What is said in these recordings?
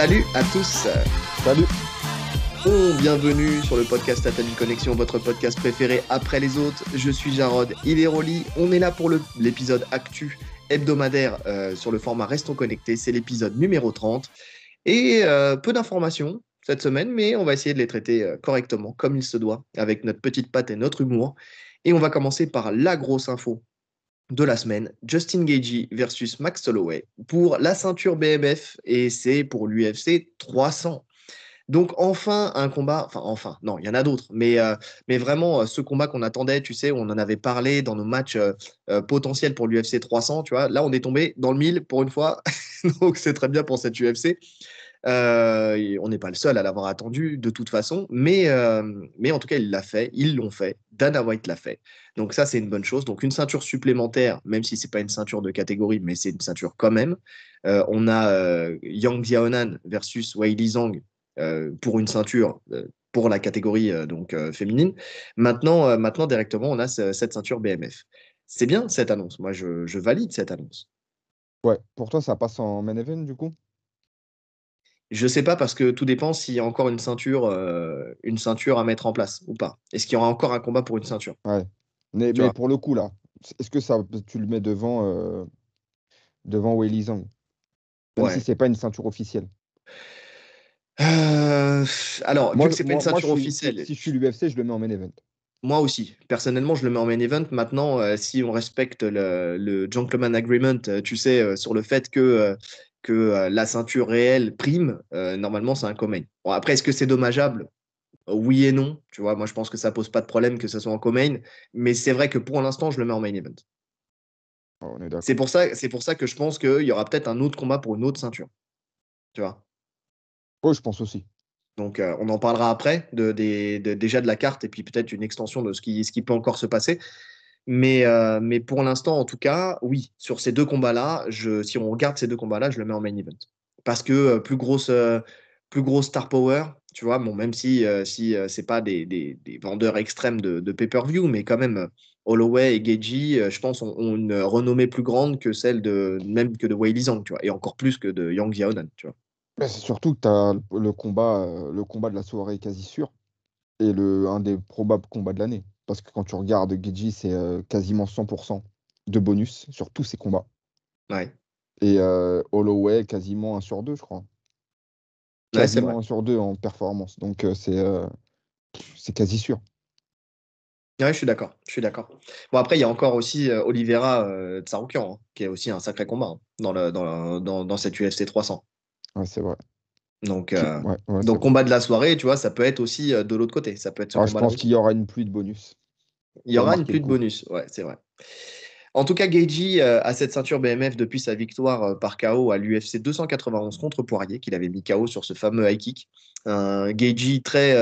Salut à tous. Salut. Bon, bienvenue sur le podcast Atami Connexion, votre podcast préféré après les autres. Je suis Jarod, il est Rolly. On est là pour l'épisode actu hebdomadaire euh, sur le format Restons connectés. C'est l'épisode numéro 30. Et euh, peu d'informations cette semaine, mais on va essayer de les traiter euh, correctement, comme il se doit, avec notre petite patte et notre humour. Et on va commencer par la grosse info de la semaine, Justin Gagey versus Max Holloway pour la ceinture BMF et c'est pour l'UFC 300. Donc enfin un combat, enfin enfin, non, il y en a d'autres, mais, euh, mais vraiment euh, ce combat qu'on attendait, tu sais, on en avait parlé dans nos matchs euh, potentiels pour l'UFC 300, tu vois, là on est tombé dans le mille pour une fois, donc c'est très bien pour cette UFC. Euh, on n'est pas le seul à l'avoir attendu de toute façon, euh, mais, en tout cas, il l'a fait, ils l'ont fait, Dana White l'a fait. Donc ça, c'est une bonne chose. Donc une ceinture supplémentaire, même si c'est pas une ceinture de catégorie, mais c'est une ceinture quand même. Euh, on a Yang Xiaonan versus Wei Li Zhang pour une ceinture pour la catégorie donc féminine. Maintenant, maintenant directement, on a cette ceinture BMF. C'est bien cette annonce. Moi, je, valide cette annonce. Ouais. Pour toi, ça passe en main event du coup je sais pas parce que tout dépend s'il y a encore une ceinture, euh, une ceinture à mettre en place ou pas. Est-ce qu'il y aura encore un combat pour une ceinture ouais. Mais, pour le coup là, est-ce que ça, tu le mets devant euh, devant Weili Zhang, même si c'est pas une ceinture officielle. Euh, alors, moi, vu que c'est pas une ceinture officielle. Si je suis l'UFC, je le mets en main event. Moi aussi. Personnellement, je le mets en main event. Maintenant, euh, si on respecte le, gentleman agreement, tu sais, sur le fait que que euh, la ceinture réelle prime, euh, normalement, c'est un co-main. après, est-ce que c'est dommageable Oui et non. Tu vois, moi, je pense que ça pose pas de problème que ça soit en co-main, mais c'est vrai que pour l'instant, je le mets en main event. Ah, c'est pour ça, pour ça que je pense qu'il y aura peut-être un autre combat pour une autre ceinture. Tu vois Oui, je pense aussi. Donc, euh, on en parlera après, déjà de la carte et puis peut-être une extension de ce qui peut encore se passer. Mais, euh, mais pour l'instant, en tout cas, oui, sur ces deux combats-là, si on regarde ces deux combats-là, je le mets en main event. Parce que euh, plus, grosse, euh, plus grosse star power, tu vois, bon, même si, si c'est pas des, des, vendeurs extrêmes de, de pay-per-view, mais quand même, Holloway et Geji, je pense, ont, une renommée plus grande que celle de même que de Zhang, tu vois, et encore plus que de Yang Xiaonan, tu vois. Bah, c'est surtout que tu as le combat, le combat de la soirée est quasi sûr et le, un des probables combats de l'année. Parce que quand tu regardes Geji, c'est euh, quasiment 100% de bonus sur tous ses combats. Et euh, Holloway, quasiment 1 sur 2, je crois. Quasiment 1 sur 2 en performance. Donc euh, c'est, euh, c'est quasi sûr. Ouais, je suis d'accord. Je suis d'accord. Bon, après, il y a encore aussi Oliveira de hein, qui est aussi un sacré combat hein, dans, le, dans, dans, dans cette UFC 300. Ouais, c'est vrai. Donc, euh, donc combat de la soirée, tu vois, ça peut être aussi euh, de l'autre côté. Ça peut être je pense qu'il y aura une pluie de bonus. Il y aura une pluie de bonus, ouais, c'est vrai. En tout cas, Gaiji euh, a cette ceinture BMF depuis sa victoire par KO à l'UFC 291 contre Poirier, qu'il avait mis KO sur ce fameux high kick. Un Gaiji très,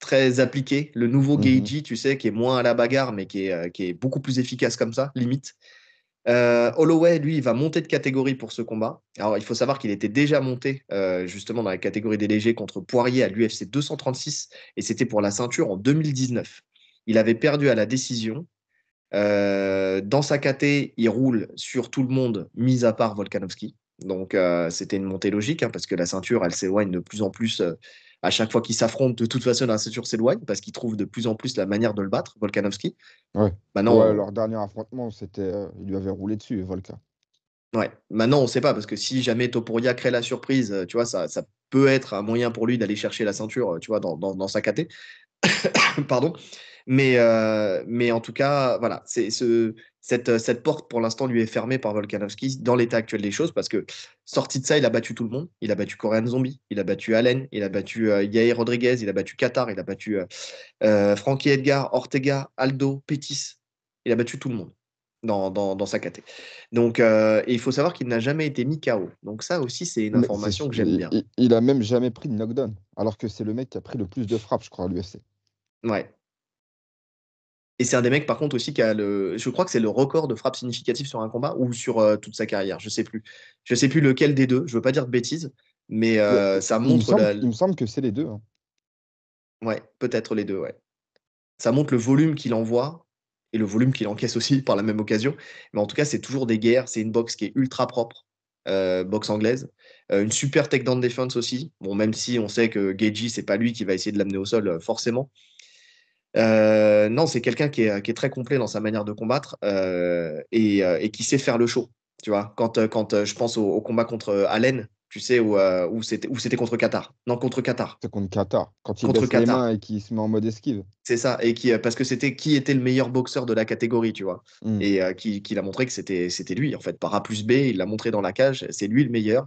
très appliqué, le nouveau mm tu sais, qui est moins à la bagarre, mais qui est, qui est beaucoup plus efficace comme ça, limite. Euh, Holloway, lui, va monter de catégorie pour ce combat. Alors, il faut savoir qu'il était déjà monté euh, justement dans la catégorie des légers contre Poirier à l'UFC 236 et c'était pour la ceinture en 2019. Il avait perdu à la décision. Euh, dans sa caté, il roule sur tout le monde, mis à part Volkanovski. Donc, c'était une montée logique hein, parce que la ceinture, elle s'éloigne de plus en plus à chaque fois qu'ils s'affrontent, de toute façon, la ceinture s'éloigne parce qu'ils trouvent de plus en plus la manière de le battre, Volkanovski. Ouais. Maintenant, leur dernier affrontement, c'était, euh, il lui avait roulé dessus, Volka. Ouais. Maintenant, on ne sait pas parce que si jamais Topuria crée la surprise, euh, tu vois, ça, ça peut être un moyen pour lui d'aller chercher la ceinture, euh, tu vois, dans, dans, dans sa caté. Pardon. Mais, mais en tout cas, voilà, c'est ce, euh, cette, porte, pour l'instant, lui est fermée par Volkanovski dans l'état actuel des choses, parce que sorti de ça, il a battu tout le monde. Il a battu Korean Zombie, il a battu Allen, il a battu euh, Rodriguez, il a battu Qatar, il a battu euh, Frankie Edgar, Ortega, Aldo, Pettis. Il a battu tout le monde. Dans, dans, sa caté. Donc, il faut savoir qu'il n'a jamais été mis KO. Donc ça aussi, c'est une information que j'aime bien. Il, il, a même jamais pris de knockdown, alors que c'est le mec qui a pris le plus de frappes, je crois, à l'UFC. Ouais. Et c'est un des mecs, par contre, aussi qui a le. Je crois que c'est le record de frappe significative sur un combat ou sur euh, toute sa carrière. Je sais plus. Je sais plus lequel des deux. Je veux pas dire de bêtises, mais euh, ça montre. Il me semble, que c'est les deux. Hein. Ouais, peut-être les deux. Ouais. Ça montre le volume qu'il envoie et le volume qu'il encaisse aussi par la même occasion. Mais en tout cas, c'est toujours des guerres. C'est une boxe qui est ultra propre, euh, boxe anglaise. une super tech defense aussi. Bon, même si on sait que Geji, c'est pas lui qui va essayer de l'amener au sol forcément. Euh, non, c'est quelqu'un qui est, très complet dans sa manière de combattre euh, euh, et, qui sait faire le show. Tu vois, quand, quand je pense au, combat contre Allen, tu sais, où, c'était contre Qatar. Non, contre Qatar. C'est contre Qatar. Quand il les mains et qu'il se met en mode esquive. C'est ça, et qui, parce que c'était qui était le meilleur boxeur de la catégorie, tu vois. Mm. Et qui, l'a montré que c'était lui, en fait. Par A plus B, il l'a montré dans la cage, c'est lui le meilleur.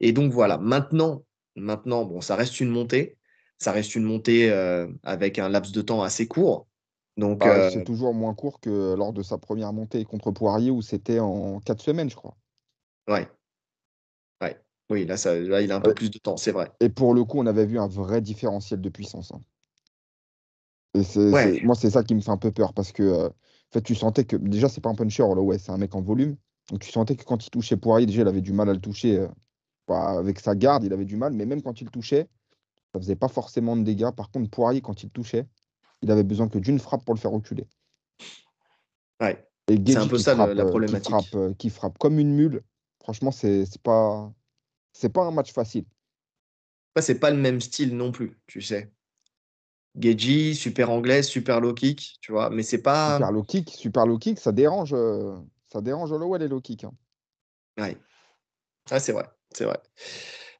Et donc voilà, maintenant, maintenant, bon, ça reste une montée, ça reste une montée euh, avec un laps de temps assez court. Donc bah, euh, c'est toujours moins court que lors de sa première montée contre Poirier où c'était en quatre semaines, je crois. Ouais. ouais. Oui, là, ça, il a un peu plus de temps, c'est vrai. Et pour le coup, on avait vu un vrai différentiel de puissance. Hein. Et ouais. moi, c'est ça qui me fait un peu peur parce que euh, en fait, tu sentais que déjà, c'est pas un puncher, là, c'est un mec en volume. Donc, tu sentais que quand il touchait Poirier, déjà, il avait du mal à le toucher. Bah, avec sa garde, il avait du mal, mais même quand il touchait, ça faisait pas forcément de dégâts. Par contre, Poirier, quand il touchait, il avait besoin que d'une frappe pour le faire reculer. C'est un peu ça la euh, problématique. Euh, qui frappe, comme une mule. Franchement, c'est pas c'est pas un match facile. c'est pas le même style non plus, tu sais. Geji, super anglais, super low kick, tu vois, mais c'est pas. Super low kick, super low kick, ça dérange, euh, ça dérange Holloway les low kick hein. Ouais, ah, c'est vrai, c'est vrai.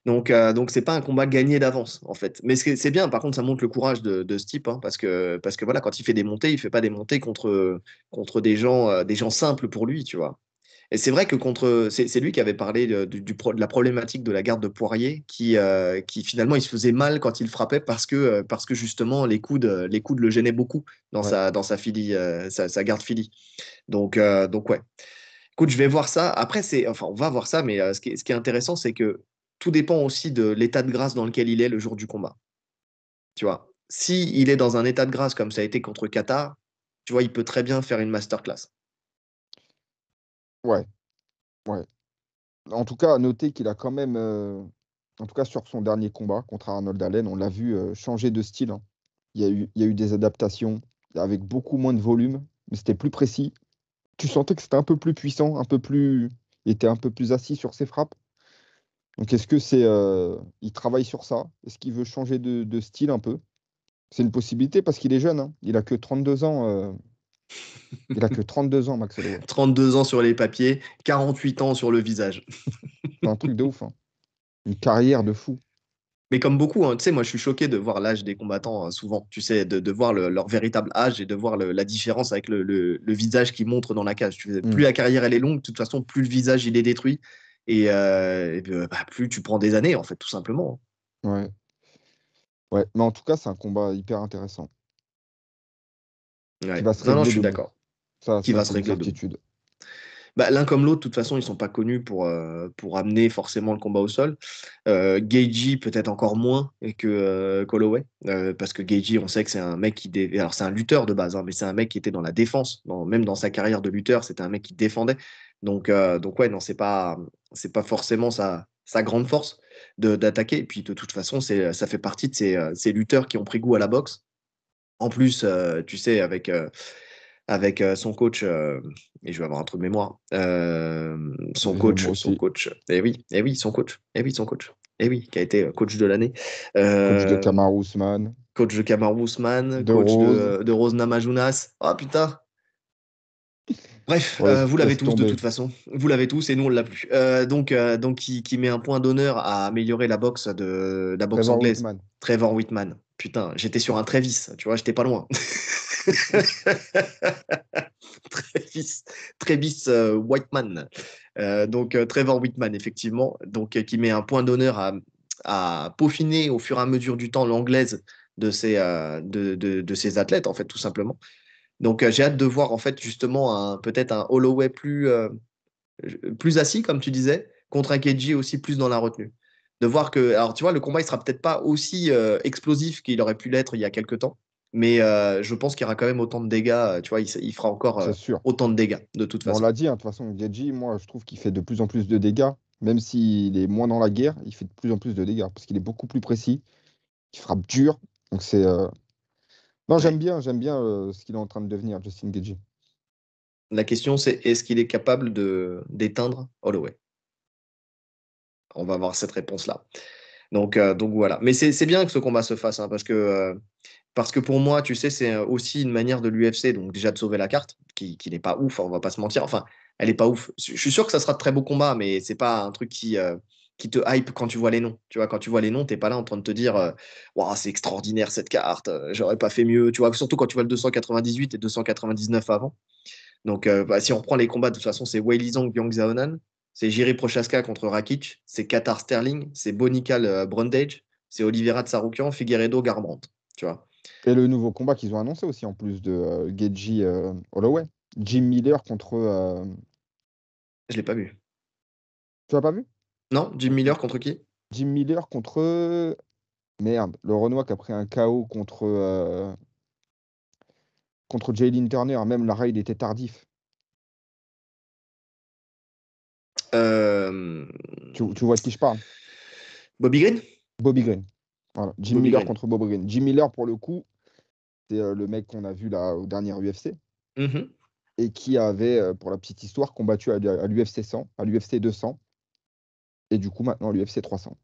Donc, euh, donc c'est pas un combat gagné d'avance en fait. Mais c'est bien. Par contre, ça montre le courage de, ce type, hein, parce que parce que voilà, quand il fait des montées, il fait pas des montées contre contre des gens euh, des gens simples pour lui, tu vois. Et c'est vrai que contre, c'est lui qui avait parlé de, la problématique de la garde de Poirier, qui, euh, qui finalement il se faisait mal quand il frappait parce que parce que justement les coudes les coudes le gênaient beaucoup dans sa dans sa sa, garde filie. Donc donc ouais. Écoute, je vais voir ça. Après, c'est, enfin, on va voir ça, mais ce, qui est, intéressant, c'est que tout dépend aussi de l'état de grâce dans lequel il est le jour du combat. Tu vois, si il est dans un état de grâce comme ça a été contre Qatar, tu vois, il peut très bien faire une masterclass. Ouais. Ouais. En tout cas, à noter qu'il a quand même, euh, en tout cas sur son dernier combat contre Arnold Allen, on l'a vu euh, changer de style. Hein. Il, y eu, il y a eu des adaptations avec beaucoup moins de volume, mais c'était plus précis. Tu sentais que c'était un peu plus puissant, un peu plus. Il était un peu plus assis sur ses frappes. Donc est-ce que c'est euh, il travaille sur ça Est-ce qu'il veut changer de, style un peu C'est une possibilité parce qu'il est jeune. Hein. Il a que 32 ans. Euh, il a que 32 ans, Max 32 ans sur les papiers, 48 ans sur le visage. un truc de ouf. Hein. Une carrière de fou. Mais comme beaucoup, hein, tu sais, moi je suis choqué de voir l'âge des combattants souvent, tu sais, de, voir leur véritable âge et de voir la différence avec le, visage qu'ils montrent dans la cage. Mmh. plus la carrière elle est longue, de toute façon, plus le visage il est détruit. Et, euh, bah, plus tu prends des années, en fait, tout simplement. Ouais. Ouais, mais en tout cas, c'est un combat hyper intéressant. non, non, je suis d'accord. qui va se régler. Bah, L'un comme l'autre, de toute façon, ils ne sont pas connus pour, euh, pour amener forcément le combat au sol. Euh, peut-être encore moins que euh, euh parce que Gaiji on sait que c'est un mec qui. Alors, c'est un lutteur de base, hein, mais c'est un mec qui était dans la défense. Même dans sa carrière de lutteur, c'était un mec qui défendait. Donc, euh, donc ouais, non, c'est pas, c'est pas forcément sa, sa grande force d'attaquer. Et puis, de toute façon, c'est, ça fait partie de ces, euh, lutteurs qui ont pris goût à la boxe. En plus, euh, tu sais, avec, avec son coach, et je vais avoir un truc de mémoire, son coach, son coach, et eh oui, eh oui, son coach, et eh oui, son coach, et oui, qui a été coach de l'année. coach de Kamar Ousmane. Coach de Kamar Ousmane, coach De, de Rose oh, putain, Bref, euh, vous l'avez tous de toute façon. Vous l'avez tous et nous on l'a plus. Euh, donc, euh, donc qui, met un point d'honneur à améliorer la boxe de la boxe anglaise. Trevor Whitman. Putain, j'étais sur un Trevis tu vois, j'étais pas loin. Travis, Whitman. donc Trevor Whitman, effectivement, donc qui met un point d'honneur à, à peaufiner au fur et à mesure du temps l'anglaise de de ses athlètes, en fait, tout simplement. Donc euh, j'ai hâte de voir en fait justement un peut-être un Holloway plus, euh, plus assis, comme tu disais, contre un Keiji aussi plus dans la retenue. De voir que, alors tu vois, le combat il sera peut-être pas aussi euh, explosif qu'il aurait pu l'être il y a quelques temps, mais je pense qu'il y aura quand même autant de dégâts. Tu vois, il, fera encore autant de dégâts, de toute façon. On l'a dit, hein, de toute façon, KG, moi, je trouve qu'il fait de plus en plus de dégâts. Même s'il est moins dans la guerre, il fait de plus en plus de dégâts parce qu'il est beaucoup plus précis. Il frappe dur. Donc, c'est. Non, j'aime bien, j'aime bien euh, ce qu'il est en train de devenir, Justin Gagey. La question, c'est est-ce qu'il est capable de d'éteindre Holloway On va avoir cette réponse-là. Donc, euh, donc voilà. Mais c'est bien que ce combat se fasse, hein, parce que euh, parce que pour moi, tu sais, c'est aussi une manière de l'UFC, donc déjà de sauver la carte, qui, n'est pas ouf, hein, on va pas se mentir. Enfin, elle n'est pas ouf. Je suis sûr que ça sera de très beaux combats, mais c'est pas un truc qui, qui te hype quand tu vois les noms. Tu vois, quand tu vois les noms, t'es pas là en train de te dire euh, Waouh, c'est extraordinaire cette carte, euh, j'aurais pas fait mieux. Tu vois, surtout quand tu vois le 298 et 299 avant. Donc, euh, bah, si on reprend les combats, de toute façon, c'est Wei Lizong, Yang Zaonan, c'est Jiri Prochaska contre Rakic, c'est Qatar Sterling, c'est Bonical Brundage, c'est Oliveira Tsaroukian, Figueredo Garbrandt. Tu vois. Et le nouveau combat qu'ils ont annoncé aussi, en plus de Geji Holloway, Jim Miller contre. Je l'ai pas vu. Tu l'as pas vu non Jim Miller contre qui Jim Miller contre. Merde, le Renoir qui a pris un KO contre. Euh, contre Turner, même la raid était tardif. Euh, tu, vois de qui je parle Bobby Green Bobby Green. Jim Miller contre Bobby Green. Jim Miller, pour le coup, c'est euh, le mec qu'on a vu là au dernier UFC. Mm-hmm. Et qui avait, pour la petite histoire, combattu à l'UFC 100, à l'UFC 200 et du coup maintenant l'UFC 300.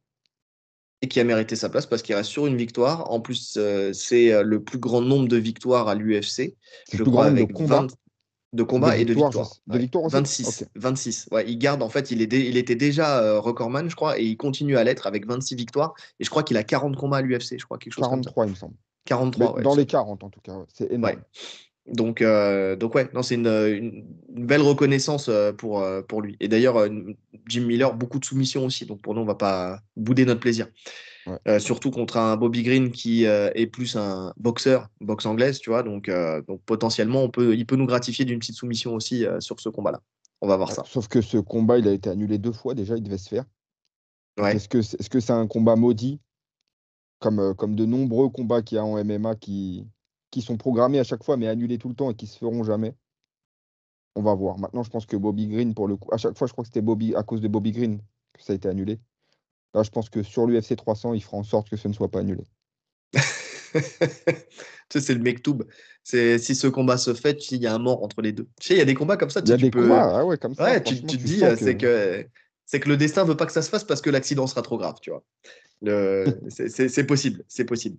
Et qui a mérité sa place parce qu'il reste sur une victoire. En plus, euh, c'est euh, le plus grand nombre de victoires à l'UFC. Je crois avec de combats. 20, de combats et de victoires. 26. 26. Ouais, il garde, en fait, il, est il était déjà euh, recordman, je crois, et il continue à l'être avec 26 victoires. Et je crois qu'il a 40 combats à l'UFC, je crois, 43, il me semble. 43, Dans les 40, en tout cas. C'est énorme. Donc, euh, donc ouais, non, c'est une, belle reconnaissance euh, pour, euh, pour lui. Et d'ailleurs, Jim Miller, beaucoup de soumissions aussi. Donc pour nous, on ne va pas bouder notre plaisir. surtout contre un Bobby Green qui est plus un boxeur, boxe anglaise, tu vois. Donc, donc potentiellement, on peut, il peut nous gratifier d'une petite soumission aussi sur ce combat-là. On va voir ça. Sauf que ce combat, il a été annulé deux fois déjà, il devait se faire. Est-ce que c'est -ce un combat maudit comme, comme de nombreux combats qu'il y a en MMA qui, qui sont programmés à chaque fois, mais annulés tout le temps et qui se feront jamais. On va voir. Maintenant, je pense que Bobby Green, pour le coup, à chaque fois, je crois que c'était Bobby à cause de Bobby Green que ça a été annulé. Là, je pense que sur l'UFC 300, il fera en sorte que ce ne soit pas annulé. tu sais c'est le tube. C'est si ce combat se fait, il y a un mort entre les deux. Tu sais, il y a des combats comme ça. peux... ouais, tu, tu, te dis, euh, c'est que c'est que le destin veut pas que ça se fasse parce que l'accident sera trop grave, tu vois. Le... c'est possible, c'est possible.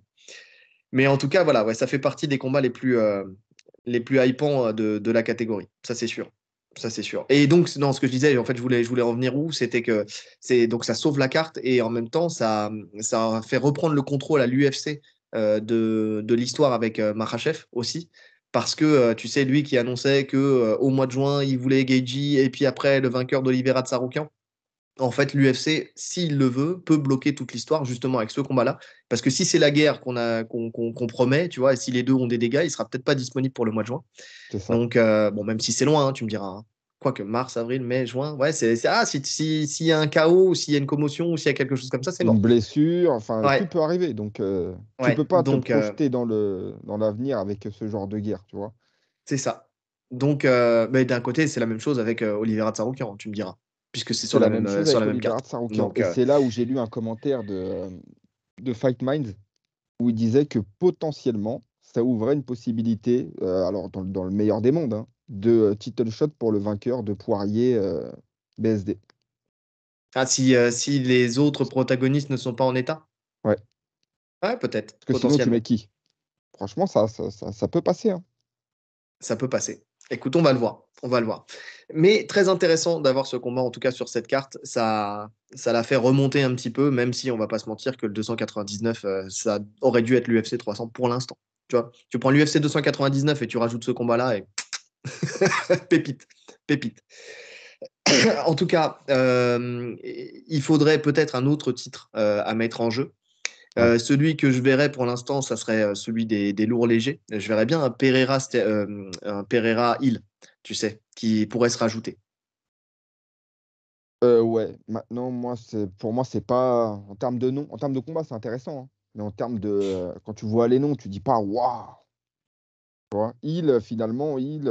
Mais en tout cas, voilà, ouais, ça fait partie des combats les plus, euh, les plus hypants euh, de, la catégorie. Ça, c'est sûr. Ça, c'est sûr. Et donc, dans ce que je disais, en fait, je voulais, je voulais où C'était que c'est donc ça sauve la carte et en même temps, ça, ça fait reprendre le contrôle à l'UFC euh, de, l'histoire avec euh, aussi. Parce que tu sais, lui qui annonçait que au mois de juin, il voulait Gaiji et puis après le vainqueur d'Olivera Tsaroukian en fait, l'UFC, s'il le veut, peut bloquer toute l'histoire justement avec ce combat-là. Parce que si c'est la guerre qu'on a, qu'on, promet, tu vois, et si les deux ont des dégâts, il sera peut-être pas disponible pour le mois de juin. Donc, euh, bon, même si c'est loin, hein, tu me diras. Hein. Quoique mars, avril, mai, juin, ouais, c'est ah, s'il si, y a un chaos, ou s'il y a une commotion, ou s'il y a quelque chose comme ça, c'est mort. Une blessure, enfin, tout peut arriver. Donc, euh, tu ne peux pas donc, te euh, projeter dans le dans l'avenir avec ce genre de guerre, tu vois. C'est ça. Donc, d'un côté, c'est la même chose avec Olivera Tsaroukian, hein, tu me diras puisque c'est sur, la même, sur la même carte. Euh, c'est là où j'ai lu un commentaire de, euh, de Fight Minds où il disait que potentiellement, ça ouvrait une possibilité, euh, alors dans, le meilleur des mondes, hein, de title shot pour le vainqueur de Poirier BSD. Ah, si, si les autres protagonistes ne sont pas en état Ouais. Ouais, peut-être. Parce que sinon, tu mets qui Franchement, ça, ça, ça, ça peut passer. Hein. Ça peut passer. Écoute, on va le voir. On va le voir. Mais très intéressant d'avoir ce combat, en tout cas sur cette carte. Ça, ça l'a fait remonter un petit peu, même si on va pas se mentir que le 299, euh, ça aurait dû être l'UFC 300 pour l'instant. Tu vois, tu prends l'UFC 299 et tu rajoutes ce combat-là et pépite, pépite. en tout cas, euh, il faudrait peut-être un autre titre euh, à mettre en jeu euh, celui que je verrais pour l'instant, ça serait euh, celui des, lourds légers. Je verrais bien un Pereira, euh, un Pereira Hill, tu sais, qui pourrait se rajouter. ouais, maintenant, moi, pour moi, c'est pas. En termes de nom, en termes de combat, c'est intéressant. Hein. Mais en termes de. Quand tu vois les noms, tu dis pas waouh Il, finalement, il.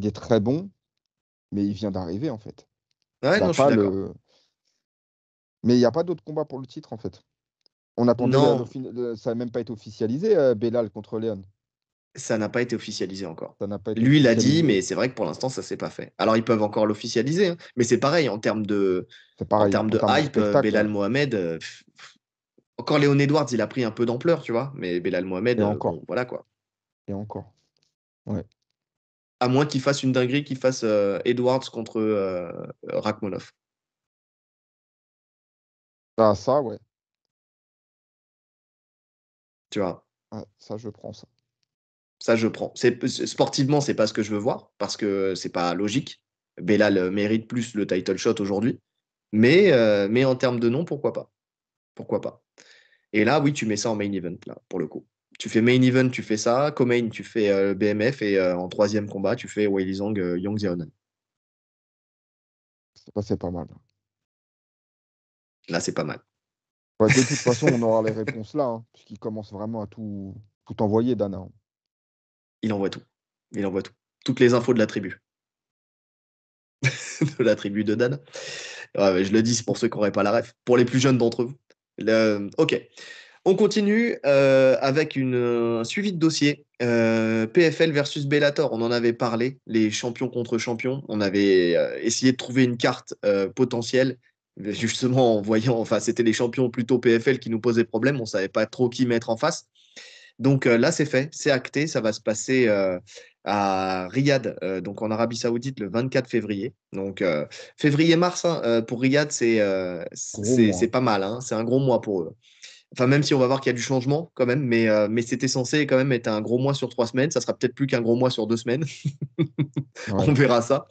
est très bon, mais il vient d'arriver, en fait. Ouais, non, je Mais il n'y a pas d'autre combat pour le titre, en fait. On attendait, ça n'a même pas été officialisé, Belal euh, Bellal contre Léon. Ça n'a pas été officialisé encore. lui il Lui l'a dit, mais c'est vrai que pour l'instant, ça s'est pas fait. Alors, ils peuvent encore l'officialiser, hein, mais c'est pareil en termes de, en de hype. Euh, Belal Mohamed, euh, encore Léon Edwards, il a pris un peu d'ampleur, tu vois, mais Belal Mohamed, encore. voilà quoi. Et encore. Ouais. À moins qu'il fasse une dinguerie, qu'il fasse Edwards contre Rachmanov. Ah, ça, ouais. Tu vois Ça, je prends ça. Ça, je prends. C'est, sportivement, c'est pas ce que je veux voir parce que c'est pas logique. Bellal euh, mérite plus le title shot aujourd'hui. Mais, euh, mais en termes de nom, pourquoi pas Pourquoi pas Et là, oui, tu mets ça en main event, là, pour le coup. Tu fais main event, tu fais ça. co tu fais euh, BMF. Et en troisième combat, tu fais Li Zhang, Young Zionan. c'est pas mal. Là, c'est pas mal. Bah, de toute façon, on aura les réponses là, hein, puisqu'il commence vraiment à tout, envoyer, Dana. Hein. Il envoie tout. Il envoie tout. Toutes les infos de la tribu. de la tribu de Dan. je le dis, pour ceux qui n'auraient pas la ref. Pour les plus jeunes d'entre vous. Euh, ok. On continue euh, avec une, un euh, suivi de dossier. PFL versus Bellator, on en avait parlé, les champions contre champions. On avait essayé de trouver une carte potentielle justement en voyant, enfin c'était les champions plutôt PFL qui nous posaient problème, on ne savait pas trop qui mettre en face. Donc euh, là c'est fait, c'est acté, ça va se passer euh, à Riyad, euh, donc en Arabie Saoudite le 24 février. Donc février-mars hein, pour Riyad c'est c'est pas mal, hein, c'est un gros mois pour eux. Enfin même si on va voir qu'il y a du changement quand même, mais mais c'était censé quand même être un gros mois sur trois semaines, ça sera peut-être plus qu'un gros mois sur deux semaines, on verra ça.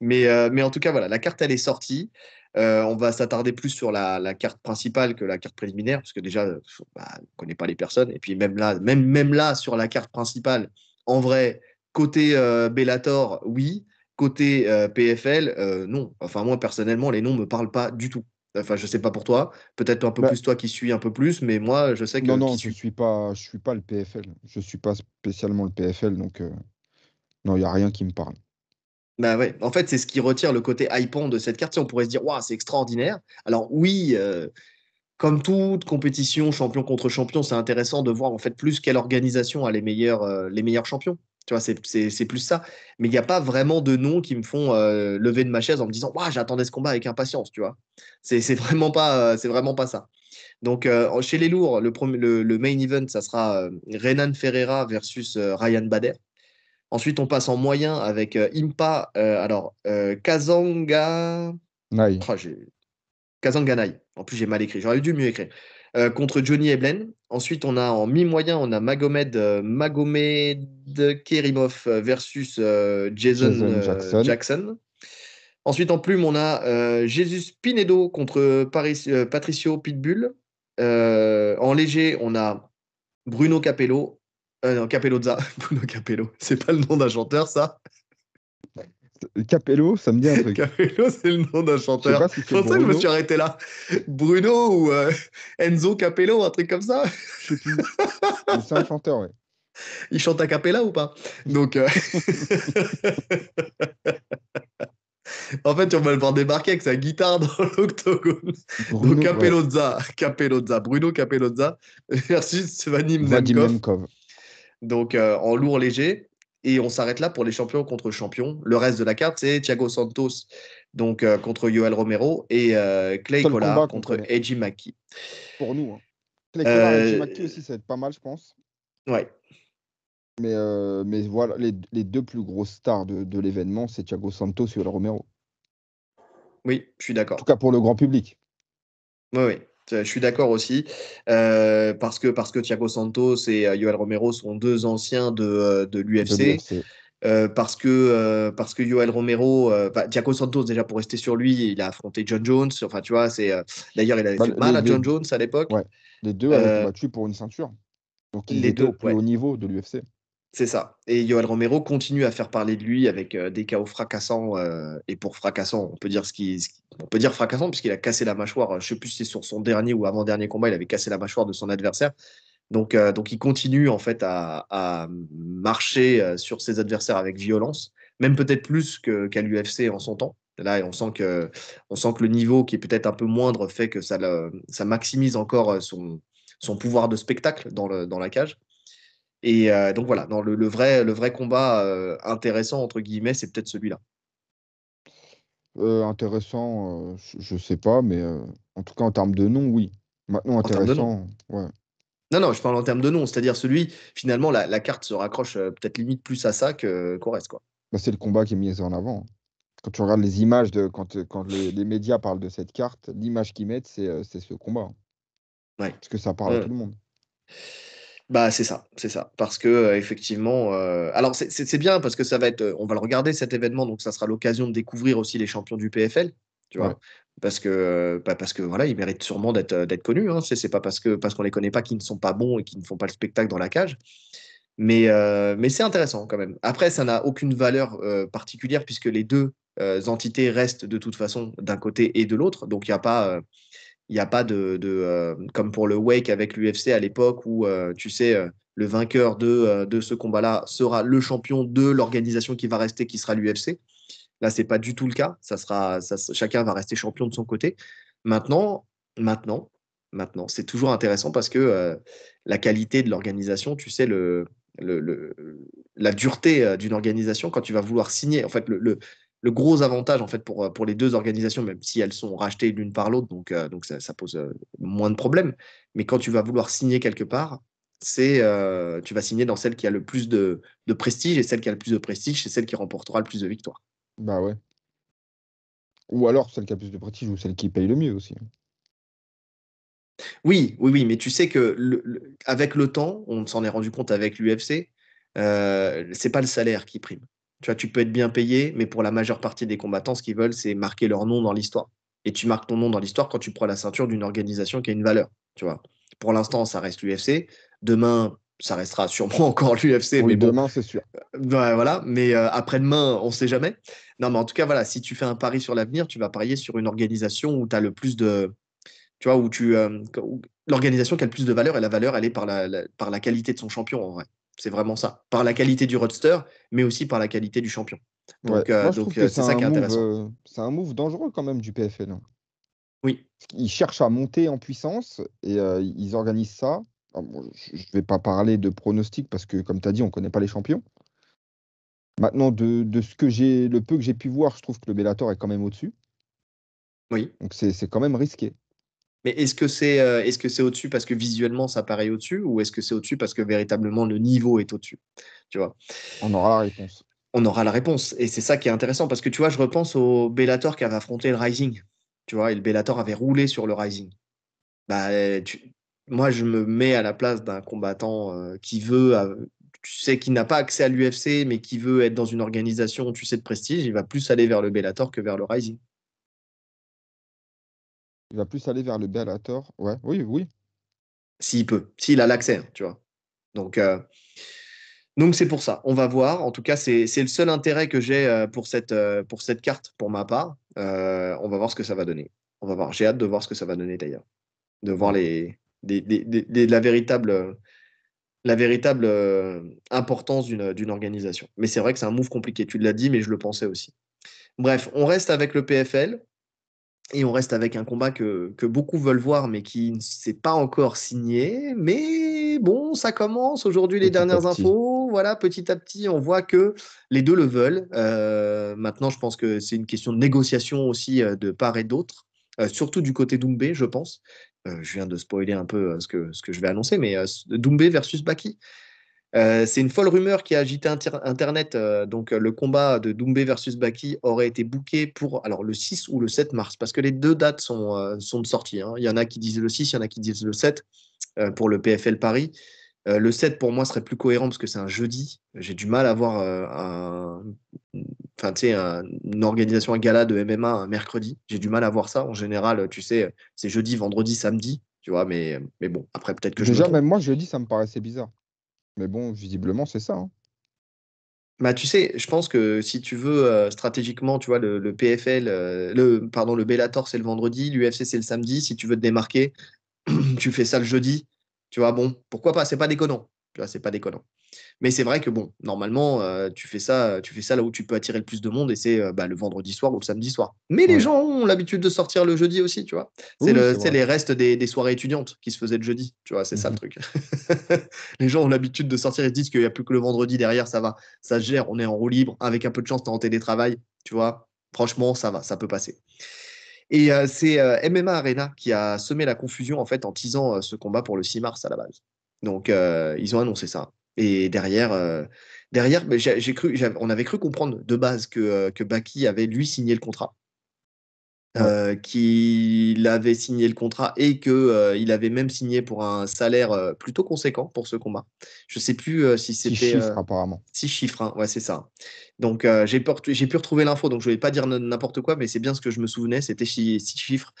Mais mais en tout cas voilà, la carte elle est sortie. Euh, on va s'attarder plus sur la, carte principale que la carte préliminaire, parce que déjà, euh, bah, on ne connaît pas les personnes. Et puis même là, même, même là, sur la carte principale, en vrai, côté euh, Bellator, oui. Côté PFL, non. Enfin, moi, personnellement, les noms ne me parlent pas du tout. Enfin, je ne sais pas pour toi. Peut-être un peu bah plus toi qui suis un peu plus, mais moi, je sais que. Non, non, je ne suis, pas, je suis pas le PFL. Je ne suis pas spécialement le PFL, donc non, il n'y a rien qui me parle. Bah en fait, c'est ce qui retire le côté hypant de cette carte. on pourrait se dire, c'est extraordinaire. Alors oui, euh, comme toute compétition, champion contre champion, c'est intéressant de voir en fait plus quelle organisation a les meilleurs, euh, les meilleurs champions. Tu vois, c'est plus ça. Mais il n'y a pas vraiment de noms qui me font euh, lever de ma chaise en me disant, waouh, j'attendais ce combat avec impatience. Tu vois, c'est vraiment pas, c'est vraiment pas ça. Donc chez les lourds, le, le, le, main event, ça sera Renan Ferreira versus Ryan Bader. Ensuite, on passe en moyen avec euh, Impa, euh, alors euh, Kazanga. Nai. Ah, Kazanga Nai. En plus, j'ai mal écrit. J'aurais dû mieux écrire. contre Johnny Eblen. Ensuite, on a en mi-moyen, on a Magomed, Magomed Kerimov versus Jason, Jackson. Ensuite, en plume, on a Jesus Pinedo contre Patricio Pitbull. en léger, on a Bruno Capello euh, non, Capellozza. Bruno Capello. C'est pas le nom d'un chanteur, ça Capello, ça me dit un truc. Capello, c'est le nom d'un chanteur. c'est que je me suis arrêté là. Bruno ou euh, Enzo Capello, un truc comme ça. c'est un chanteur, oui Il chante à Capella ou pas Donc. Euh, en fait, on va le voir débarquer avec sa guitare dans l'octogone. Donc Capellozza, ouais. Capellozza, Bruno Capellozza versus Vadim Nemkov. Donc euh, en lourd léger. Et on s'arrête là pour les champions contre champions. Le reste de la carte, c'est Thiago Santos donc, euh, contre Yoel Romero et euh, Clay Collard contre Eji Maki. Pour nous. Hein. Clay Cola et Maki aussi, ça va être pas mal, je pense. Ouais. Mais, mais voilà, les, deux plus grosses stars de, de l'événement, c'est Thiago Santos et Yoel Romero. Oui, je suis d'accord. En tout cas pour le grand public. Oui, oui. Je suis d'accord aussi, euh, parce, que, parce que Thiago Santos et Yoel euh, Romero sont deux anciens de, euh, l'UFC. parce que parce que Yoel Romero, bah, Thiago Santos déjà pour rester sur lui, il a affronté John Jones. Enfin, tu vois, c'est d'ailleurs il avait bah, fait mal à John Jones à l'époque. les deux avaient combattu pour une ceinture, donc ils les deux, au plus haut niveau de l'UFC. C'est ça. Et Yoel Romero continue à faire parler de lui avec euh, des chaos fracassants. Euh, et pour fracassant, on peut dire ce fracassant puisqu'il a cassé la mâchoire. Euh, je ne sais plus si c'est sur son dernier ou avant-dernier combat, il avait cassé la mâchoire de son adversaire. Donc, donc il continue en fait à, marcher sur ses adversaires avec violence, même peut-être plus qu'à l'UFC en son temps. Là, on sent que, on sent que le niveau qui est peut-être un peu moindre fait que ça, ça maximise encore son, pouvoir de spectacle dans la cage. Et euh, donc voilà, dans le, vrai, le vrai combat euh, intéressant, entre guillemets, c'est peut-être celui-là. Euh, intéressant, je ne sais pas, mais en tout cas en termes de nom, oui. Maintenant, intéressant, ouais. Non, non, je parle en termes de nom, c'est-à-dire celui, finalement, la, carte se raccroche peut-être limite plus à ça qu'au reste. quoi. Bah, c'est le combat qui est mis en avant. Quand tu regardes les images, de, quand, quand les, médias parlent de cette carte, l'image qu'ils mettent, c'est ce combat. Ouais. Parce que ça parle à mmh. tout le monde. Bah c'est ça, c'est ça, parce que euh, effectivement, euh, alors c'est bien parce que ça va être, euh, on va le regarder cet événement, donc ça sera l'occasion de découvrir aussi les champions du PFL, tu vois, parce que bah, parce que voilà, ils méritent sûrement d'être d'être connus. Hein. C'est pas parce que parce qu'on les connaît pas qu'ils ne sont pas bons et qu'ils ne font pas le spectacle dans la cage. Mais, mais c'est intéressant quand même. Après, ça n'a aucune valeur particulière puisque les deux entités restent de toute façon d'un côté et de l'autre. Donc, il n'y a pas il n'y a pas de, euh, comme pour le Wake avec l'UFC à l'époque où euh, tu sais euh, le vainqueur de, ce combat-là sera le champion de l'organisation qui va rester, qui sera l'UFC. Là, c'est pas du tout le cas. Ça sera, chacun va rester champion de son côté. Maintenant, maintenant, maintenant, c'est toujours intéressant parce que la qualité de l'organisation, tu sais la dureté d'une organisation quand tu vas vouloir signer. En fait, le le gros avantage en fait pour, euh, pour les deux organisations, même si elles sont rachetées l'une par l'autre, donc, euh, donc ça, pose euh, moins de problèmes. Mais quand tu vas vouloir signer quelque part, c'est tu vas signer dans celle qui a le plus de, prestige et celle qui a le plus de prestige, c'est celle qui remportera le plus de victoires. Bah ouais. Ou alors celle qui a le plus de prestige ou celle qui paye le mieux aussi. Hein. Oui, oui, oui, mais tu sais que le, avec le temps, on s'en est rendu compte avec l'UFC, c'est pas le salaire qui prime, tu vois, tu peux être bien payé, mais pour la majeure partie des combattants, ce qu'ils veulent, c'est marquer leur nom dans l'histoire. Et tu marques ton nom dans l'histoire quand tu prends la ceinture d'une organisation qui a une valeur. Tu vois. Pour l'instant, ça reste l'UFC. Demain, ça restera sûrement encore l'UFC. mais demain, c'est sûr. Bah, voilà, mais euh, après-demain, on ne sait jamais. Non, mais en tout cas, voilà, si tu fais un pari sur l'avenir, tu vas parier sur une organisation où tu as le plus de. Tu vois, où tu. Euh, l'organisation qui a le plus de valeur, et la valeur, elle est par par la qualité de son champion, en vrai. C'est vraiment ça. Par la qualité du roadster, mais aussi par la qualité du champion. Donc, euh, euh, c'est ça qui est intéressant. Euh, c'est un move dangereux quand même du PFL. Hein. Oui. Ils cherchent à monter en puissance et ils organisent ça. Ah, je ne vais pas parler de pronostics, parce que, comme tu as dit, on ne connaît pas les champions. Maintenant, de, de ce que j'ai, le peu que j'ai pu voir, je trouve que le Bellator est quand même au-dessus. Oui. Donc c'est quand même risqué. Mais est-ce que c'est euh, est-ce que c'est au-dessus parce que visuellement ça paraît au-dessus ou est-ce que c'est au-dessus parce que véritablement le niveau est au-dessus Tu vois On aura la réponse. On aura la réponse et c'est ça qui est intéressant parce que tu vois, je repense au Bellator qui avait affronté le Rising. Tu vois, et le Bellator avait roulé sur le Rising. Bah, moi je me mets à la place d'un combattant euh, qui veut tu sais qui n'a pas accès à l'UFC, mais qui veut être dans une organisation, tu sais, de prestige, il va plus aller vers le Bellator que vers le Rising. Il va plus aller vers le Bellator. Ouais, oui, oui. S'il peut, s'il a l'accès, hein, tu vois. Donc, euh, donc c'est pour ça. On va voir. En tout cas, c'est le seul intérêt que j'ai euh, pour cette, euh, pour cette carte, pour ma part. on va voir ce que ça va donner. On va voir. J'ai hâte de voir ce que ça va donner d'ailleurs. De voir les, la véritable, la véritable importance d'une organisation. Mais c'est vrai que c'est un move compliqué. Tu l'as dit, mais je le pensais aussi. Bref, on reste avec le PFL. Et on reste avec un combat que, beaucoup veulent voir, mais qui ne s'est pas encore signé. Mais bon, ça commence aujourd'hui les dernières infos. Voilà, petit à petit, on voit que les deux le veulent. Euh, maintenant, je pense que c'est une question de négociation aussi euh, de part et d'autre, euh, surtout du côté d'Oumbé, je pense. je viens de spoiler un peu ce que, ce que je vais annoncer, mais Doumbé versus Baki. Euh, c'est une folle rumeur qui a agité Internet. Euh, donc, euh, le combat de Doumbé versus Baki aurait été booké pour alors, le 6 ou le 7 mars, parce que les deux dates sont, sont de sortie. Hein. Il y en a qui disent le 6, il y en a qui disent le 7 pour le PFL Paris. le 7, pour moi, serait plus cohérent parce que c'est un jeudi. J'ai du mal à voir une organisation, un gala de MMA un mercredi. J'ai du mal à voir ça. En général, tu sais, c'est jeudi, vendredi, samedi. Tu vois, mais, mais bon, après, peut-être que je. Déjà, même moi, jeudi, ça me paraissait bizarre. Mais bon, visiblement, c'est ça. Hein. Bah, tu sais, je pense que si tu veux, euh, stratégiquement, tu vois, le, PFL, euh, le, pardon, le Bellator, c'est le vendredi, l'UFC, c'est le samedi. Si tu veux te démarquer, tu fais ça le jeudi. Tu vois, bon, pourquoi pas, c'est pas déconnant c'est pas déconnant. Mais c'est vrai que bon, normalement, euh, tu fais ça, tu fais ça là où tu peux attirer le plus de monde et c'est euh, bah, le vendredi soir ou le samedi soir. Mais les gens ont l'habitude de sortir le jeudi aussi, tu vois. C'est les restes des, soirées étudiantes qui se faisaient le jeudi, tu vois. C'est ça le mmh truc. les gens ont l'habitude de sortir et se disent qu'il n'y a plus que le vendredi derrière, ça va, ça se gère, on est en roue libre, avec un peu de chance, t'es en télétravail, tu vois. Franchement, ça va, ça peut passer. Et euh, c'est MMA Arena qui a semé la confusion en fait en teasant ce combat pour le 6 mars à la base. Donc, euh, ils ont annoncé ça. Et derrière, euh, derrière j'ai cru, on avait cru comprendre de base que, euh, que Baki avait lui signé le contrat. qu'il avait signé le contrat et qu'il il avait même signé pour un salaire plutôt conséquent pour ce combat. Je ne sais plus si c'était. Six chiffres, apparemment. Six chiffres, hein, ouais, c'est ça. Donc j'ai pu retrouver l'info, donc je ne vais pas dire n'importe quoi, mais c'est bien ce que je me souvenais, c'était six, chiffres.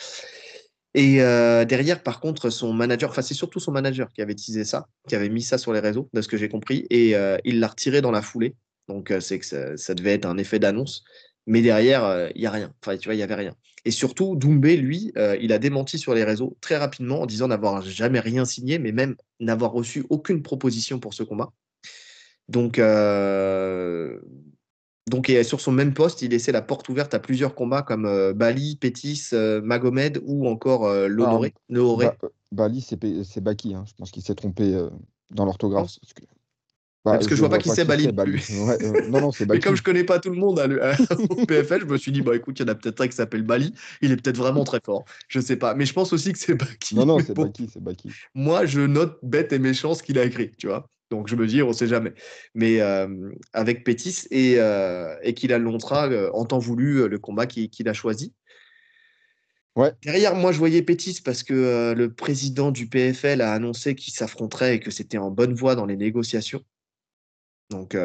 Et euh, derrière, par contre, son manager, enfin c'est surtout son manager qui avait teasé ça, qui avait mis ça sur les réseaux, de ce que j'ai compris, et euh, il l'a retiré dans la foulée. Donc euh, c'est que ça, ça, devait être un effet d'annonce. Mais derrière, il n'y a rien. Enfin, tu vois, il n'y avait rien. Et surtout, Doumbé, lui, il a démenti sur les réseaux très rapidement en disant n'avoir jamais rien signé, mais même n'avoir reçu aucune proposition pour ce combat. Donc, donc, sur son même poste, il laissait la porte ouverte à plusieurs combats comme euh, Bali, Pétis, euh, Magomed ou encore euh, ah, L'Honoré. Bali, c'est Baki. Hein. Je pense qu'il s'est trompé euh, dans l'orthographe. Bah, parce, que... je, ne vois, pas qui c'est Bali. Bali. non, Mais comme je connais pas tout le monde au PFL, je me suis dit, bah, écoute, il y en a peut-être un qui s'appelle Bali. Il est peut-être vraiment très fort. Je sais pas. Mais je pense aussi que c'est Baki. Non, non, c'est Baki, Moi, je note bête et méchant ce qu'il a écrit, tu vois. Donc je me dis, on ne sait jamais. Mais euh, avec Pétis et, euh, et qu'il euh, en temps voulu euh, le combat qu'il a choisi. Derrière, moi, je voyais Pétis parce que le président du PFL a annoncé qu'il s'affronterait et que c'était en bonne voie dans les négociations. Donc.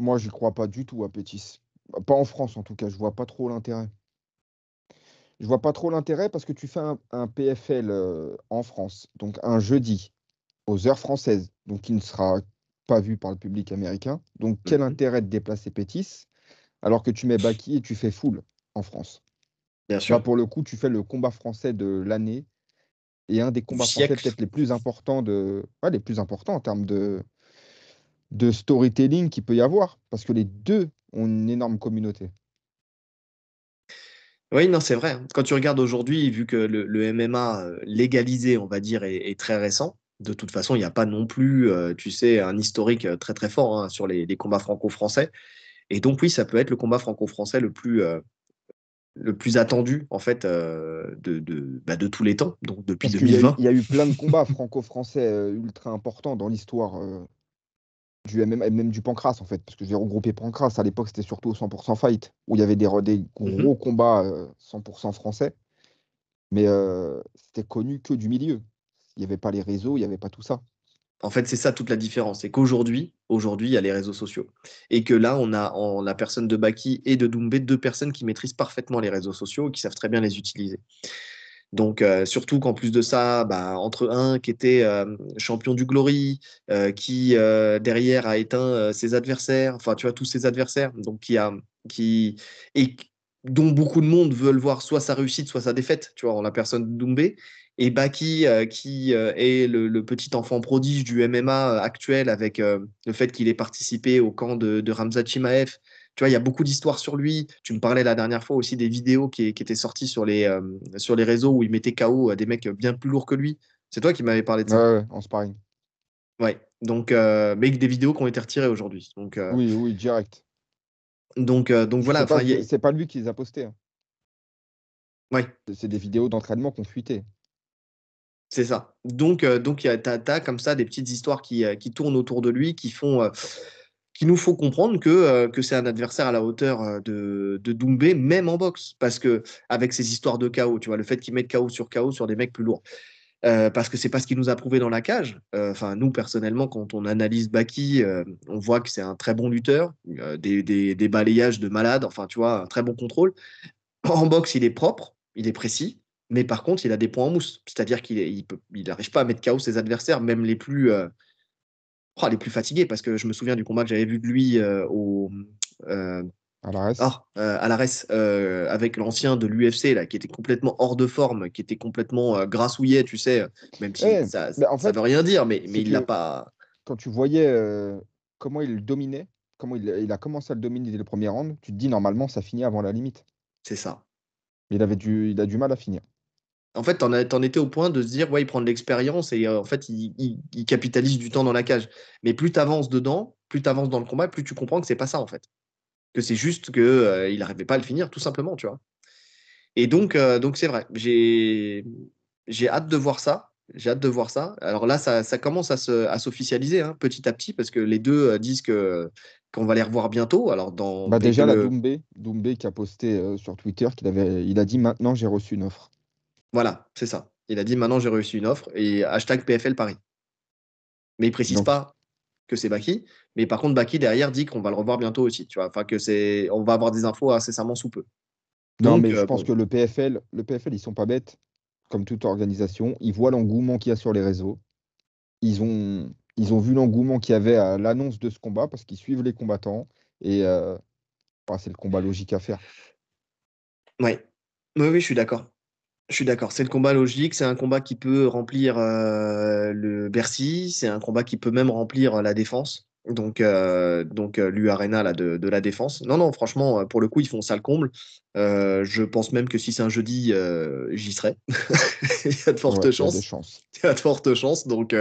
Moi, je ne crois pas du tout à Pétis. Pas en France, en tout cas. Je vois pas trop l'intérêt. Je vois pas trop l'intérêt parce que tu fais un PFL en France, donc un jeudi aux heures françaises, donc il ne sera pas vu par le public américain. Donc quel mhm. intérêt de déplacer Pétis alors que tu mets Baki et tu fais full en France Bien sûr. pour le coup, tu fais le combat français de l'année et un des combats français peut-être les plus importants de, les plus importants en termes de storytelling qu'il peut y avoir parce que les deux ont une énorme communauté. Oui, non, c'est vrai. Hein. Quand tu regardes aujourd'hui, vu que le, MMA euh, légalisé, on va dire, est très récent, de toute façon, il n'y a pas non plus, euh, tu sais, un historique euh, très très fort hein, sur les, combats franco-français. Et donc oui, ça peut être le combat franco-français le plus euh, le plus attendu en fait de, bah, de, tous les temps, donc depuis 2020. Il y, a eu plein de combats franco-français ultra importants dans l'histoire du MMA, même du Pancras en fait, parce que j'ai regroupé Pancras. À l'époque, c'était surtout au 100% fight où il y avait des, gros mm-hmm. combats 100% français, mais c'était connu que du milieu il n'y avait pas les réseaux, il n'y avait pas tout ça. En fait, c'est ça toute la différence. C'est qu'aujourd'hui, aujourd'hui, il y a les réseaux sociaux. Et que là, on a en la personne de Baki et de Doumbé deux personnes qui maîtrisent parfaitement les réseaux sociaux et qui savent très bien les utiliser. Donc, euh, surtout qu'en plus de ça, bah, entre un qui était euh, champion du Glory, euh, qui derrière a éteint ses adversaires, enfin, tu vois, tous ses adversaires, donc qui a. Qui, et dont beaucoup de monde veulent voir soit sa réussite, soit sa défaite, tu vois, en la personne de Doumbé et Baki, euh, qui euh, est le, petit enfant prodige du MMA euh, actuel avec le fait qu'il ait participé au camp de, de Ramzat Tu vois, il y a beaucoup d'histoires sur lui. Tu me parlais la dernière fois aussi des vidéos qui, étaient sorties sur les, sur les réseaux où il mettait KO à des mecs bien plus lourds que lui. C'est toi qui m'avais parlé de ça. Ouais, en sparring. Ouais, donc, mais des vidéos qui ont été retirées aujourd'hui. oui, oui, direct. Donc, donc voilà. C'est pas, lui qui les a postées. Hein. Ouais. C'est des vidéos d'entraînement qui ont fuité. C'est ça. Donc, euh, donc tu as, comme ça des petites histoires euh, qui, tournent autour de lui, qui font, euh, nous font comprendre que, c'est un adversaire à la hauteur de, de Doumbé, même en boxe, parce que avec ces histoires de chaos, tu vois, le fait qu'il mette chaos sur chaos sur des mecs plus lourds. parce que c'est pas ce qu'il nous a prouvé dans la cage. Enfin, nous personnellement, quand on analyse Baki, on voit que c'est un très bon lutteur, des, des balayages de malade. Enfin, tu vois, un très bon contrôle. En boxe, il est propre, il est précis, mais par contre, il a des points en mousse. C'est-à-dire qu'il n'arrive il pas à mettre KO ses adversaires, même les plus, euh, oh, les plus fatigués. Parce que je me souviens du combat que j'avais vu de lui euh, au. Euh, à la res, ah, à la res avec l'ancien de l'UFC là, qui était complètement hors de forme, qui était complètement grassouillet, tu sais, même si eh, ça, veut rien dire, mais, mais il n'a pas. Quand tu voyais comment il dominait, comment il, a commencé à le dominer dès le premier round, tu te dis normalement ça finit avant la limite. C'est ça. Mais il avait du, il a du mal à finir en fait, t'en, en étais au point de se dire, ouais, il prend de l'expérience et euh, en fait, il, capitalise du temps dans la cage. Mais plus tu avances dedans, plus tu avances dans le combat, plus tu comprends que c'est pas ça, en fait. Que c'est juste qu'il euh, il n'arrivait pas à le finir, tout simplement, tu vois. Et donc, euh, donc c'est vrai, j'ai, j'ai hâte de voir ça. J'ai hâte de voir ça. Alors là, ça, commence à, s'officialiser hein, petit à petit parce que les deux disent qu'on va les revoir bientôt. Alors dans bah, déjà, la Doumbé, Doumbé qui a posté sur Twitter qu'il avait, il a dit maintenant j'ai reçu une offre. Voilà, c'est ça. Il a dit maintenant j'ai reçu une offre et hashtag PFL Paris. Mais il précise pas que c'est Baki, mais par contre Baki derrière dit qu'on va le revoir bientôt aussi, tu vois. Enfin que c'est, on va avoir des infos incessamment sous peu. Non, mais je euh, pense que le PFL, le PFL, ils sont pas bêtes, comme toute organisation. Ils voient l'engouement qu'il y a sur les réseaux. Ils ont, ils ont vu l'engouement qu'il y avait à l'annonce de ce combat parce qu'ils suivent les combattants et euh, bah, c'est le combat logique à faire. Ouais. Oui, oui, je suis d'accord. Je suis d'accord, c'est le combat logique, c'est un combat qui peut remplir euh, le Bercy, c'est un combat qui peut même remplir euh, la défense. Donc, euh, donc l'UArena là de, de, la défense. Non, non, franchement, pour le coup, ils font ça le comble. je pense même que si c'est un jeudi, j'y serai. il y a de fortes chances. Il y a de fortes chances. Donc,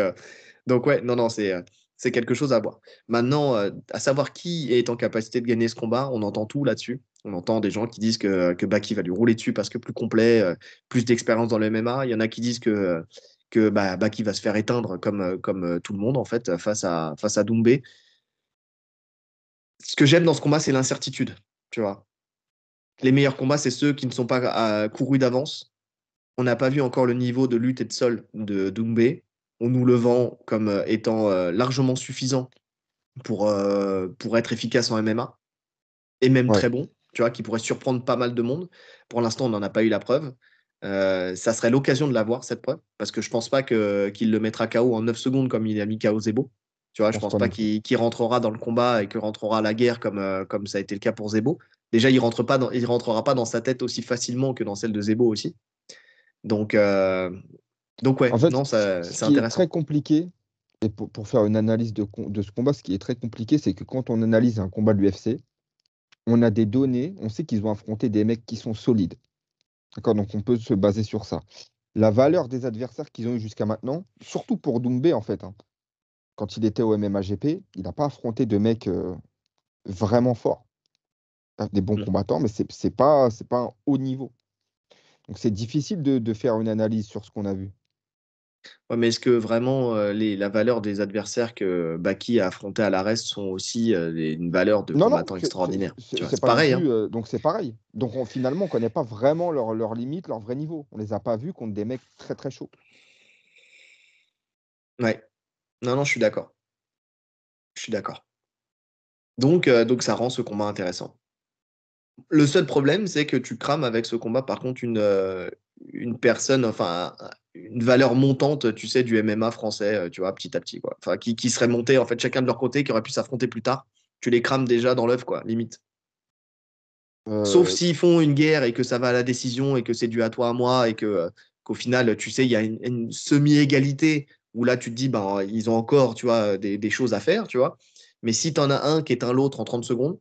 donc ouais, non, non, c'est c'est quelque chose à voir. Maintenant, euh, à savoir qui est en capacité de gagner ce combat, on entend tout là-dessus. On entend des gens qui disent que, que Baki va lui rouler dessus parce que plus complet, euh, plus d'expérience dans le MMA. Il y en a qui disent que, que bah, Baki va se faire éteindre comme, euh, comme tout le monde, en fait, face à, face à Doumbé. Ce que j'aime dans ce combat, c'est l'incertitude, tu vois. Les meilleurs combats, c'est ceux qui ne sont pas courus d'avance. On n'a pas vu encore le niveau de lutte et de sol de Doumbé on nous le vend comme euh, étant euh, largement suffisant pour, euh, pour être efficace en MMA et même très bon, tu vois, qui pourrait surprendre pas mal de monde. Pour l'instant, on n'en a pas eu la preuve. ça serait l'occasion de l'avoir, cette preuve, parce que je ne pense pas qu'il le mettra KO en 9 secondes comme il a mis KO Zebo. Tu vois, je pense pas qu'il rentrera dans le combat et qu'il rentrera la guerre comme, comme ça a été le cas pour Zebo. Déjà, il rentre rentrera pas dans sa tête aussi facilement que dans celle de Zebo aussi. Donc, donc ouais, en fait, ça, c'est très compliqué. Et pour, faire une analyse de, de, ce combat, ce qui est très compliqué, c'est que quand on analyse un combat de l'UFC, on a des données, on sait qu'ils ont affronté des mecs qui sont solides. D'accord Donc on peut se baser sur ça. La valeur des adversaires qu'ils ont eu jusqu'à maintenant, surtout pour Doumbé en fait, hein, quand il était au MMAGP, il n'a pas affronté de mecs euh, vraiment forts. Euh, des bons mm. combattants, mais c'est n'est pas, pas un haut niveau. Donc c'est difficile de faire une analyse sur ce qu'on a vu mais est-ce que vraiment euh, les, la valeur des adversaires que Baki a affronté à l'arrest sont aussi euh, une valeur de extraordinaire c'est- pareil. Hein. Euh, donc c'est pareil. Donc on, finalement, on connaît pas vraiment leurs leurs limites, leur vrai niveau. On les a pas vus contre des mecs très très chauds. Ouais. Non, non, je suis d'accord. Je suis d'accord. Donc, donc ça rend ce combat intéressant. Le seul problème, c'est que tu crames avec ce combat, par contre, une, une personne, enfin, une valeur montante, tu sais, du MMA français, euh, tu vois, petit à petit, quoi. Enfin, qui, serait monté, en fait, chacun de leur côté, qui aurait pu s'affronter plus tard. Tu les crames déjà dans l'œuf, quoi, limite. Euh, Sauf s'ils font une guerre et que ça va à la décision et que c'est dû à toi, à moi, et que euh, qu'au final, tu sais, il y a une, semi-égalité où là, tu te dis, ben, ils ont encore, tu vois, des, choses à faire, tu vois. Mais si tu en as un qui est un l'autre en 30 secondes,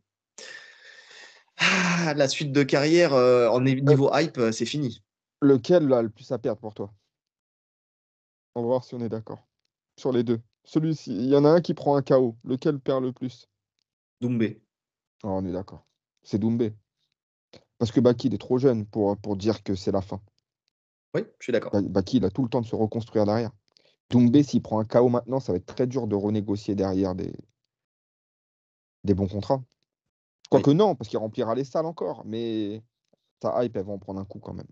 ah, la suite de carrière en niveau hype, c'est fini. Lequel a le plus à perdre pour toi On va voir si on est d'accord. Sur les deux. Celui-ci, il y en a un qui prend un KO. Lequel perd le plus Doumbé. Ah, on est d'accord. C'est Doumbé. Parce que Baki, il est trop jeune pour, pour dire que c'est la fin. Oui, je suis d'accord. Baki, il a tout le temps de se reconstruire derrière. Doumbé, s'il prend un KO maintenant, ça va être très dur de renégocier derrière des, des bons contrats. Quoique non, parce qu'il remplira les salles encore, mais sa hype, elle va en prendre un coup quand même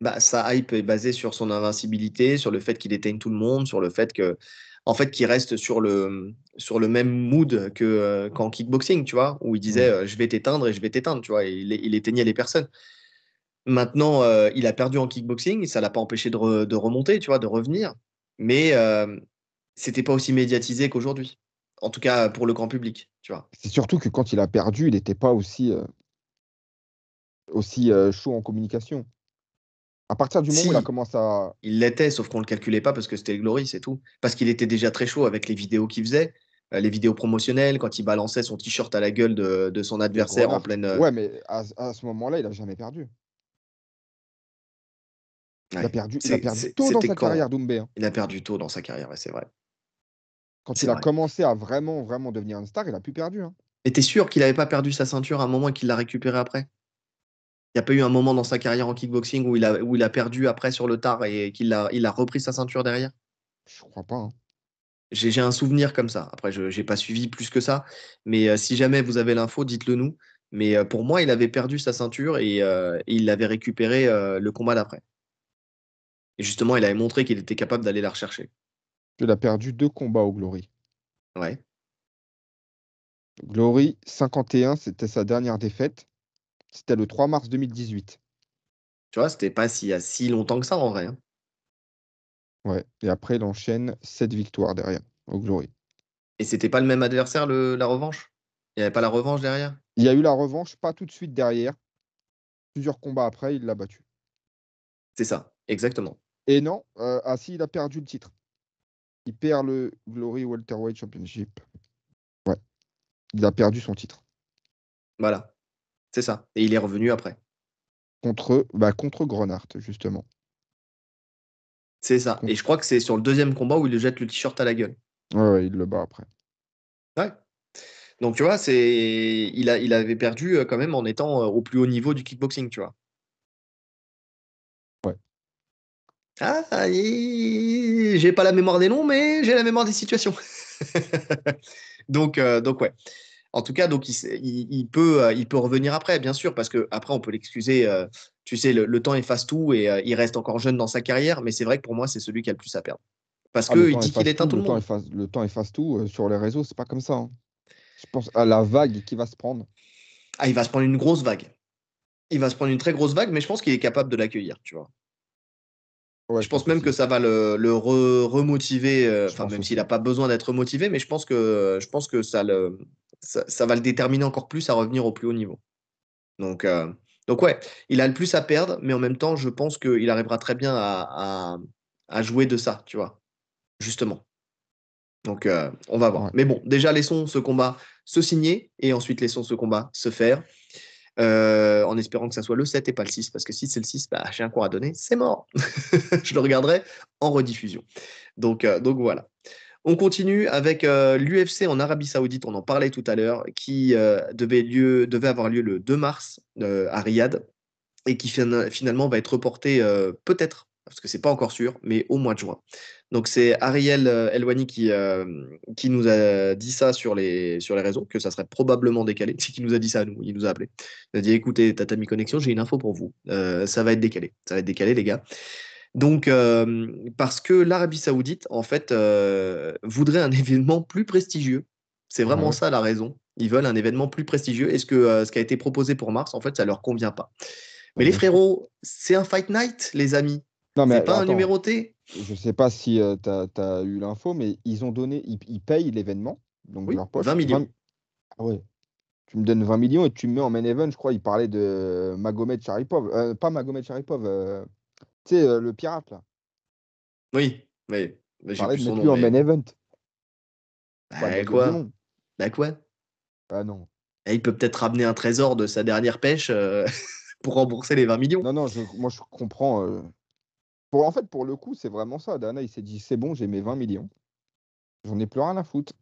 bah, sa hype est basée sur son invincibilité, sur le fait qu'il éteigne tout le monde, sur le fait que, en fait, qu'il reste sur le, sur le même mood que euh, qu'en kickboxing, tu vois, où il disait euh, je vais t'éteindre et je vais t'éteindre, tu vois, il, éteignait les personnes. Maintenant, euh, il a perdu en kickboxing, ça l'a pas empêché de, de, remonter, tu vois, de revenir, mais c'était pas aussi médiatisé qu'aujourd'hui, en tout cas pour le grand public, tu vois. C'est surtout que quand il a perdu, il n'était pas aussi aussi chaud en communication. À partir du moment où il a commencé à. Il l'était, sauf qu'on ne le calculait pas parce que c'était le Glory, c'est tout. Parce qu'il était déjà très chaud avec les vidéos qu'il faisait, euh, les vidéos promotionnelles, quand il balançait son t-shirt à la gueule de, son adversaire en pleine. Euh, ouais, mais à, à ce moment-là, il n'a jamais perdu. Il, a perdu, il tôt dans sa carrière, Doumbé. Hein. Il a perdu tôt dans sa carrière, c'est vrai. Quand il a commencé à vraiment, vraiment devenir une star, il a plus perdu. Hein. Et t'es sûr qu'il n'avait pas perdu sa ceinture à un moment et qu'il l'a récupérée après il n'y a pas eu un moment dans sa carrière en kickboxing où il a, perdu après sur le tard et qu'il a, repris sa ceinture derrière Je crois pas. Hein. J'ai un souvenir comme ça. Après, je n'ai pas suivi plus que ça. Mais euh, si jamais vous avez l'info, dites-le nous. Mais euh, pour moi, il avait perdu sa ceinture et, euh, il l'avait récupéré le combat d'après. Et justement, il avait montré qu'il était capable d'aller la rechercher. Il a perdu deux combats au Glory. Ouais. Glory 51, c'était sa dernière défaite. C'était le 3 mars 2018. Tu vois, c'était pas si, si longtemps que ça en vrai. Hein. Ouais, et après, il enchaîne 7 victoires derrière, au Glory. Et c'était pas le même adversaire, le, la revanche Il n'y avait pas la revanche derrière Il y a eu la revanche, pas tout de suite derrière. Plusieurs combats après, il l'a battu. C'est ça, exactement. Et non, euh, ah si, il a perdu le titre. Il perd le Glory Welterweight Championship. Ouais, il a perdu son titre. Voilà. C'est ça. Et il est revenu après. Contre, bah, contre justement. C'est ça. Et je crois que c'est sur le deuxième combat où il le jette le t-shirt à la gueule. Ouais, il le bat après. Ouais. Donc tu vois, c'est il, a... il avait perdu euh, quand même en étant euh, au plus haut niveau du kickboxing, tu vois. Ouais. Ah, j'ai pas la mémoire des noms, mais j'ai la mémoire des situations. donc, euh, donc ouais. En tout cas, donc il, peut, euh, il peut revenir après, bien sûr, parce que après on peut l'excuser. Euh, tu sais, le, temps efface tout et euh, il reste encore jeune dans sa carrière, mais c'est vrai que pour moi, c'est celui qui a le plus à perdre. Parce que ah, qu'il dit qu'il est tout, le, monde. le temps efface tout. sur les réseaux, c'est pas comme ça. Hein. Je pense à la vague qui va se prendre. Ah, il va se prendre une grosse vague. Il va se prendre une très grosse vague, mais je pense qu'il est capable de l'accueillir, tu vois. je pense même que ça va le, remotiver, enfin, même s'il n'a pas besoin d'être motivé, mais je pense que, je pense que ça, le, ça, va le déterminer encore plus à revenir au plus haut niveau. Donc, euh, donc ouais, il a le plus à perdre, mais en même temps, je pense qu'il arrivera très bien à, jouer de ça, tu vois, justement. Donc, euh, on va voir. Mais bon, déjà, laissons ce combat se signer et ensuite laissons ce combat se faire. Euh, en espérant que ça soit le 7 et pas le 6, parce que si c'est le 6, bah, j'ai un cours à donner, c'est mort. je le regarderai en rediffusion. Donc, donc voilà. On continue avec euh, l'UFC en Arabie Saoudite, on en parlait tout à l'heure, qui euh, devait, lieu, devait avoir lieu le 2 mars euh, à Riyad et qui finalement va être reporté peut-être, parce que ce n'est pas encore sûr, mais au mois de juin. Donc c'est Ariel Elwani qui, qui nous a dit ça sur les, sur les réseaux, que ça serait probablement décalé. C'est qui nous a dit ça à nous, il nous a appelé. Il a dit écoutez, Tatami Connexion, j'ai une info pour vous. ça va être décalé, ça va être décalé les gars. Donc, euh, parce que l'Arabie Saoudite, en fait, euh, voudrait un événement plus prestigieux. C'est vraiment mmh ça la raison. Ils veulent un événement plus prestigieux. Est-ce que euh, ce qui a été proposé pour Mars, en fait, ça leur convient pas Mais les frérots, c'est un fight night, les amis. Non, mais c'est pas un un numéroté. Je sais pas si tu as, eu l'info, mais ils ont donné, ils, payent l'événement. Donc leur 20 millions. Ah tu me donnes 20 millions et tu me mets en main event, je crois. Il parlaient de Magomed Sharipov. pas Magomed Sharipov, tu sais, euh, le pirate, là. Oui, Mais j'ai plus son en main event. Bah, quoi Bah quoi Bah non. et Il peut peut-être ramener un trésor de sa dernière pêche euh, pour rembourser les 20 millions. Non, non, moi je comprends. Euh, pour, en fait, pour le coup, c'est vraiment ça. Dana, il s'est dit c'est bon, j'ai mes 20 millions. J'en ai plus rien à foutre.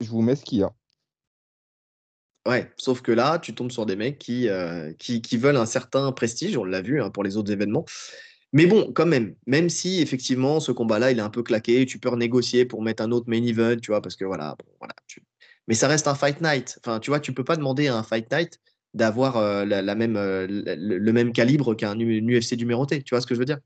Je vous mets ce qu'il y a. Ouais, sauf que là, tu tombes sur des mecs qui, euh, qui, veulent un certain prestige, on l'a vu hein, pour les autres événements. Mais bon, quand même, même si effectivement ce combat-là, il est un peu claqué, tu peux renégocier pour mettre un autre main event, tu vois, parce que voilà, voilà mais ça reste un fight night. Enfin, tu vois, tu peux pas demander à un fight night d'avoir euh, la, même, euh, le, même calibre qu'un UFC numéroté, tu vois ce que je veux dire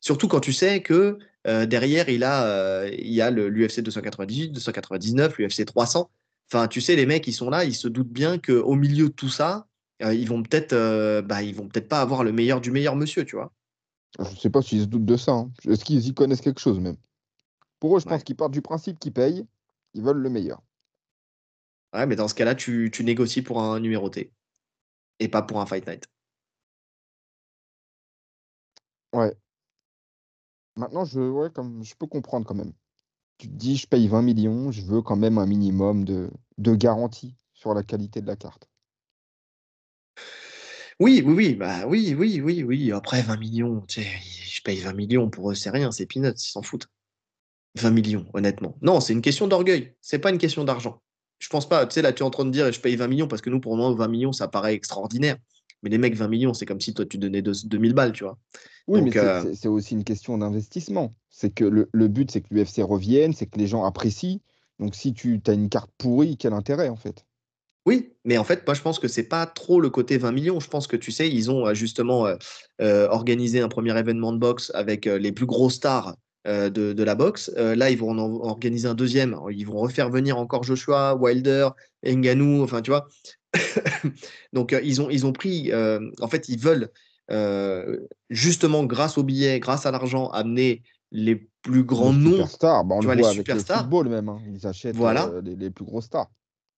Surtout quand tu sais que derrière, il a, il y a l'UFC 298, 299, l'UFC 300 Enfin, tu sais, les mecs, ils sont là, ils se doutent bien qu'au milieu de tout ça, euh, ils vont peut-être euh, bah, ils vont peut-être pas avoir le meilleur du meilleur monsieur, tu vois. Je sais pas s'ils se doutent de ça. Hein. Est-ce qu'ils y connaissent quelque chose même Pour eux, je pense qu'ils partent du principe qu'ils payent, ils veulent le meilleur. Ouais, mais dans ce cas-là, tu, négocies pour un numéroté et pas pour un Fight Night. Ouais. Maintenant, je, ouais, comme, je peux comprendre quand même tu te dis, je paye 20 millions, je veux quand même un minimum de, de garantie sur la qualité de la carte. Oui, oui, oui, bah oui, oui, oui, oui. Après 20 millions, tu sais, je paye 20 millions pour eux, c'est rien, c'est peanuts, ils s'en foutent. 20 millions, honnêtement. Non, c'est une question d'orgueil, c'est pas une question d'argent. Je pense pas, tu sais, là tu es en train de dire je paye 20 millions parce que nous pour moi 20 millions ça paraît extraordinaire. Mais les mecs, 20 millions, c'est comme si toi, tu donnais 2000 balles, tu vois. Oui, mais euh, c'est aussi une question d'investissement. C'est que le, but, c'est que l'UFC revienne, c'est que les gens apprécient. Donc, si tu as une carte pourrie, quel intérêt, en fait oui, mais en fait, moi, je pense que c'est pas trop le côté 20 millions. Je pense que, tu sais, ils ont euh, justement euh, organisé un premier événement de boxe avec les plus gros stars euh, de, la boxe. Euh, là, ils vont organiser un deuxième. Ils vont refaire venir encore Joshua, Wilder, Nganou, enfin, tu vois. Donc, euh, ils, ont, ils ont pris, en fait, ils veulent justement grâce au billets, grâce à l'argent, amener les plus grands noms. Bah, tu vois, les superstars. Hein. Ils achètent les, plus gros stars.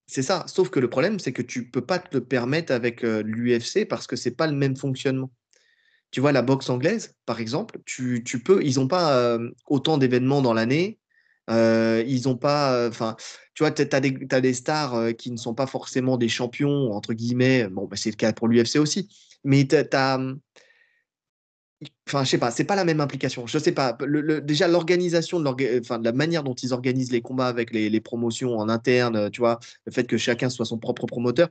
C'est ça. Sauf que le problème, c'est que tu peux pas te le permettre avec l'UFC parce que c'est pas le même fonctionnement. Tu vois, la boxe anglaise, par exemple, tu, peux, ils n'ont pas euh, autant d'événements dans l'année. Euh, ils pas, euh, enfin, tu vois, tu as, as, des stars qui ne sont pas forcément des champions, entre guillemets. Bon, bah, c'est le cas pour l'UFC aussi. Mais tu as. Hum, enfin, je sais pas, c'est pas la même implication. Je sais pas. déjà, l'organisation, de, enfin, la manière dont ils organisent les combats avec les, promotions en interne, tu vois, le fait que chacun soit son propre promoteur,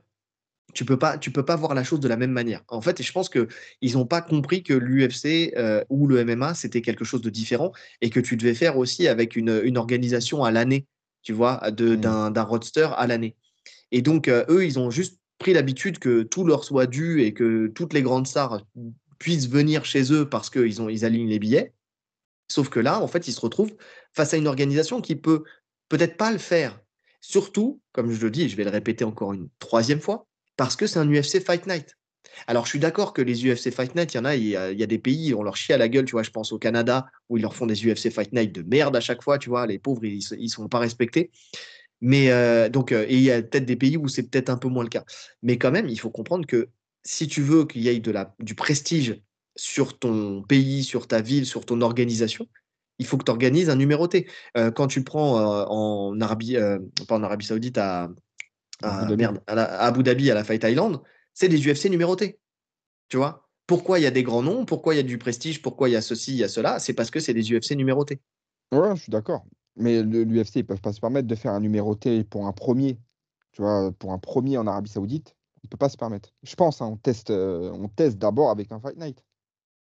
tu peux pas tu peux pas voir la chose de la même manière en fait et je pense que ils n'ont pas compris que l'UFC euh, ou le MMA c'était quelque chose de différent et que tu devais faire aussi avec une, organisation à l'année tu vois de, mmh. d'un, roadster à l'année et donc euh, eux ils ont juste pris l'habitude que tout leur soit dû et que toutes les grandes stars puissent venir chez eux parce qu'ils ont ils alignent les billets sauf que là en fait ils se retrouvent face à une organisation qui peut peut-être pas le faire surtout comme je le dis je vais le répéter encore une troisième fois parce que c'est un UFC Fight Night. Alors, je suis d'accord que les UFC Fight Night, il y en a, il y, a, des pays, on leur chie à la gueule, tu vois. Je pense au Canada, où ils leur font des UFC Fight Night de merde à chaque fois, tu vois. Les pauvres, ils ne sont pas respectés. Mais euh, donc, euh, et il y a peut-être des pays où c'est peut-être un peu moins le cas. Mais quand même, il faut comprendre que si tu veux qu'il y ait de la, du prestige sur ton pays, sur ta ville, sur ton organisation, il faut que tu organises un numéroté. Euh, quand tu prends euh, en, Arabie, pas en Arabie Saoudite, à, à, Abu Dhabi, à la Fight Island, c'est des UFC numérotés. Tu vois Pourquoi il y a des grands noms Pourquoi il y a du prestige Pourquoi il y a ceci, il y a cela C'est parce que c'est des UFC numérotés. Ouais, je suis d'accord. Mais l'UFC, ils peuvent pas se permettre de faire un numéroté pour un premier. Tu vois, pour un premier en Arabie Saoudite, on peuvent pas se permettre. Je pense, hein, on teste, euh, on teste d'abord avec un Fight Night.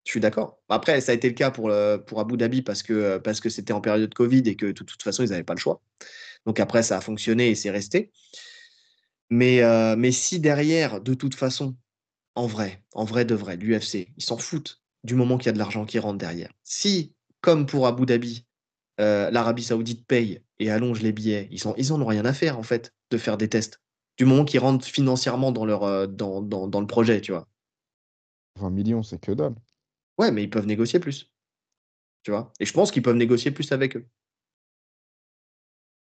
Je suis d'accord. Après, ça a été le cas pour, pour Abu Dhabi parce que euh, parce que c'était en période de Covid et que de toute façon, ils n'avaient pas le choix. Donc après, ça a fonctionné et c'est resté. Euh, mais, si derrière, de toute façon, en vrai, en vrai de vrai, l'UFC, ils s'en foutent du moment qu'il y a de l'argent qui rentre derrière. Si, comme pour Abu Dhabi, euh, l'Arabie Saoudite paye et allonge les billets, ils n'en ils ont rien à faire, en fait, de faire des tests. Du moment qu'ils rentrent financièrement dans, leur, euh, dans, dans le projet, tu vois. 20 millions, c'est que dalle. Ouais, mais ils peuvent négocier plus. Tu vois Et je pense qu'ils peuvent négocier plus avec eux.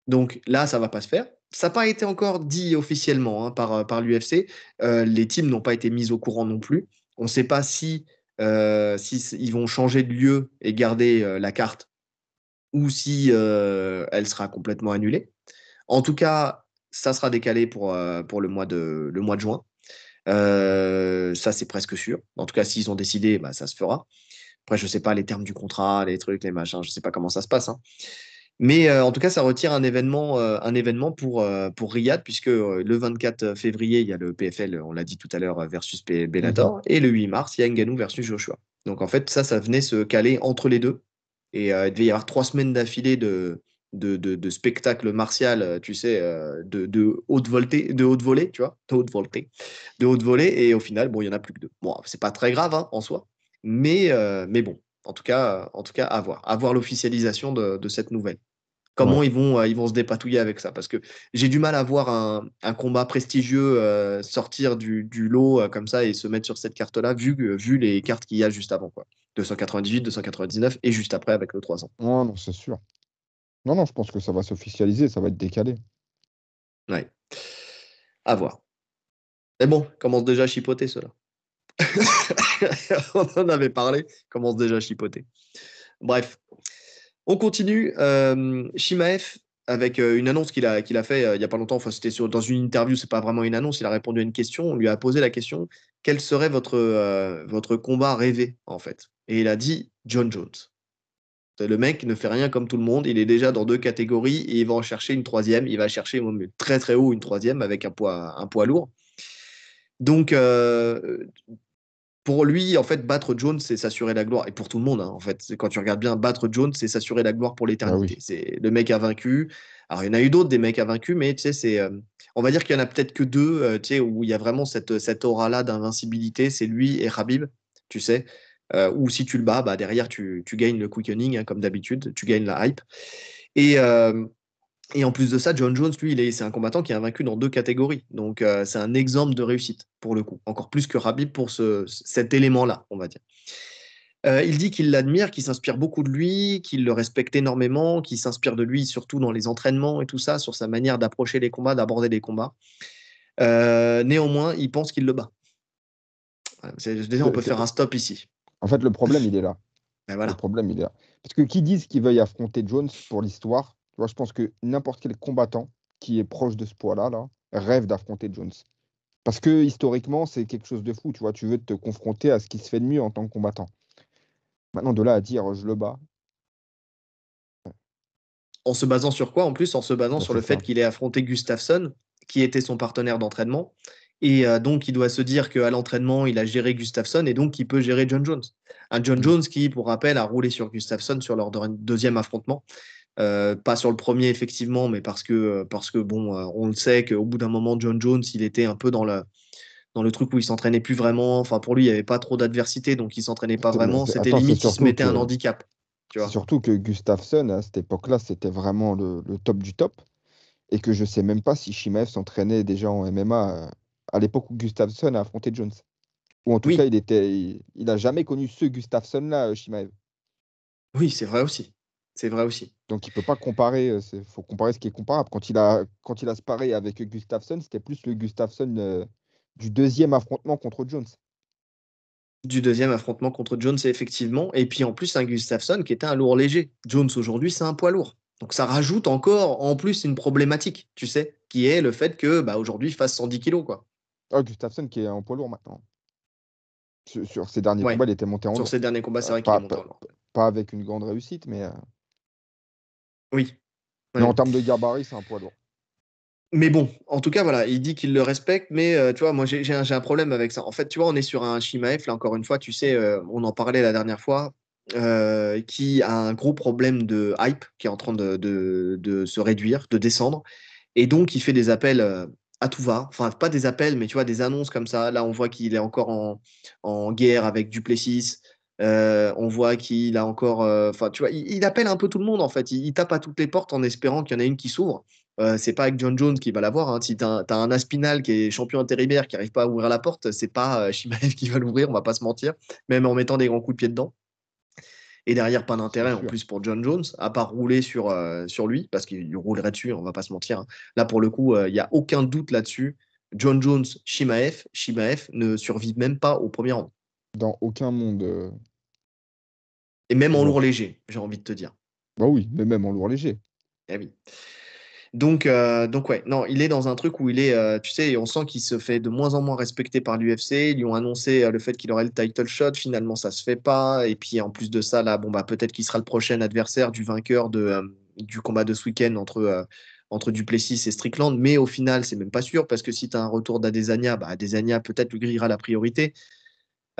Donc là, ça va pas se faire ça n'a pas été encore dit officiellement hein, par, euh, par l'UFC. Euh, les teams n'ont pas été mis au courant non plus. On ne sait pas si, euh, ils vont changer de lieu et garder la carte ou si elle sera complètement annulée. En tout cas, ça sera décalé pour, pour le, mois de, le mois de juin. ça, c'est presque sûr. En tout cas, s'ils ont décidé, bah, ça se fera. Après, je ne sais pas les termes du contrat, les trucs, les machins, je ne sais pas comment ça se passe. Hein. Mais euh, en tout cas, ça retire un événement, euh, un événement pour, euh, pour Riyad, puisque le 24 février, il y a le PFL, on l'a dit tout à l'heure, versus Bellator, mhm. et le 8 mars, il y a Ngannou versus Joshua. Donc en fait, ça, ça venait se caler entre les deux. Et il devait y avoir trois semaines d'affilée de, de, de, spectacle martial, tu sais, de, de, haute de haute volée, tu vois, de haute de haute volée, et au final, bon, il y en a plus que deux. Bon, c'est pas très grave hein, en soi, mais, mais bon, en tout cas, en tout cas, à voir, à voir l'officialisation de cette nouvelle. Comment ils, vont, euh, ils vont se dépatouiller avec ça Parce que j'ai du mal à voir un, combat prestigieux euh, sortir du, lot euh, comme ça et se mettre sur cette carte-là, vu, vu les cartes qu'il y a juste avant. Quoi. 298, 299 et juste après avec le 300. Non, non, c'est sûr. Non, non, je pense que ça va s'officialiser, ça va être décalé. Ouais. À voir. Mais bon, commence déjà à chipoter cela. On en avait parlé, commence déjà à chipoter. Bref. On continue. Euh, Shimaef, avec euh, une annonce qu'il a, qu'il a fait euh, il n'y a pas longtemps, enfin, c'était dans une interview, c'est pas vraiment une annonce, il a répondu à une question, on lui a posé la question quel serait votre, euh, votre combat rêvé, en fait Et il a dit John Jones. Le mec ne fait rien comme tout le monde, il est déjà dans deux catégories et il va en chercher une troisième, il va chercher très très haut une troisième avec un poids, un poids lourd. Donc, pour lui, en fait, battre Jones, c'est s'assurer la gloire. Et pour tout le monde, hein, en fait, quand tu regardes bien, battre Jones, c'est s'assurer la gloire pour l'éternité. Ah c'est le mec a vaincu. Alors, il y en a eu d'autres des mecs a vaincu, mais tu sais, c'est, euh, on va dire qu'il y en a peut-être que deux, euh, tu sais, où il y a vraiment cette, aura-là d'invincibilité. C'est lui et Habib, tu sais. Euh, ou si tu le bats, bah, derrière, tu, gagnes le quickening, hein, comme d'habitude, tu gagnes la hype. Et, et en plus de ça, John Jones, lui, c'est un combattant qui a vaincu dans deux catégories. Donc, euh, c'est un exemple de réussite, pour le coup. Encore plus que Rabib pour cet élément-là, on va dire. Euh, il dit qu'il l'admire, qu'il s'inspire beaucoup de lui, qu'il le respecte énormément, qu'il s'inspire de lui surtout dans les entraînements et tout ça, sur sa manière d'approcher les combats, d'aborder les combats. Euh, néanmoins, il pense qu'il le bat. Déjà, on peut faire un stop ici. En fait, le problème, il est là. Ben le problème, il est là. Parce que qui disent qu'il veuille affronter Jones pour l'histoire, je pense que n'importe quel combattant qui est proche de ce poids-là là, rêve d'affronter Jones. Parce que historiquement, c'est quelque chose de fou. Tu vois, tu veux te confronter à ce qui se fait de mieux en tant que combattant. Maintenant, de là à dire je le bats. En se basant sur quoi en plus En se basant sur le fait qu'il ait affronté Gustafsson, qui était son partenaire d'entraînement. Et euh, donc, il doit se dire qu'à l'entraînement, il a géré Gustafsson et donc il peut gérer John Jones. Un John mmh. Jones qui, pour rappel, a roulé sur Gustafsson sur leur deuxième affrontement. Euh, pas sur le premier effectivement, mais parce que euh, parce que bon, euh, on le sait qu'au bout d'un moment, John Jones, il était un peu dans le dans le truc où il s'entraînait plus vraiment. Enfin, pour lui, il n'y avait pas trop d'adversité, donc il s'entraînait pas vraiment. C'était limite, il se mettait un handicap. Tu vois. Surtout que Gustafsson, à cette époque-là, c'était vraiment le, top du top, et que je sais même pas si Shimaev s'entraînait déjà en MMA à l'époque où Gustafsson a affronté Jones. Ou en tout cas, il était, il, jamais connu ce Gustafsson là, Shimaev Oui, c'est vrai aussi. C'est vrai aussi. Donc il ne peut pas comparer. Il euh, faut comparer ce qui est comparable. Quand il a quand il a sparé avec Gustafsson, c'était plus le Gustafsson euh, du deuxième affrontement contre Jones. Du deuxième affrontement contre Jones, effectivement. Et puis en plus un Gustafsson qui était un lourd léger. Jones aujourd'hui c'est un poids lourd. Donc ça rajoute encore en plus une problématique, tu sais, qui est le fait que bah, aujourd'hui il fasse 110 kilos quoi. Oh, Gustafsson qui est en poids lourd maintenant. Sur, ses derniers combats, il était monté en Sur ses derniers combats, c'est euh, vrai qu'il est lourd. Pas avec une grande réussite, mais. Oui. Mais en termes de gabarit, c'est un poids lourd. Mais bon, en tout cas, voilà, il dit qu'il le respecte, mais euh, tu vois, moi j'ai un, problème avec ça. En fait, tu vois, on est sur un Chimaef, là encore une fois, tu sais, euh, on en parlait la dernière fois, euh, qui a un gros problème de hype, qui est en train de, se réduire, de descendre, et donc il fait des appels à tout va, enfin pas des appels, mais tu vois, des annonces comme ça. Là, on voit qu'il est encore en, en guerre avec Duplessis, euh, on voit qu'il a encore. Euh, enfin, tu vois, il, appelle un peu tout le monde en fait. Il, tape à toutes les portes en espérant qu'il y en a une qui s'ouvre. Euh, c'est pas avec John Jones qui va l'avoir. Hein. Si tu as, un Aspinal qui est champion intérimaire qui n'arrive pas à ouvrir la porte, c'est pas Shimaev qui va l'ouvrir, on va pas se mentir, même en mettant des grands coups de pied dedans. Et derrière, pas d'intérêt en plus pour John Jones, à part rouler sur, sur lui, parce qu'il roulerait dessus, on va pas se mentir. Hein. Là, pour le coup, il y a aucun doute là-dessus. John Jones, Shimaev, Shimaev ne survit même pas au premier rang. Dans aucun monde. Et même en lourd léger, j'ai envie de te dire. Bah oui, mais même en lourd léger. Eh oui. Donc, euh, donc ouais, non, il est dans un truc où il est, euh, tu sais, on sent qu'il se fait de moins en moins respecter par l'UFC. Ils lui ont annoncé euh, le fait qu'il aurait le title shot. Finalement, ça se fait pas. Et puis, en plus de ça, là, bon, bah, peut-être qu'il sera le prochain adversaire du vainqueur de, du combat de ce week-end entre, entre Duplessis et Strickland. Mais au final, c'est même pas sûr parce que si tu as un retour d'Adesania, bah, peut-être lui grillera la priorité.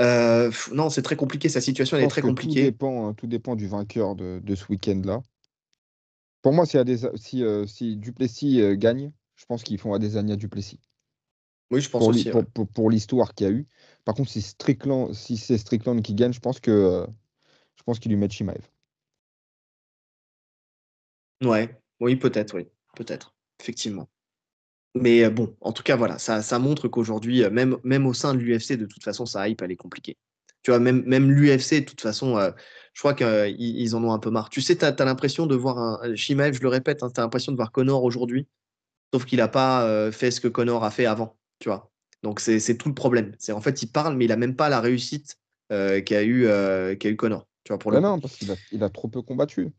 Euh, non, c'est très compliqué. Sa situation elle est très compliquée. Tout dépend, hein, tout dépend du vainqueur de, ce week-end-là. Pour moi, euh, si, Duplessis euh, gagne, je pense qu'ils font Adesanya Duplessis. Oui, je pense aussi. Pour, l'histoire qu'il y a eu. Par contre, si, si c'est Strickland qui gagne, je pense que je pense qu'il lui met Chimaev. Ouais, oui, peut-être, oui, peut-être, effectivement. Mais euh, bon, en tout cas, voilà, ça, montre qu'aujourd'hui, euh, même, au sein de l'UFC, de toute façon, ça hype, elle est compliquée. Tu vois, même, l'UFC, de toute façon, euh, je crois qu'ils en ont un peu marre. Tu sais, tu as, l'impression de voir un. Shimaev, je le répète, hein, tu as l'impression de voir Connor aujourd'hui, sauf qu'il n'a pas fait ce que Connor a fait avant. Tu vois. Donc, c'est tout le problème. C'est En fait, il parle, mais il n'a même pas la réussite qu'a eu, eu Connor. Tu vois, pour le... Bah non, parce qu'il a trop peu combattu.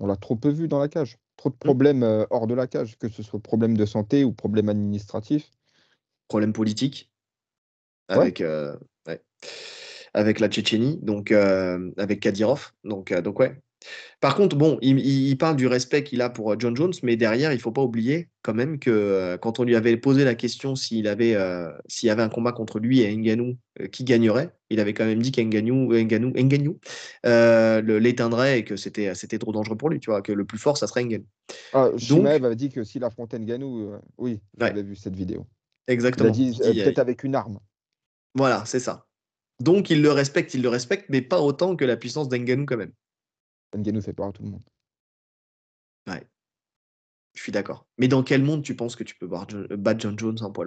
On l'a trop peu vu dans la cage. Trop de mmh. problèmes euh, hors de la cage, que ce soit problème de santé ou problème administratif. Problème politique. Avec, euh, avec la Tchétchénie, donc euh, avec Kadyrov. Donc, donc ouais, par contre, bon, il, parle du respect qu'il a pour euh, John Jones, mais derrière, il ne faut pas oublier quand même que euh, quand on lui avait posé la question s'il avait, euh, s'il y avait un combat contre lui et Nganou, qui gagnerait, il avait quand même dit qu'Enganou Nganou, l'éteindrait et que c'était, trop dangereux pour lui, tu vois, que le plus fort, ça serait Nganou. Ah, avait dit que s'il affrontait Nganou, oui, il j'avais vu cette vidéo. Exactement. Il a dit peut-être avec une arme. Voilà, c'est ça. Donc il le respecte, il le respecte, mais pas autant que la puissance d'Enganou quand même nous fait peur à tout le monde. Ouais. Je suis d'accord. Mais dans quel monde tu penses que tu peux euh, battre John Jones en poids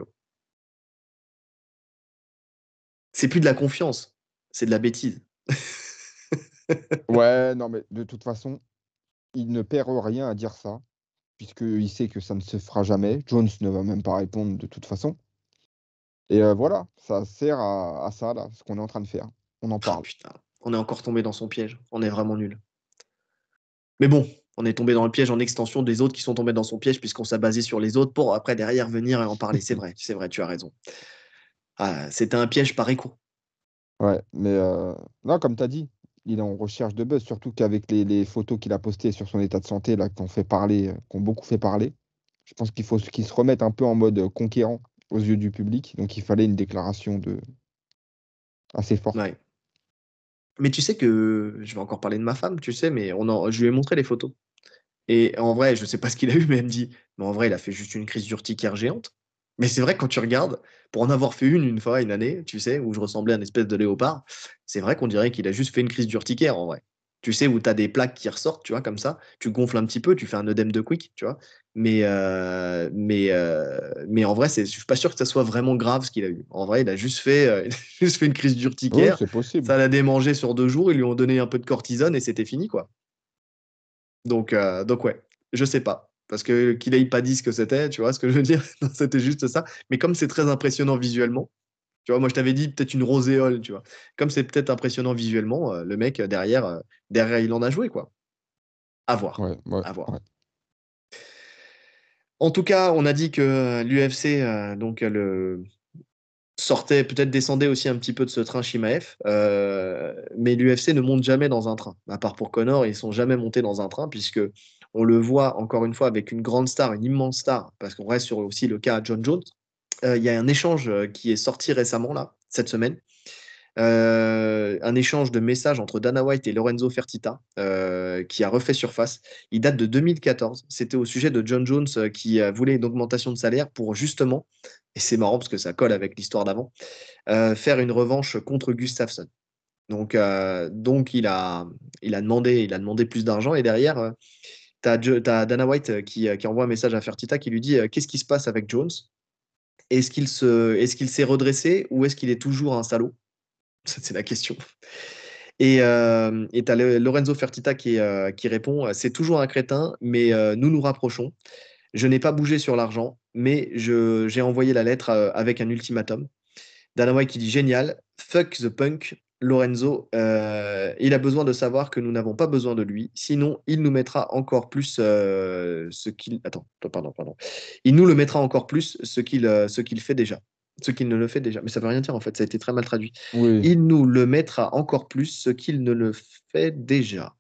C'est plus de la confiance, c'est de la bêtise. ouais, non, mais de toute façon, il ne perd rien à dire ça, puisqu'il sait que ça ne se fera jamais. Jones ne va même pas répondre de toute façon. Et euh, voilà, ça sert à, ça, là, ce qu'on est en train de faire. On en ah, parle. putain, on est encore tombé dans son piège. On est vraiment nul. Mais bon, on est tombé dans le piège en extension des autres qui sont tombés dans son piège puisqu'on s'est basé sur les autres pour après derrière venir en parler. C'est vrai, c'est vrai, tu as raison. Ah, c'était un piège par écho. Ouais, mais euh... comme tu as dit, il est en recherche de buzz, surtout qu'avec les, photos qu'il a postées sur son état de santé, là, qu'on fait parler, euh, qu'on beaucoup fait parler, je pense qu'il faut qu'il se remette un peu en mode euh, conquérant aux yeux du public. Donc il fallait une déclaration de assez forte. Ouais. Mais tu sais que, je vais encore parler de ma femme, tu sais, mais on je lui ai montré les photos. Et en vrai, je ne sais pas ce qu'il a eu, mais elle me dit, mais en vrai, il a fait juste une crise d'urticaire géante. Mais c'est vrai, quand tu regardes, pour en avoir fait une une fois, une année, tu sais, où je ressemblais à une espèce de léopard, c'est vrai qu'on dirait qu'il a juste fait une crise d'urticaire en vrai. Tu sais, où tu as des plaques qui ressortent, tu vois, comme ça, tu gonfles un petit peu, tu fais un œdème de quick, tu vois. Mais, euh, mais, euh, mais en vrai, je ne suis pas sûr que ça soit vraiment grave ce qu'il a eu. En vrai, il a juste fait, euh, juste fait une crise d'urticaire. ça l'a démangé sur deux jours. Ils lui ont donné un peu de cortisone et c'était fini. quoi. Donc, donc ouais, je sais pas. Parce que qu'il n'a pas dit ce que c'était, tu vois ce que je veux dire C'était juste ça. Mais comme c'est très impressionnant visuellement, tu vois, moi, je t'avais dit peut-être une roséole, tu vois. Comme c'est peut-être impressionnant visuellement, le mec derrière, derrière, il en a joué, quoi. À voir. à voir. En tout cas, on a dit que euh, l'UFC euh, donc euh, le sortait, peut-être descendait aussi un petit peu de ce train Shimaev, euh, mais l'UFC ne monte jamais dans un train. À part pour Connor, ils sont jamais montés dans un train puisque on le voit encore une fois avec une grande star, une immense star, parce qu'on reste sur aussi le cas à John Jones. Il y a un échange qui est sorti récemment là cette semaine euh, un échange de messages entre Dana White et Lorenzo Fertita euh, qui a refait surface. Il date de 2014. C'était au sujet de John Jones euh, qui voulait une augmentation de salaire pour justement, et c'est marrant parce que ça colle avec l'histoire d'avant, faire une revanche contre Gustafsson. Donc, donc il, a, il, a demandé, il a demandé plus d'argent et derrière, tu as, Dana White qui, qui, envoie un message à Fertita qui lui dit Qu'est-ce qui se passe avec Jones Est-ce qu'il s'est est redressé ou est-ce qu'il est toujours un salaud C'est la question. Et euh, tu as Lorenzo Fertita euh, qui, répond euh, C'est toujours un crétin, mais nous nous rapprochons. Je n'ai pas bougé sur l'argent, mais j'ai envoyé la lettre avec un ultimatum. Dana White qui dit Génial, fuck the punk. Lorenzo, il a besoin de savoir que nous n'avons pas besoin de lui, sinon il nous mettra encore plus ce qu'il. Attends, pardon, Il nous le mettra encore plus ce qu'il fait déjà ce qu'il ne le fait déjà. Mais ça veut rien dire en fait, ça a été très mal traduit. Il nous le mettra encore plus ce qu'il ne le fait déjà.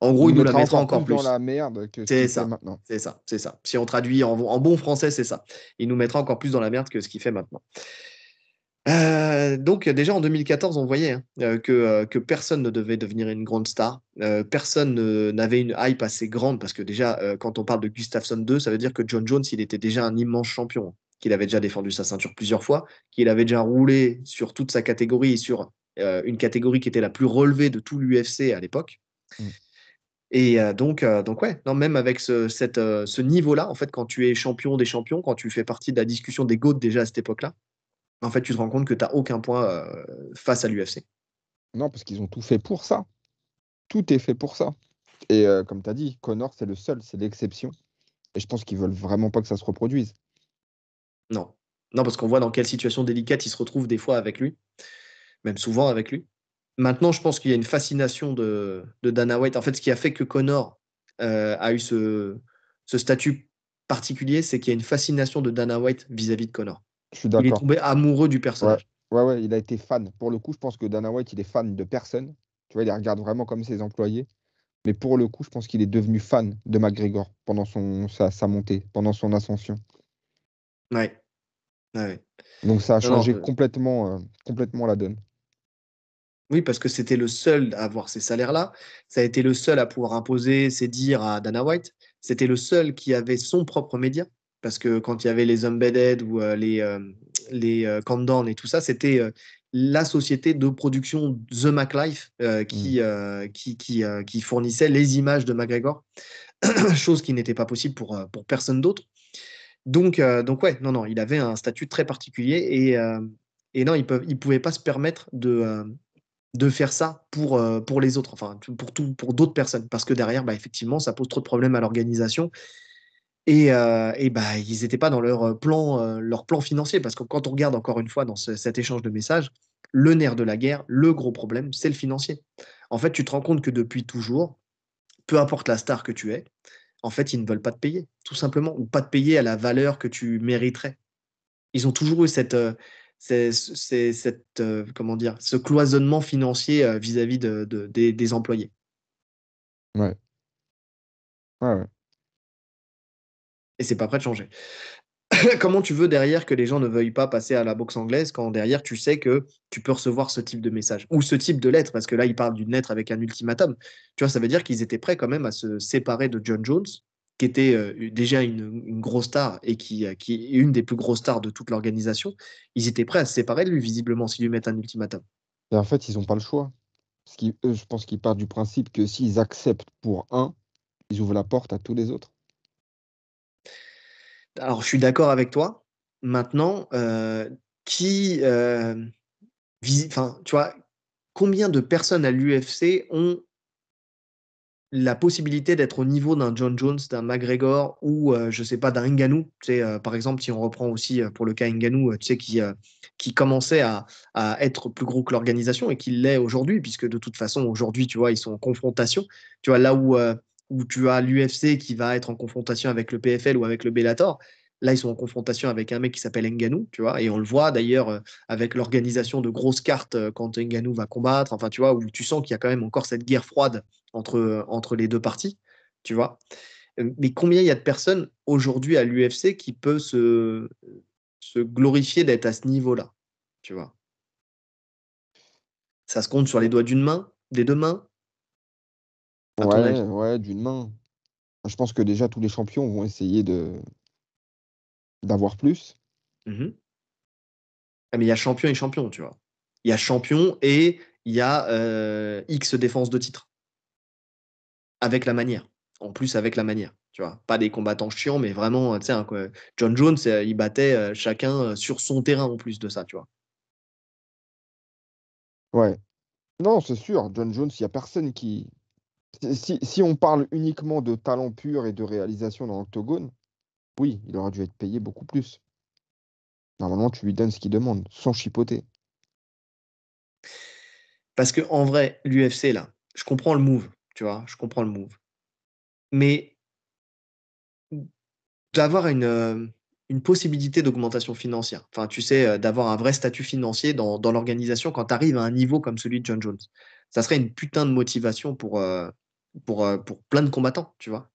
En gros, il, nous la mettra encore, plus. Dans la merde que ce qu'il Fait maintenant. C'est ça, c'est ça. Si on traduit en, bon français, c'est ça. Il nous mettra encore plus dans la merde que ce qu'il fait maintenant. Euh, donc déjà en 2014, on voyait hein, euh, que, euh, que, personne ne devait devenir une grande star, personne n'avait une hype assez grande, parce que déjà quand on parle de Gustafsson 2, ça veut dire que John Jones, il était déjà un immense champion qu'il avait déjà défendu sa ceinture plusieurs fois, qu'il avait déjà roulé sur toute sa catégorie, sur euh, une catégorie qui était la plus relevée de tout l'UFC à l'époque. Mm. Et euh, donc, euh, donc ouais, non, même avec ce, niveau-là, en fait, quand tu es champion des champions, quand tu fais partie de la discussion des GOAT déjà à cette époque-là, en fait, tu te rends compte que tu n'as aucun point face à l'UFC. Non, parce qu'ils ont tout fait pour ça. Tout est fait pour ça. Et comme tu as dit, Connor, c'est le seul, c'est l'exception. Et je pense qu'ils veulent vraiment pas que ça se reproduise. Non. Non, parce qu'on voit dans quelle situation délicate il se retrouve des fois avec lui, même souvent avec lui. Maintenant, je pense qu'il y a une fascination de, Dana White. En fait, ce qui a fait que Connor euh, a eu ce, statut particulier, c'est qu'il y a une fascination de Dana White vis-à-vis de Connor. suis Il est tombé amoureux du personnage. Ouais. ouais, il a été fan. Pour le coup, je pense que Dana White, il est fan de personne. Tu vois, il les regarde vraiment comme ses employés. Mais pour le coup, je pense qu'il est devenu fan de McGregor pendant son, sa montée, pendant son ascension. Ouais. Donc ça a changé complètement, euh, complètement la donne. Oui, parce que c'était le seul à avoir ces salaires-là. Ça a été le seul à pouvoir imposer ses dires à Dana White. C'était le seul qui avait son propre média. Parce que quand il y avait les Embedded ou euh, les, euh, les et tout ça, c'était la société de production The MacLife mmh. qui, qui, qui, qui, fournissait les images de McGregor. Chose qui n'était pas possible pour, pour personne d'autre. Euh, donc, ouais, non, non, il avait un statut très particulier et, euh, non, il ne pouvait pas se permettre de, euh, faire ça pour, les autres, enfin, pour, d'autres personnes, parce que derrière, bah, effectivement, ça pose trop de problèmes à l'organisation. Et, et bah, ils n'étaient pas dans leur plan, leur plan financier, parce que quand on regarde encore une fois dans cet échange de messages, le nerf de la guerre, le gros problème, c'est le financier. En fait, tu te rends compte que depuis toujours, peu importe la star que tu es, en fait, ils ne veulent pas te payer, tout simplement, ou pas te payer à la valeur que tu mériterais. Ils ont toujours eu cette, euh, cette, euh, comment dire, ce cloisonnement financier euh, vis-à-vis des, employés. Ouais. Ouais, ouais. Et c'est pas prêt de changer. comment tu veux derrière que les gens ne veuillent pas passer à la boxe anglaise quand derrière tu sais que tu peux recevoir ce type de message ou ce type de lettre parce que là il parle d'une lettre avec un ultimatum. Tu vois, ça veut dire qu'ils étaient prêts quand même à se séparer de John Jones qui était euh, déjà une, grosse star et qui, euh, qui est une des plus grosses stars de toute l'organisation. Ils étaient prêts à se séparer de lui visiblement s'ils lui mettent un ultimatum. Et en fait, ils n'ont pas le choix. je pense qu'ils partent du principe que s'ils acceptent pour un, ils ouvrent la porte à tous les autres. Alors, je suis d'accord avec toi. Maintenant, euh, qui. Euh, enfin, tu vois, combien de personnes à l'UFC ont la possibilité d'être au niveau d'un John Jones, d'un McGregor ou je euh, je sais pas d'un Ngannou. Tu sais, par exemple, si on reprend aussi pour le cas Ngannou, tu sais qui qui commençait à, à, être plus gros que l'organisation et qui l'est aujourd'hui puisque de toute façon aujourd'hui tu vois ils sont en confrontation. Tu vois là où où tu as l'UFC qui va être en confrontation avec le PFL ou avec le Bellator. Là, ils sont en confrontation avec un mec qui s'appelle Nganou, tu vois, et on le voit d'ailleurs euh, avec l'organisation de grosses cartes euh, quand Nganou va combattre, enfin, tu vois, où tu sens qu'il y a quand même encore cette guerre froide entre, euh, entre les deux parties, tu vois. Mais combien il y a de personnes aujourd'hui à l'UFC qui peuvent se, se glorifier d'être à ce niveau-là, tu vois Ça se compte sur les doigts d'une main, des deux mains, ah, ouais, ouais d'une main. Je pense que déjà tous les champions vont essayer de d'avoir plus. Mmh ah, mais il y a champion et champion, tu vois. Il y a champion et il y a X défense de titre. Avec la manière. En plus, avec la manière. Tu vois, pas des combattants chiants, mais vraiment, tu sais, John Jones, il battait chacun sur son terrain en plus de ça, tu vois. Ouais. Non, c'est sûr. John Jones, il n'y a personne qui, si, on parle uniquement de talent pur et de réalisation dans l'octogone, oui, il aurait dû être payé beaucoup plus. Normalement, tu lui donnes ce qu'il demande, sans chipoter. Parce que en vrai, l'UFC, là, je comprends le move, tu vois, je comprends le move. Mais d'avoir une, euh, une possibilité d'augmentation financière, enfin, tu sais, euh, d'avoir un vrai statut financier dans, l'organisation quand tu arrives à un niveau comme celui de John Jones, ça serait une putain de motivation pour, euh, pour, euh, pour plein de combattants, tu vois.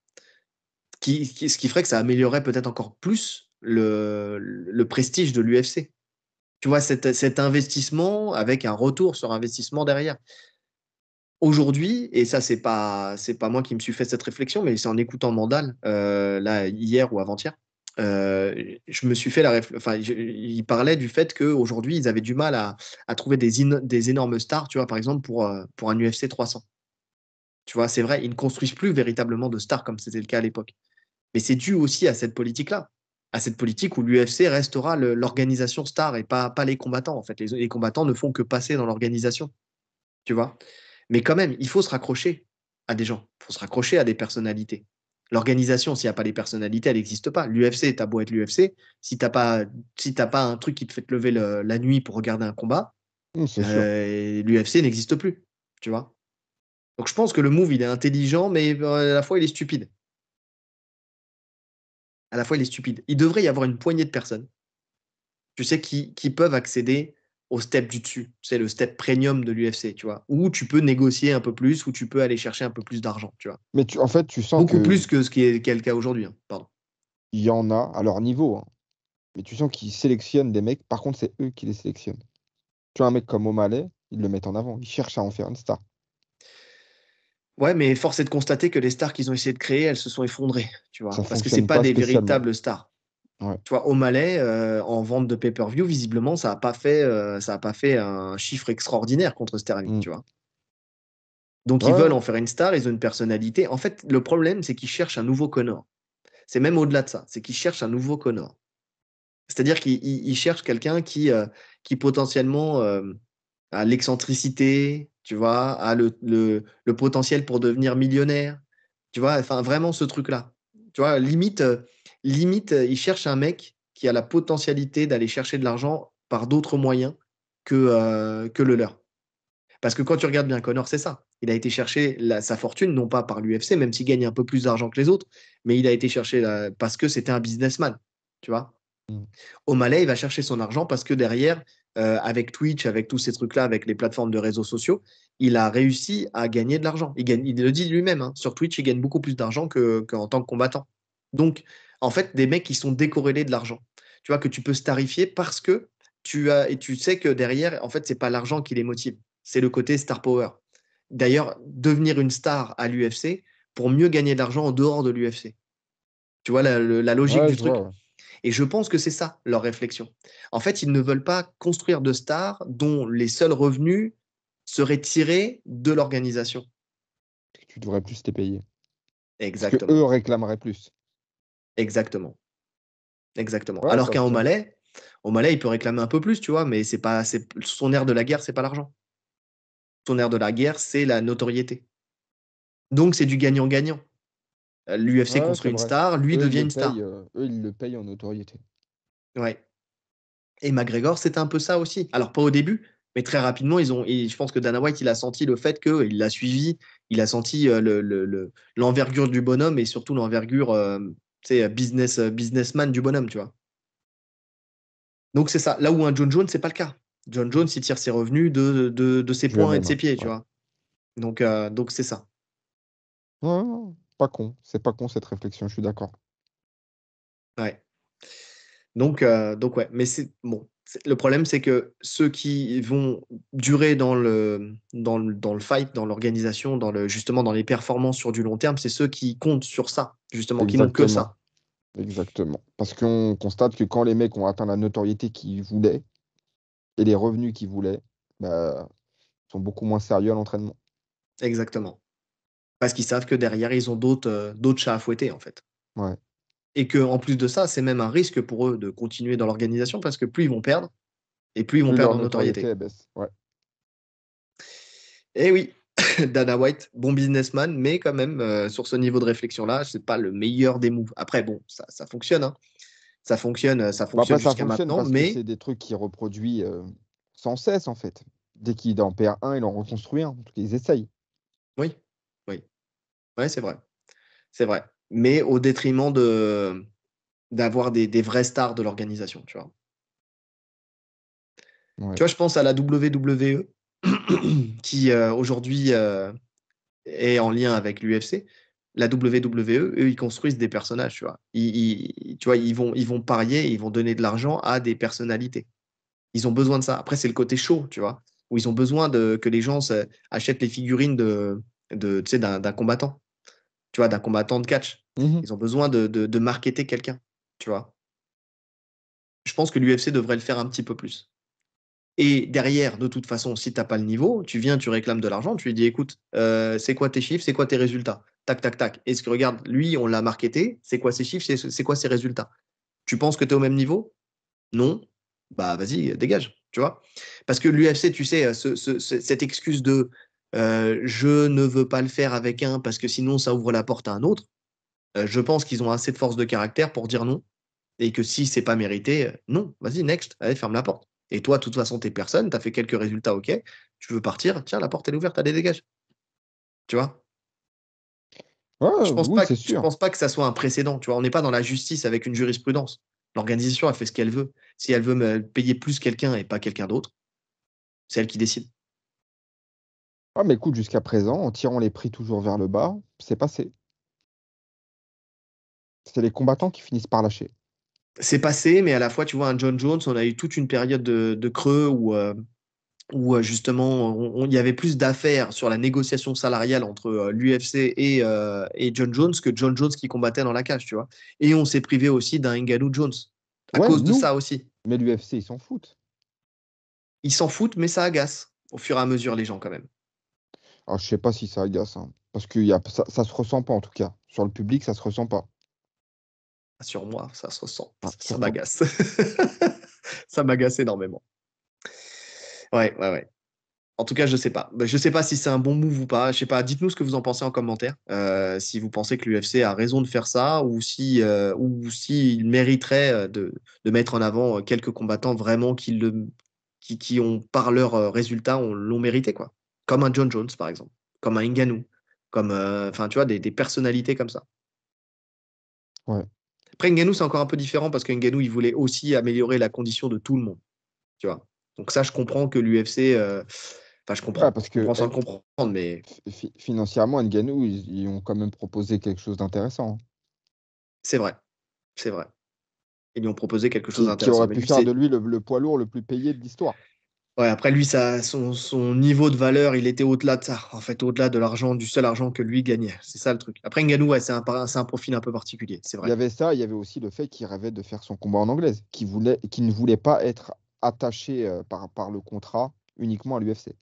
ce qui ferait que ça améliorerait peut-être encore plus le, prestige de l'UFC. Tu vois, cet, investissement avec un retour sur investissement derrière. Aujourd'hui, et ça, c'est pas, c'est pas moi qui me suis fait cette réflexion, mais c'est en écoutant Mandal, euh, là, hier ou avant-hier, euh, je me suis fait la réflexion. il parlait du fait qu'aujourd'hui, ils avaient du mal à, trouver des, des énormes stars, tu vois, par exemple, pour, pour un UFC 300. Tu vois, c'est vrai, ils ne construisent plus véritablement de stars comme c'était le cas à l'époque. Mais c'est dû aussi à cette politique-là, à cette politique où l'UFC restera l'organisation star et pas, pas les combattants. En fait, les, combattants ne font que passer dans l'organisation. Tu vois Mais quand même, il faut se raccrocher à des gens, il faut se raccrocher à des personnalités. L'organisation, s'il n'y a pas les personnalités, elle n'existe pas. L'UFC, t'as beau être l'UFC, si t'as pas, si pas un truc qui te fait te lever la nuit pour regarder un combat, euh, l'UFC n'existe plus, tu vois. Donc je pense que le move, il est intelligent, mais euh, à la fois, il est stupide. À la fois, il est stupide. Il devrait y avoir une poignée de personnes, tu sais, qui, peuvent accéder au step du dessus. C'est le step premium de l'UFC, tu vois. Où tu peux négocier un peu plus, où tu peux aller chercher un peu plus d'argent, tu vois. Mais en fait, tu sens Beaucoup plus que ce qui est, le cas aujourd'hui, hein, pardon. Il y en a à leur niveau, hein. mais tu sens qu'ils sélectionnent des mecs. Par contre, c'est eux qui les sélectionnent. Tu vois, un mec comme O'Malley, ils le mettent en avant. Ils cherchent à en faire une star. Ouais, mais force est de constater que les stars qu'ils ont essayé de créer, elles se sont effondrées, tu vois, parce que c'est pas, pas des véritables stars. Tu vois, au Malais, euh, en vente de pay-per-view, visiblement, ça n'a pas fait, euh, pas fait un chiffre extraordinaire contre Sterling, mm. tu vois. Donc ils veulent en faire une star, ils ont une personnalité. En fait, le problème, c'est qu'ils cherchent un nouveau Connor. C'est même au-delà de ça, c'est qu'ils cherchent un nouveau Connor. C'est-à-dire qu'ils cherchent quelqu'un qui, euh, qui potentiellement à l'excentricité, tu vois, à le, le, potentiel pour devenir millionnaire, tu vois, enfin vraiment ce truc-là. Tu vois, limite, euh, limite, euh, il cherche un mec qui a la potentialité d'aller chercher de l'argent par d'autres moyens que, euh, que le leur. Parce que quand tu regardes bien Connor, c'est ça. Il a été chercher sa fortune, non pas par l'UFC, même s'il gagne un peu plus d'argent que les autres, mais il a été cherché parce que c'était un businessman, tu vois. Mmh. O'Malley, il va chercher son argent parce que derrière, euh, avec Twitch, avec tous ces trucs-là, avec les plateformes de réseaux sociaux, il a réussi à gagner de l'argent. Il, le dit lui-même, hein. sur Twitch, il gagne beaucoup plus d'argent qu'en tant que combattant. Donc, en fait, des mecs qui sont décorrélés de l'argent. Tu vois, que tu peux se tarifier parce que tu as, et tu sais que derrière, en fait, c'est pas l'argent qui les motive, c'est le côté star power. D'ailleurs, devenir une star à l'UFC pour mieux gagner de l'argent en dehors de l'UFC. Tu vois la, logique du truc. Et je pense que c'est ça leur réflexion. En fait, ils ne veulent pas construire de stars dont les seuls revenus seraient tirés de l'organisation. Tu devrais plus te payer. Exactement. eux réclameraient plus. Exactement. Exactement. Alors qu'un au malais, il peut réclamer un peu plus, tu vois, mais c'est pas, son air de la guerre, c'est pas l'argent. Son air de la guerre, c'est la notoriété. Donc c'est du gagnant-gagnant. L'UFC construit une star, lui devient une star. il euh, eux, ils le payent en notoriété. Ouais. Et McGregor, c'est un peu ça aussi. Alors, pas au début, mais très rapidement, ils ont, et je pense que Dana White, il a senti le fait qu'il l'a suivi, il a senti l'envergure le, le, du bonhomme et surtout l'envergure c'est euh, business, euh, businessman du bonhomme, tu vois. Donc, c'est ça. Là où un John Jones, c'est pas le cas. John Jones, il tire ses revenus de, de, ses points et de ses pieds, tu vois. Donc, donc c'est ça. Ouais, pas con. C'est pas con cette réflexion, je suis d'accord. Ouais. Donc, euh, donc ouais, mais c'est bon. Le problème, c'est que ceux qui vont durer dans le, dans le, dans le fight, dans l'organisation, dans le, justement dans les performances sur du long terme, c'est ceux qui comptent sur ça, justement, qui n'ont que ça. Exactement. Parce qu'on constate que quand les mecs ont atteint la notoriété qu'ils voulaient et les revenus qu'ils voulaient, bah, ils sont beaucoup moins sérieux à l'entraînement. Exactement parce qu'ils savent que derrière, ils ont d'autres euh, chats à fouetter, en fait. Et qu'en plus de ça, c'est même un risque pour eux de continuer dans l'organisation parce que plus ils vont perdre, et plus ils vont perdre en notoriété. Et eh oui, Dana White, bon businessman, mais quand même, euh, sur ce niveau de réflexion-là, ce n'est pas le meilleur des moves. Après, bon, ça, ça fonctionne. Hein. Ça fonctionne, ça fonctionne jusqu'à maintenant, mais. C'est des trucs qui reproduit euh, sans cesse, en fait. Dès qu'ils en perd un, ils en reconstruit un. En tout cas, ils essayent. Oui, c'est vrai. C'est vrai. Mais au détriment de d'avoir des, des vraies stars de l'organisation, tu vois. Tu vois, je pense à la WWE qui euh, aujourd'hui euh, est en lien avec l'UFC. La WWE, eux, ils construisent des personnages, tu vois. Ils, tu vois, ils vont, ils vont parier, ils vont donner de l'argent à des personnalités. Ils ont besoin de ça. Après, c'est le côté chaud, tu vois, où ils ont besoin de, que les gens achètent les figurines de, d'un, combattant tu vois, d'un combattant de catch. Mhm. Ils ont besoin de, de, marketer quelqu'un, tu vois. Je pense que l'UFC devrait le faire un petit peu plus. Et derrière, de toute façon, si t'as pas le niveau, tu viens, tu réclames de l'argent, tu lui dis, écoute, euh, c'est quoi tes chiffres, c'est quoi tes résultats Tac, tac, tac. Est-ce que regarde, lui, on l'a marketé, c'est quoi ses chiffres, c'est quoi ses résultats Tu penses que tu es au même niveau Non Bah vas-y, dégage, tu vois Parce que l'UFC, tu sais, cette excuse de je ne veux pas le faire avec un parce que sinon ça ouvre la porte à un autre. je pense qu'ils ont assez de force de caractère pour dire non et que si c'est pas mérité, non, vas-y, next, allez, ferme la porte. Et toi, de toute façon, t'es personne, t'as fait quelques résultats, ok, tu veux partir, tiens, la porte est ouverte, allez, dégage. Tu vois je pense pas que, pense pas que ça soit un précédent. Tu vois, on n'est pas dans la justice avec une jurisprudence. L'organisation a fait ce qu'elle veut. Si elle veut payer plus quelqu'un et pas quelqu'un d'autre, c'est elle qui décide. Ah, mais écoute, jusqu'à présent, en tirant les prix toujours vers le bas, c'est passé. C'est les combattants qui finissent par lâcher. C'est passé, mais à la fois, tu vois, un John Jones, on a eu toute une période de, creux où, euh, où euh, justement, il y avait plus d'affaires sur la négociation salariale entre euh, l'UFC et, John Jones que John Jones qui combattait dans la cage, tu vois. Et on s'est privé aussi d'un Ngannou Jones à cause de ça aussi. Mais l'UFC, ils s'en foutent. Ils s'en foutent, mais ça agace au fur et à mesure les gens quand même. Alors, ah, je sais pas si ça agace, hein. parce que y a, ça, ça se ressent pas en tout cas. Sur le public, ça se ressent pas. Ah, sur moi, ça se ressent. Ah, ça m'agace. ça m'agace énormément. Ouais, ouais, ouais. En tout cas, je sais pas. Bah, je sais pas si c'est un bon move ou pas. Je sais pas. Dites-nous ce que vous en pensez en commentaire. Euh, si vous pensez que l'UFC a raison de faire ça ou si euh, ou s'il mériterait euh, de, de, mettre en avant quelques combattants vraiment qui le qui, qui ont par leurs résultats l'ont mérité quoi comme un John Jones, par exemple, comme un Nganou, comme, euh, enfin, tu vois, des, personnalités comme ça. Ouais. Après, Nganou, c'est encore un peu différent parce que il voulait aussi améliorer la condition de tout le monde, tu vois. Donc ça, je comprends que l'UFC... Euh, enfin, je comprends. parce que, je comprendre, mais. Financièrement, Nganou, ils, ont quand même proposé quelque chose d'intéressant. Hein. C'est vrai. C'est vrai. Ils lui ont proposé quelque chose d'intéressant. Qui aurait pu faire de lui le, poids lourd le plus payé de l'histoire. Ouais, après lui, son, niveau de valeur, il était au-delà de ça. En fait, au-delà de l'argent, du seul argent que lui gagnait. C'est ça le truc. Après, Nganou, c'est un, profil un peu particulier, c'est Il y avait ça, il y avait aussi le fait qu'il rêvait de faire son combat en anglaise, qu'il voulait, ne voulait pas être attaché euh, par, le contrat uniquement à l'UFC.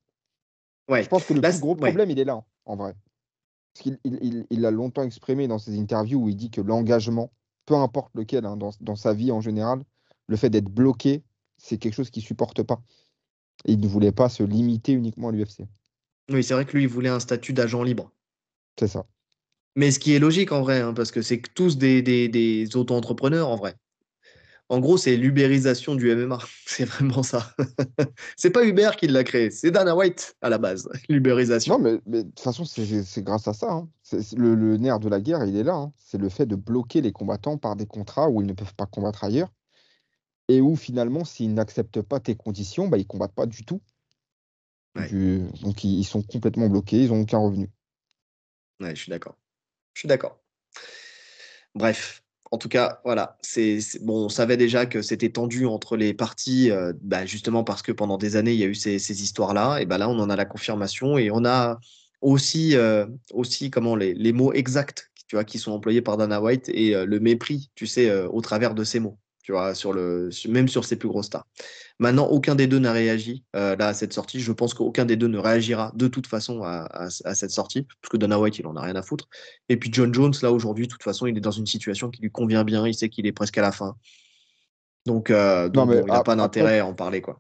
Ouais. Je pense que le plus gros problème, il est là, en vrai. Parce qu'il il, longtemps exprimé dans ses interviews où il dit que l'engagement, peu importe lequel, hein, dans, sa vie en général, le fait d'être bloqué, c'est quelque chose qu'il supporte pas il ne voulait pas se limiter uniquement à l'UFC. Oui, c'est vrai que lui, il voulait un statut d'agent libre. C'est ça. Mais ce qui est logique en vrai, hein, parce que c'est tous des, auto-entrepreneurs en vrai. En gros, c'est l'ubérisation du MMA. C'est vraiment ça. c'est pas Uber qui l'a créé, c'est Dana White à la base, l'ubérisation. Non, mais, de toute façon, c'est grâce à ça. Hein. Le, nerf de la guerre, il est là. Hein. C'est le fait de bloquer les combattants par des contrats où ils ne peuvent pas combattre ailleurs et où finalement, s'ils n'acceptent pas tes conditions, bah, ils ne combattent pas du tout. Donc ils, sont complètement bloqués, ils n'ont aucun revenu. je suis d'accord. Je suis d'accord. Bref, en tout cas, voilà, bon, on savait déjà que c'était tendu entre les parties, euh, bah, justement parce que pendant des années, il y a eu ces, histoires-là. Et bah, là, on en a la confirmation et on a aussi, euh, aussi comment les, mots exacts tu vois, qui sont employés par Dana White et euh, le mépris, tu sais, au travers de ces mots sur le, même sur ses plus grosses stars. Maintenant, aucun des deux n'a réagi euh, là à cette sortie. Je pense qu'aucun des deux ne réagira de toute façon à, cette sortie, parce que Dana White, il en a rien à foutre. Et puis John Jones, là aujourd'hui, de toute façon, il est dans une situation qui lui convient bien. Il sait qu'il est presque à la fin. Donc, euh, il n'a pas d'intérêt à en parler, quoi.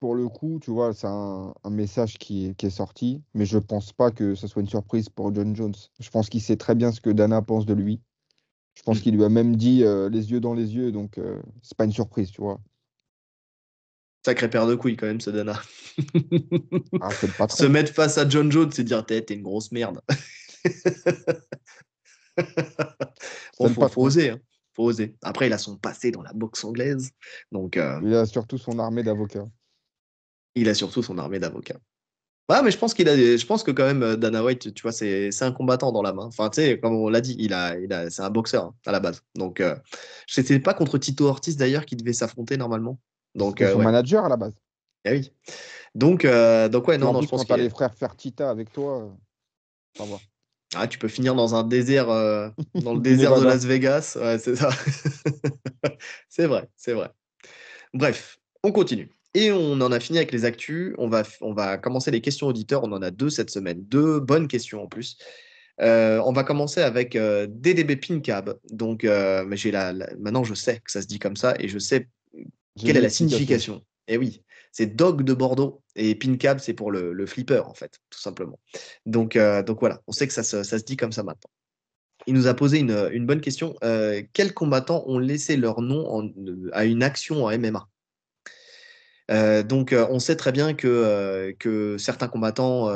Pour le coup, tu vois, c'est un, message qui est, sorti, mais je pense pas que ce soit une surprise pour John Jones. Je pense qu'il sait très bien ce que Dana pense de lui. Je pense mm. qu'il lui a même dit euh, les yeux dans les yeux, donc euh, c'est pas une surprise, tu vois. Sacré paire de couilles quand même, ce Dana. Ah, Se mettre face à John Jones, c'est dire t'es une grosse merde. On hein. faut, oser, Après, il a son passé dans la boxe anglaise, donc. Euh il a surtout son armée d'avocats. Il a surtout son armée d'avocats. Ouais, mais je pense qu'il a, je pense que quand même euh, Dana White, tu vois, c'est, un combattant dans la main. Enfin, tu sais, comme on l'a dit, il a, il a... c'est un boxeur hein, à la base. Donc, euh, c'était pas contre Tito Ortiz d'ailleurs qui devait s'affronter normalement. Donc, euh, son manager à la base. Eh oui. Donc, euh... donc ouais, non, non, je pense quand les frères Fertita avec toi. ah, tu peux finir dans un désert, dans le désert de Las Vegas. Ouais, c'est ça. c'est vrai, c'est vrai. Bref, on continue. Et on en a fini avec les actus. On va, on va commencer les questions auditeurs. On en a deux cette semaine, deux bonnes questions en plus. Euh, on va commencer avec euh, DDB Pincab. Donc, euh, mais j'ai la, maintenant, je sais que ça se dit comme ça et je sais quelle est la signification. Et eh oui, c'est Dog de Bordeaux et Pincab, c'est pour le, flipper en fait, tout simplement. Donc, donc voilà, on sait que ça se, dit comme ça maintenant. Il nous a posé une, bonne question. quels combattants ont laissé leur nom à une action en MMA euh, donc euh, on sait très bien que, euh, certains combattants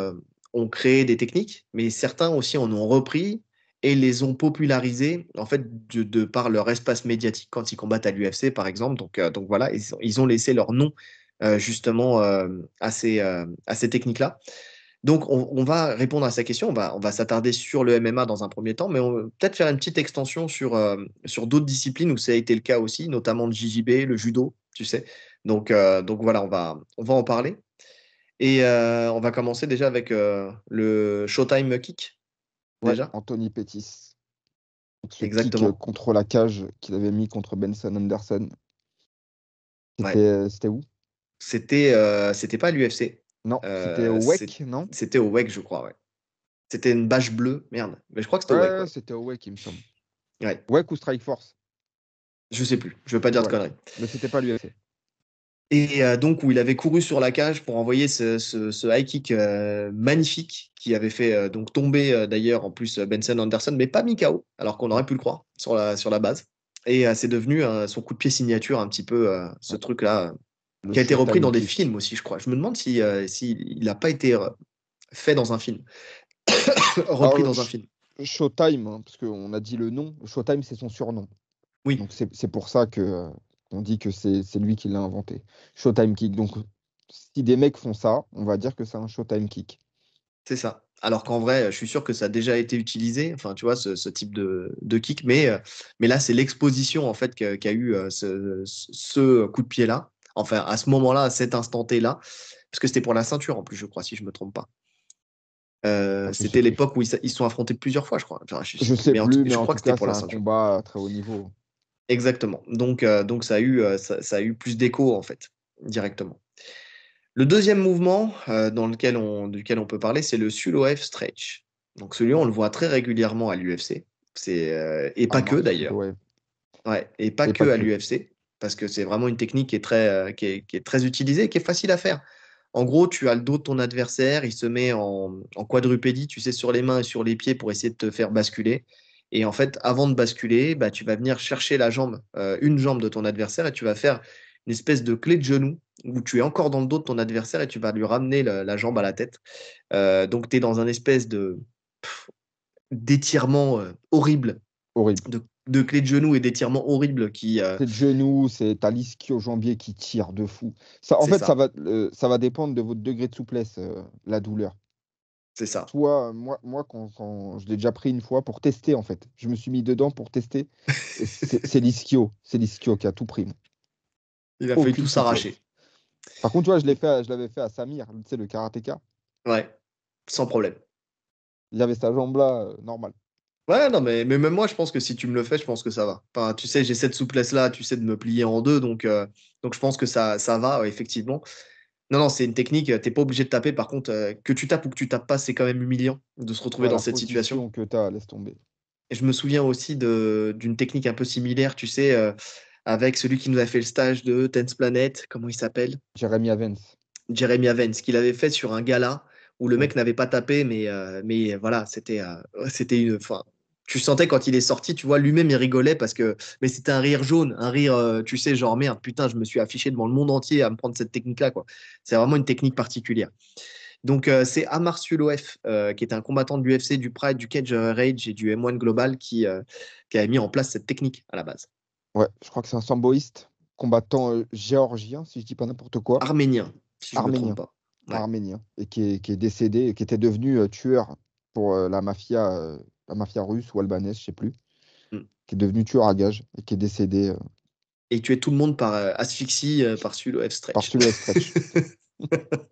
ont créé des techniques, mais certains aussi en ont repris et les ont popularisées en fait de, par leur espace médiatique quand ils combattent à l'UFC par exemple. Donc, voilà, ils, ont laissé leur nom justement à ces, techniques-là. Donc on, va répondre à sa question, on va, s'attarder sur le MMA dans un premier temps, mais on va peut-être faire une petite extension sur, sur d'autres disciplines où ça a été le cas aussi, notamment le JJB, le judo, tu sais, donc, euh, donc voilà, on va, on va en parler. Et euh, on va commencer déjà avec euh, le Showtime Kick. déjà. Anthony Pettis. Exactement. Kick contre la cage qu'il avait mis contre Benson Anderson. C'était où C'était pas l'UFC. Non, c'était au WEC, non C'était au WEC, je crois, ouais. C'était une bâche bleue, merde. Mais je crois que c'était au WEC. C'était au WEC, il me semble. Ouais. WEC ou Strike Force Je sais plus, je veux pas dire de conneries. Mais c'était pas l'UFC. Et euh, donc, où il avait couru sur la cage pour envoyer ce, high kick euh, magnifique qui avait fait euh, donc tomber d'ailleurs en plus Benson Anderson, mais pas Mikao, alors qu'on aurait pu le croire sur la, sur la base. Et c'est devenu son coup de pied signature, un petit peu ce truc-là, qui a été repris dans des films aussi, je crois. Je me demande s'il si, n'a pas été fait dans un film, repris dans un film. Showtime, hein, parce qu'on a dit le nom, Showtime c'est son surnom. Oui. Donc c'est pour ça que on dit que c'est lui qui l'a inventé. Showtime kick. Donc, si des mecs font ça, on va dire que c'est un showtime kick. C'est ça. Alors qu'en vrai, je suis sûr que ça a déjà été utilisé, enfin, tu vois, ce, type de, kick, euh, mais, là, c'est l'exposition, en fait, qu'a eu euh, ce, coup de pied-là, enfin, à ce moment-là, à cet instant là parce que c'était pour la ceinture, en plus, je crois, si je ne me trompe pas. Euh, ah, c'était l'époque où ils se sont affrontés plusieurs fois, je crois. je, sais mais plus, mais je crois que c'était pour la ceinture. un combat très haut niveau. Exactement. Donc, euh, donc ça, a eu, euh, ça, a eu plus d'écho, en fait, directement. Le deuxième mouvement euh, dans lequel on, duquel on peut parler, c'est le SuloF Stretch. Donc celui-là, on le voit très régulièrement à l'UFC. Ah, et, pas que d'ailleurs. Et pas que à l'UFC, parce que c'est vraiment une technique qui est très, qui, est, très utilisée, et qui est facile à faire. En gros, tu as le dos de ton adversaire, il se met en, en quadrupédie, tu sais, sur les mains et sur les pieds pour essayer de te faire basculer. Et en fait, avant de basculer, bah, tu vas venir chercher la jambe, euh, une jambe de ton adversaire et tu vas faire une espèce de clé de genou où tu es encore dans le dos de ton adversaire et tu vas lui ramener la, jambe à la tête. Euh, donc, tu es dans un espèce de d'étirement euh, horrible. Horrible. De, de, clé de genou et d'étirement horrible qui. C'est de genou, c'est qui au jambier qui tire de fou. Ça, en fait, ça va, ça va dépendre de votre degré de souplesse, la douleur. C'est ça. Toi, moi, moi quand, je l'ai déjà pris une fois pour tester, en fait. Je me suis mis dedans pour tester. c'est l'ischio. C'est l'ischio qui a tout pris. Il a fait tout s'arracher. Par contre, tu vois, je l'ai fait, l'avais fait à Samir, tu le karatéka. Ouais, sans problème. Il avait sa jambe là, normal Ouais, non, mais, mais même moi, je pense que si tu me le fais, je pense que ça va. Enfin, tu sais, j'ai cette souplesse-là, tu sais, de me plier en deux, donc, donc je pense que ça, ça va, effectivement. Non, non, c'est une technique, euh, t'es pas obligé de taper. Par contre, euh, que tu tapes ou que tu tapes pas, c'est quand même humiliant de se retrouver dans cette situation. laisse tomber. Et je me souviens aussi d'une technique un peu similaire, tu sais, euh, avec celui qui nous a fait le stage de Tense Planet, comment il s'appelle Jeremy Avens. Jeremy Avens, qu'il avait fait sur un gala où le mec n'avait pas tapé, mais, mais voilà, c'était c'était une tu sentais quand il est sorti, tu vois, lui-même il rigolait parce que, mais c'était un rire jaune, un rire, euh, tu sais, genre merde, putain, je me suis affiché devant le monde entier à me prendre cette technique-là, quoi. C'est vraiment une technique particulière. Donc euh, c'est Amar Suloef, euh, qui est un combattant de l'UFC, du Pride, du Cage Rage et du M1 Global, qui, qui avait mis en place cette technique à la base. Ouais, je crois que c'est un samboïste, combattant géorgien, si je dis pas n'importe quoi. Arménien, si je Arménien. me trompe pas. Arménien, et qui est, qui est, décédé, qui était devenu tueur pour la mafia la mafia russe ou albanaise, je sais plus, mm. qui est devenu tueur à gage et qui est décédé. Euh. Et tuer tout le monde par euh, asphyxie euh, par Sulo F. Stretch. Par F. Stretch.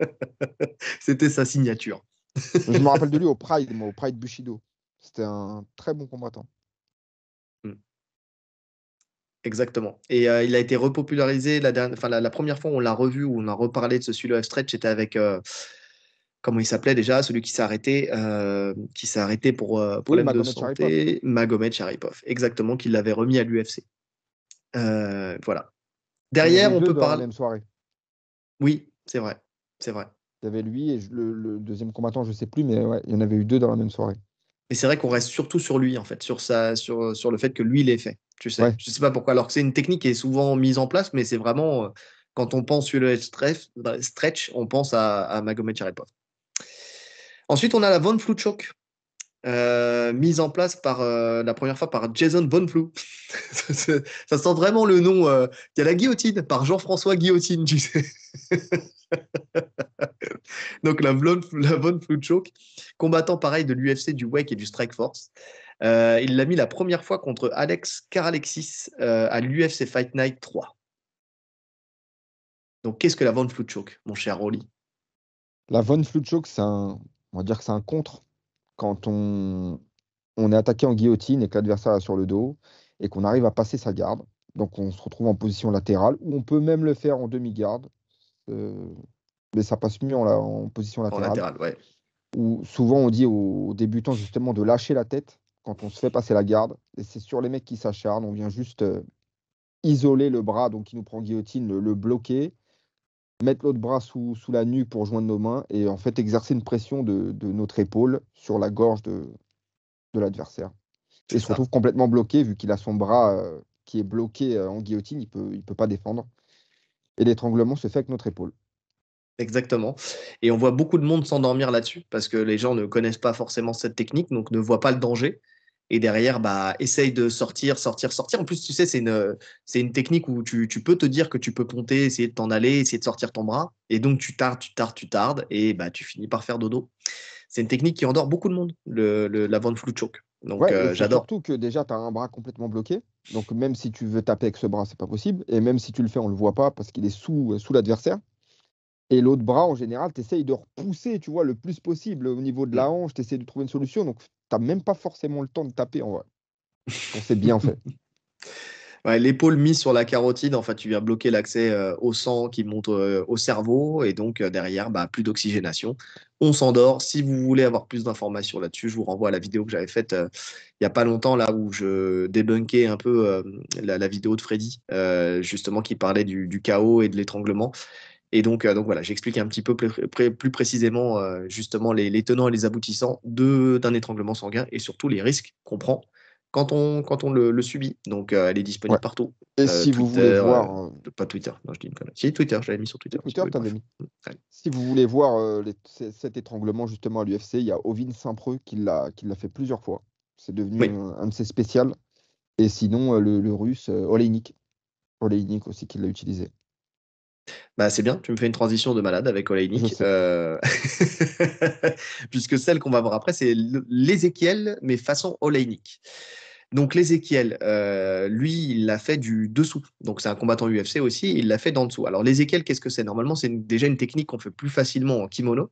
C'était sa signature. je me rappelle de lui au Pride, au Pride Bushido. C'était un très bon combattant. Mm. Exactement. Et il a été repopularisé la, dernière, la première fois où on l'a revu, où on a reparlé de ce Sulo F. Stretch, c'était avec comment il s'appelait déjà, celui qui s'est arrêté, euh, qui s'est arrêté pour euh, problème de santé, Magomed Sharipov, exactement, qui l'avait remis à l'UFC. Euh, voilà. Derrière, on peut parler. La même soirée. Oui, c'est vrai, c'est vrai. Il y avait lui et le, deuxième combattant, je sais plus, mais ouais, il y en avait eu deux dans la même soirée. Et c'est vrai qu'on reste surtout sur lui, en fait, sur, sa, sur, sur le fait que lui, il est fait. Tu sais. Je sais pas pourquoi. Alors que c'est une technique qui est souvent mise en place, mais c'est vraiment euh, quand on pense sur le stretch, on pense à, à Magomed Sharipov. Ensuite, on a la Von Choke, euh, mise en place par euh, la première fois par Jason Von ça, ça sent vraiment le nom. Euh, il y a la guillotine par Jean-François Guillotine, tu sais. Donc la, la Von choke combattant pareil de l'UFC, du Wake et du Strike Force. il l'a mis la première fois contre Alex Karalexis à l'UFC Fight Night 3. Donc qu'est-ce que la Von choke mon cher Rolly La Von choke c'est un on va dire que c'est un contre quand on, on est attaqué en guillotine et que l'adversaire est sur le dos et qu'on arrive à passer sa garde. Donc on se retrouve en position latérale ou on peut même le faire en demi-garde. Euh, mais ça passe mieux en, position latérale. ou souvent on dit aux débutants justement de lâcher la tête quand on se fait passer la garde. Et c'est sur les mecs qui s'acharnent, on vient juste euh, isoler le bras, donc qui nous prend guillotine, le bloquer mettre l'autre bras sous, la nuque pour joindre nos mains et en fait exercer une pression de, notre épaule sur la gorge de, de l'adversaire. Il se retrouve complètement bloqué vu qu'il a son bras euh, qui est bloqué euh, en guillotine, il ne peut, il peut pas défendre. Et l'étranglement se fait avec notre épaule. Exactement. Et on voit beaucoup de monde s'endormir là-dessus parce que les gens ne connaissent pas forcément cette technique, donc ne voient pas le danger. Et derrière, bah, essaye de sortir, sortir, sortir. En plus, tu sais, c'est une, c'est une technique où tu, tu, peux te dire que tu peux ponter, essayer de t'en aller, essayer de sortir ton bras. Et donc, tu tardes, tu tardes, tu tardes. Et bah, tu finis par faire dodo. C'est une technique qui endort beaucoup de monde, le, la vente flou choke. Donc, euh, j'adore. Surtout que déjà, tu as un bras complètement bloqué. Donc, même si tu veux taper avec ce bras, c'est pas possible. Et même si tu le fais, on le voit pas parce qu'il est sous, euh, sous l'adversaire. Et l'autre bras, en général, tu essayes de repousser, tu vois, le plus possible au niveau de la mm. hanche, tu essaies de trouver une solution. Donc, t'as même pas forcément le temps de taper en vrai. On s'est bien fait. L'épaule mise sur la carotide, fait, tu viens bloquer l'accès euh, au sang qui monte euh, au cerveau et donc euh, derrière, bah, plus d'oxygénation. On s'endort. Si vous voulez avoir plus d'informations là-dessus, je vous renvoie à la vidéo que j'avais faite il n'y a pas longtemps, là où je débunkais un peu la, vidéo de Freddy, justement, qui parlait du chaos et de l'étranglement. Et donc, euh, donc voilà, j'explique un petit peu plus précisément euh, justement les, tenants et les aboutissants d'un étranglement sanguin et surtout les risques qu'on prend quand on, quand on le, subit. Donc, euh, elle est disponible partout. Et si vous voulez voir. pas Twitter, non, je dis une connerie. Si, Twitter, j'avais mis sur Twitter. Twitter, t'en mis. Si vous voulez voir cet étranglement justement à l'UFC, il y a Ovin Saint-Preux qui l'a fait plusieurs fois. C'est devenu un, de ses spéciales. Et sinon, le, russe Oleynik. Oleinik aussi qui l'a utilisé. Bah, c'est bien, tu me fais une transition de malade avec Oleinik. Euh, puisque celle qu'on va voir après, c'est l'Ézéchiel, mais façon Oleinik. Donc l'Ézéchiel, euh, lui, il l'a fait du dessous. Donc c'est un combattant UFC aussi, il l'a fait d'en dessous. Alors l'Ézéchiel, qu'est-ce que c'est Normalement, c'est déjà une technique qu'on fait plus facilement en kimono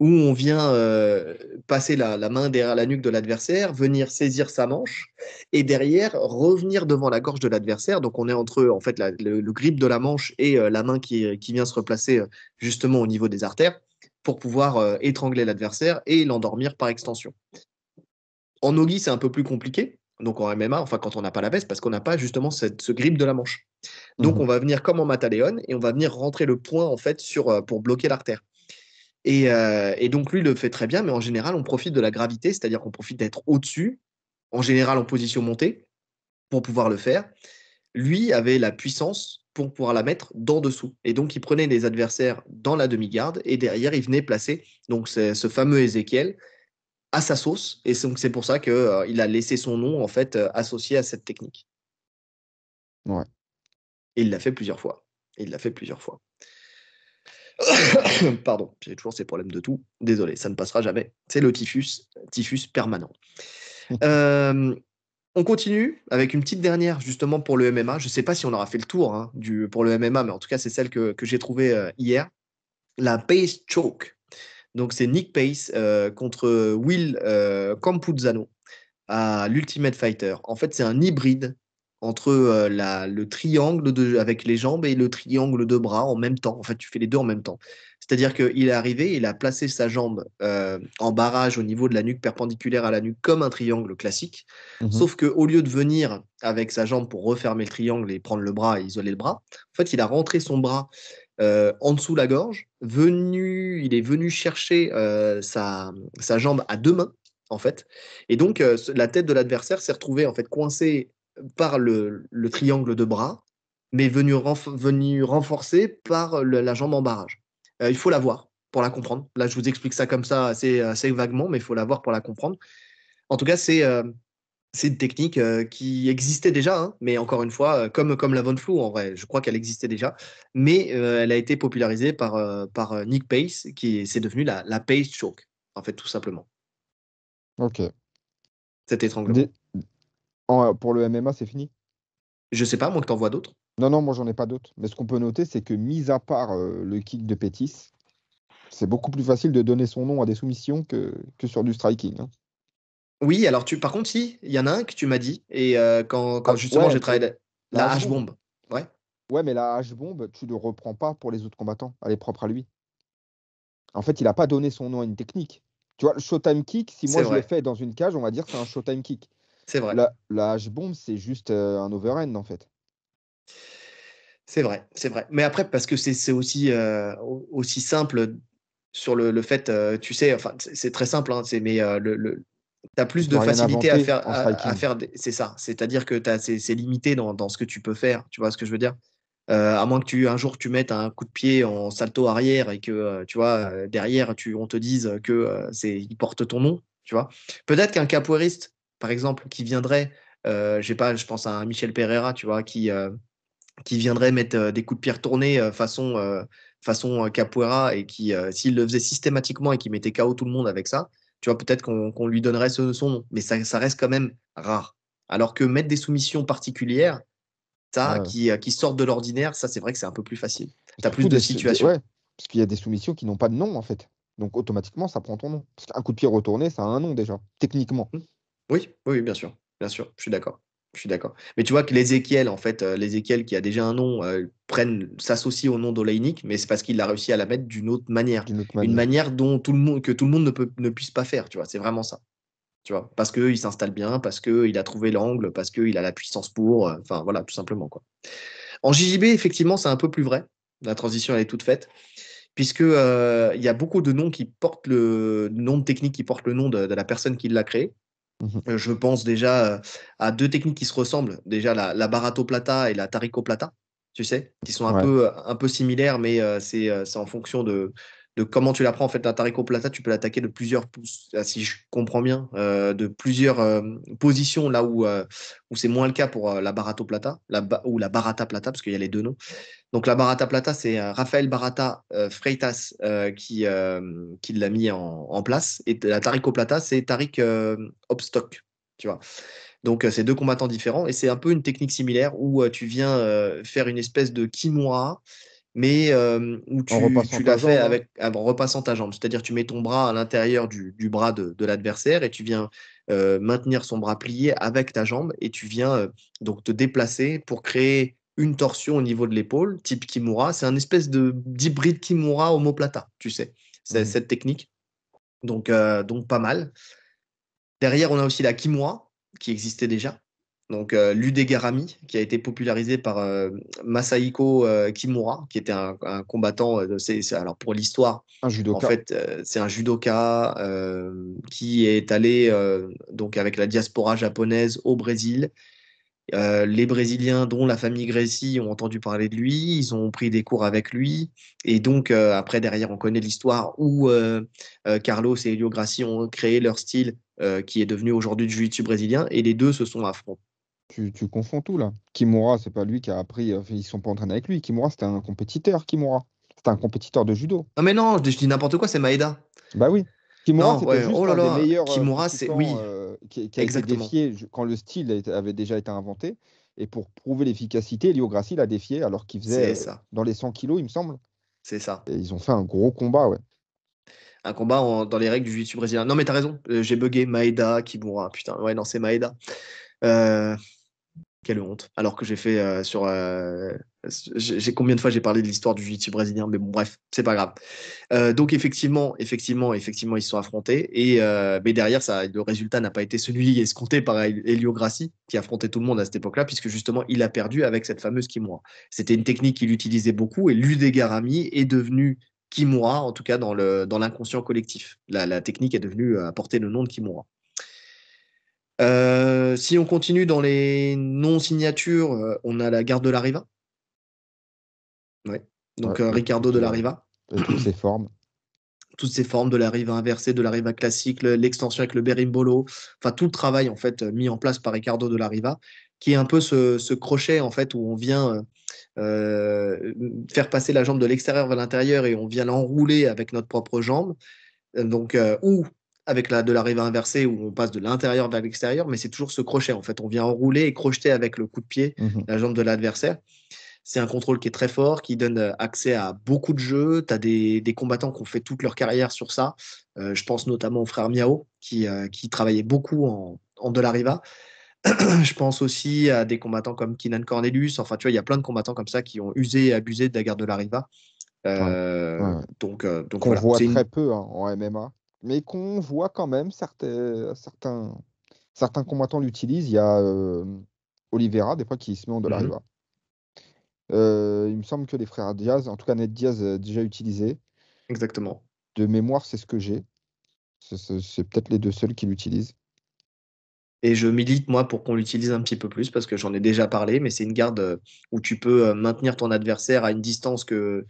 où on vient euh, passer la, main derrière la nuque de l'adversaire, venir saisir sa manche et derrière revenir devant la gorge de l'adversaire. Donc on est entre en fait le, grip de la manche et euh, la main qui, vient se replacer euh, justement au niveau des artères pour pouvoir étrangler l'adversaire et l'endormir par extension. En Nogi, c'est un peu plus compliqué. Donc en MMA, enfin quand on n'a pas la veste, parce qu'on n'a pas justement ce grip de la manche. Donc mmh. on va venir comme en Mataleon et on va venir rentrer le poing en fait sur pour bloquer l'artère. Euh, et, donc, lui le fait très bien, mais en général, on profite de la gravité, c'est-à-dire qu'on profite d'être au-dessus, en général en position montée, pour pouvoir le faire. Lui avait la puissance pour pouvoir la mettre d'en dessous. Et donc, il prenait les adversaires dans la demi-garde et derrière, il venait placer donc ce fameux Ézéchiel à sa sauce. Et donc, c'est pour ça qu'il euh, a laissé son nom en fait euh, associé à cette technique. Ouais. Et il l'a fait plusieurs fois. Et il l'a fait plusieurs fois. Pardon, j'ai toujours ces problèmes de tout. Désolé, ça ne passera jamais. C'est le typhus, typhus permanent. Euh, on continue avec une petite dernière justement pour le MMA. Je ne sais pas si on aura fait le tour hein, du, pour le MMA, mais en tout cas, c'est celle que, j'ai trouvée euh, hier. La Pace Choke. Donc, c'est Nick Pace euh, contre Will Campuzano à l'Ultimate Fighter. En fait, c'est un hybride entre euh, la, le triangle avec les jambes et le triangle de bras en même temps. En fait, tu fais les deux en même temps. C'est-à-dire qu'il est arrivé, il a placé sa jambe euh, en barrage au niveau de la nuque perpendiculaire à la nuque comme un triangle classique. Mhm. Sauf qu'au lieu de venir avec sa jambe pour refermer le triangle et prendre le bras et isoler le bras, en fait, il a rentré son bras euh, en dessous la gorge. Venu, il est venu chercher sa, sa jambe à deux mains en fait. Et donc, la tête de l'adversaire s'est retrouvée en fait coincée par le, triangle de bras, mais venu, renforcer par la jambe en barrage. Euh, il faut la voir pour la comprendre. Là, je vous explique ça comme ça assez, assez vaguement, mais il faut la voir pour la comprendre. En tout cas, c'est euh, une technique euh, qui existait déjà, hein, mais encore une fois, comme, comme la Von Flou, en vrai, je crois qu'elle existait déjà, mais elle a été popularisée par, Nick Pace, qui s'est devenu la, Pace Choke, en fait, tout simplement. Ok. Cet étranglement. Euh, pour le MMA, c'est fini Je sais pas, moi que t'en vois d'autres. Non, non, moi j'en ai pas d'autres. Mais ce qu'on peut noter, c'est que mis à part euh, le kick de Pétis, c'est beaucoup plus facile de donner son nom à des soumissions que, que sur du striking. Hein. Oui, alors tu, par contre, si, il y en a un que tu m'as dit, et euh, quand, ah, justement j'ai travaillé la, H-bombe. Ouais. ouais, mais la H-bombe, tu ne le reprends pas pour les autres combattants, elle est propre à lui. En fait, il n'a pas donné son nom à une technique. Tu vois, le showtime kick, si moi je le fais dans une cage, on va dire que c'est un showtime kick. C'est vrai. La, H-bombe, c'est juste un end en fait. C'est vrai, c'est vrai. Mais après, parce que c'est aussi, aussi simple sur le, fait, tu sais, enfin, c'est très simple, hein, mais le, tu as plus de facilité à faire, faire c'est ça. C'est-à-dire que c'est limité dans, dans, ce que tu peux faire. Tu vois ce que je veux dire À moins que tu un jour tu mettes un coup de pied en salto arrière et que tu vois derrière tu on te dise que c'est il porte ton nom. Tu vois Peut-être qu'un capoeiriste par exemple, qui viendrait, euh, je pas, je pense à Michel Pereira, tu vois, qui, euh, qui viendrait mettre euh, des coups de pierre tournés euh, façon, façon Capoeira et qui, s'il le faisait systématiquement et qui mettait KO tout le monde avec ça, tu vois, peut-être qu'on lui donnerait son nom, mais ça, reste quand même rare. Alors que mettre des soumissions particulières, ça, qui, qui sortent de l'ordinaire, ça, c'est vrai que c'est un peu plus facile. Tu as plus de situations. Ouais, parce qu'il y a des soumissions qui n'ont pas de nom, en fait. Donc automatiquement, ça prend ton nom. Un coup de pied retourné, ça a un nom déjà, techniquement. Mmh. Oui, oui, bien sûr, bien sûr, je suis d'accord. Je suis d'accord. Mais tu vois que l'Ézéchiel, en fait, euh, l'Ézéchiel qui a déjà un nom, euh, prennent, s'associe au nom d'Oleinik, mais c'est parce qu'il a réussi à la mettre d'une autre manière. Une manière dont tout le monde, que tout le monde ne, peut, ne puisse pas faire, tu vois. C'est vraiment ça. Tu vois, parce qu'il s'installe bien, parce qu'il a trouvé l'angle, parce qu'il a la puissance pour. Euh, enfin, voilà, tout simplement, quoi. En JJB, effectivement, c'est un peu plus vrai. La transition, elle est toute faite. Puisque il y a beaucoup de noms qui portent le nom technique qui portent le nom de la personne qui l'a créé. Mmh euh, je pense déjà euh, à deux techniques qui se ressemblent, déjà la, la Barato Plata et la Tarico Plata, tu sais, qui sont un, peu, un peu similaires, mais euh, c'est en fonction de, de comment tu la prends. En fait, la Tarico Plata, tu peux l'attaquer de plusieurs, ah, si je comprends bien, euh, de plusieurs euh, positions, là où, euh, où c'est moins le cas pour la Barata Plata, la ou la Barata Plata, parce qu'il y a les deux noms. Donc la Barata Plata, c'est Raphaël Barata Freitas qui, qui l'a mis en, place. Et la Tarico Plata, c'est Tarik Obstock, tu vois. Donc, c'est deux combattants différents et c'est un peu une technique similaire où tu viens faire une espèce de kimura mais euh, où tu, l'as fait hein. avec, en repassant ta jambe. C'est-à-dire tu mets ton bras à l'intérieur du, bras de, l'adversaire et tu viens euh, maintenir son bras plié avec ta jambe et tu viens euh, donc te déplacer pour créer une torsion au niveau de l'épaule, type Kimura. C'est un espèce d'hybride Kimura homoplata, tu sais, c'est mmh cette technique. Donc, donc pas mal. Derrière, on a aussi la Kimura qui existait déjà donc euh, l'Udegarami, qui a été popularisé par euh, Masahiko euh, Kimura, qui était un, combattant. Euh, alors pour l'histoire, En fait, c'est un judoka qui est allé donc avec la diaspora japonaise au Brésil. les Brésiliens, dont la famille Gracie, ont entendu parler de lui. Ils ont pris des cours avec lui. Et donc après, derrière, on connaît l'histoire où Carlos et Elio Gracie ont créé leur style. qui est devenu aujourd'hui du jiu-jitsu brésilien, et les deux se sont affrontés tu, confonds tout là. Kimura, c'est pas lui qui a appris, euh, ils sont pas entraînés avec lui. Kimura, c'était un compétiteur, Kimura. C'était un compétiteur de judo. Non mais non, je, dis n'importe quoi, c'est Maeda. Bah oui. Kimura, c'était juste oh euh, Kimura, c'est oui, euh, qui, a défié quand le style avait déjà été inventé. Et pour prouver l'efficacité, Lio Grassi l'a défié alors qu'il faisait dans les 100 kilos, il me semble. C'est ça. Et ils ont fait un gros combat, ouais. Un combat dans les règles du jiu-jitsu brésilien. Non, mais t'as raison, j'ai bugué. Maeda, Kimura, putain, ouais, non, c'est Maeda. Quelle honte. Alors que j'ai fait euh, sur. Euh, j'ai combien de fois j'ai parlé de l'histoire du jiu brésilien, mais bon, bref, c'est pas grave. Euh, donc, effectivement, effectivement, effectivement, ils se sont affrontés. Et mais derrière, ça, le résultat n'a pas été celui escompté par Helio Grassi, qui affrontait tout le monde à cette époque-là, puisque justement, il a perdu avec cette fameuse Kimura. C'était une technique qu'il utilisait beaucoup, et l'Udegarami est devenu Kimura, en tout cas dans l'inconscient collectif. La, la, technique est devenue à porter le nom de Kimura. Euh, si on continue dans les non-signatures, euh, on a la garde de la Riva. Euh, donc Ricardo de la Riva. toutes ses formes. Toutes ses formes de la Riva inversée, de la Riva classique, l'extension avec le Berimbolo. Enfin, tout le travail en fait mis en place par Ricardo de la Riva, qui est un peu ce, crochet en fait où on vient faire passer la jambe de l'extérieur vers l'intérieur et on vient l'enrouler avec notre propre jambe. Donc, ou avec la, de la inversée où on passe de l'intérieur vers l'extérieur, mais c'est toujours ce crochet. En fait, on vient enrouler et crocheter avec le coup de pied mhm. la jambe de l'adversaire. C'est un contrôle qui est très fort, qui donne euh, accès à beaucoup de jeux. Tu as des, des, combattants qui ont fait toute leur carrière sur ça. Euh, je pense notamment au frère Miao, qui, euh, qui travaillait beaucoup en, en de la riva. je pense aussi à des combattants comme Kinan Cornelius. Enfin, tu vois, il y a plein de combattants comme ça qui ont usé et abusé de la guerre de la riva. Donc, donc on voilà. voit très peu hein, en MMA mais qu'on voit quand même certains, euh, certains, certains combattants l'utilisent. Il y a euh, Oliveira, des fois, qui se met en de la mhm. euh, il me semble que les frères Diaz, en tout cas Ned Diaz, déjà utilisé. Exactement. De mémoire, c'est ce que j'ai. C'est peut-être les deux seuls qui l'utilisent. Et je milite, moi, pour qu'on l'utilise un petit peu plus, parce que j'en ai déjà parlé, mais c'est une garde où tu peux maintenir ton adversaire à une distance que,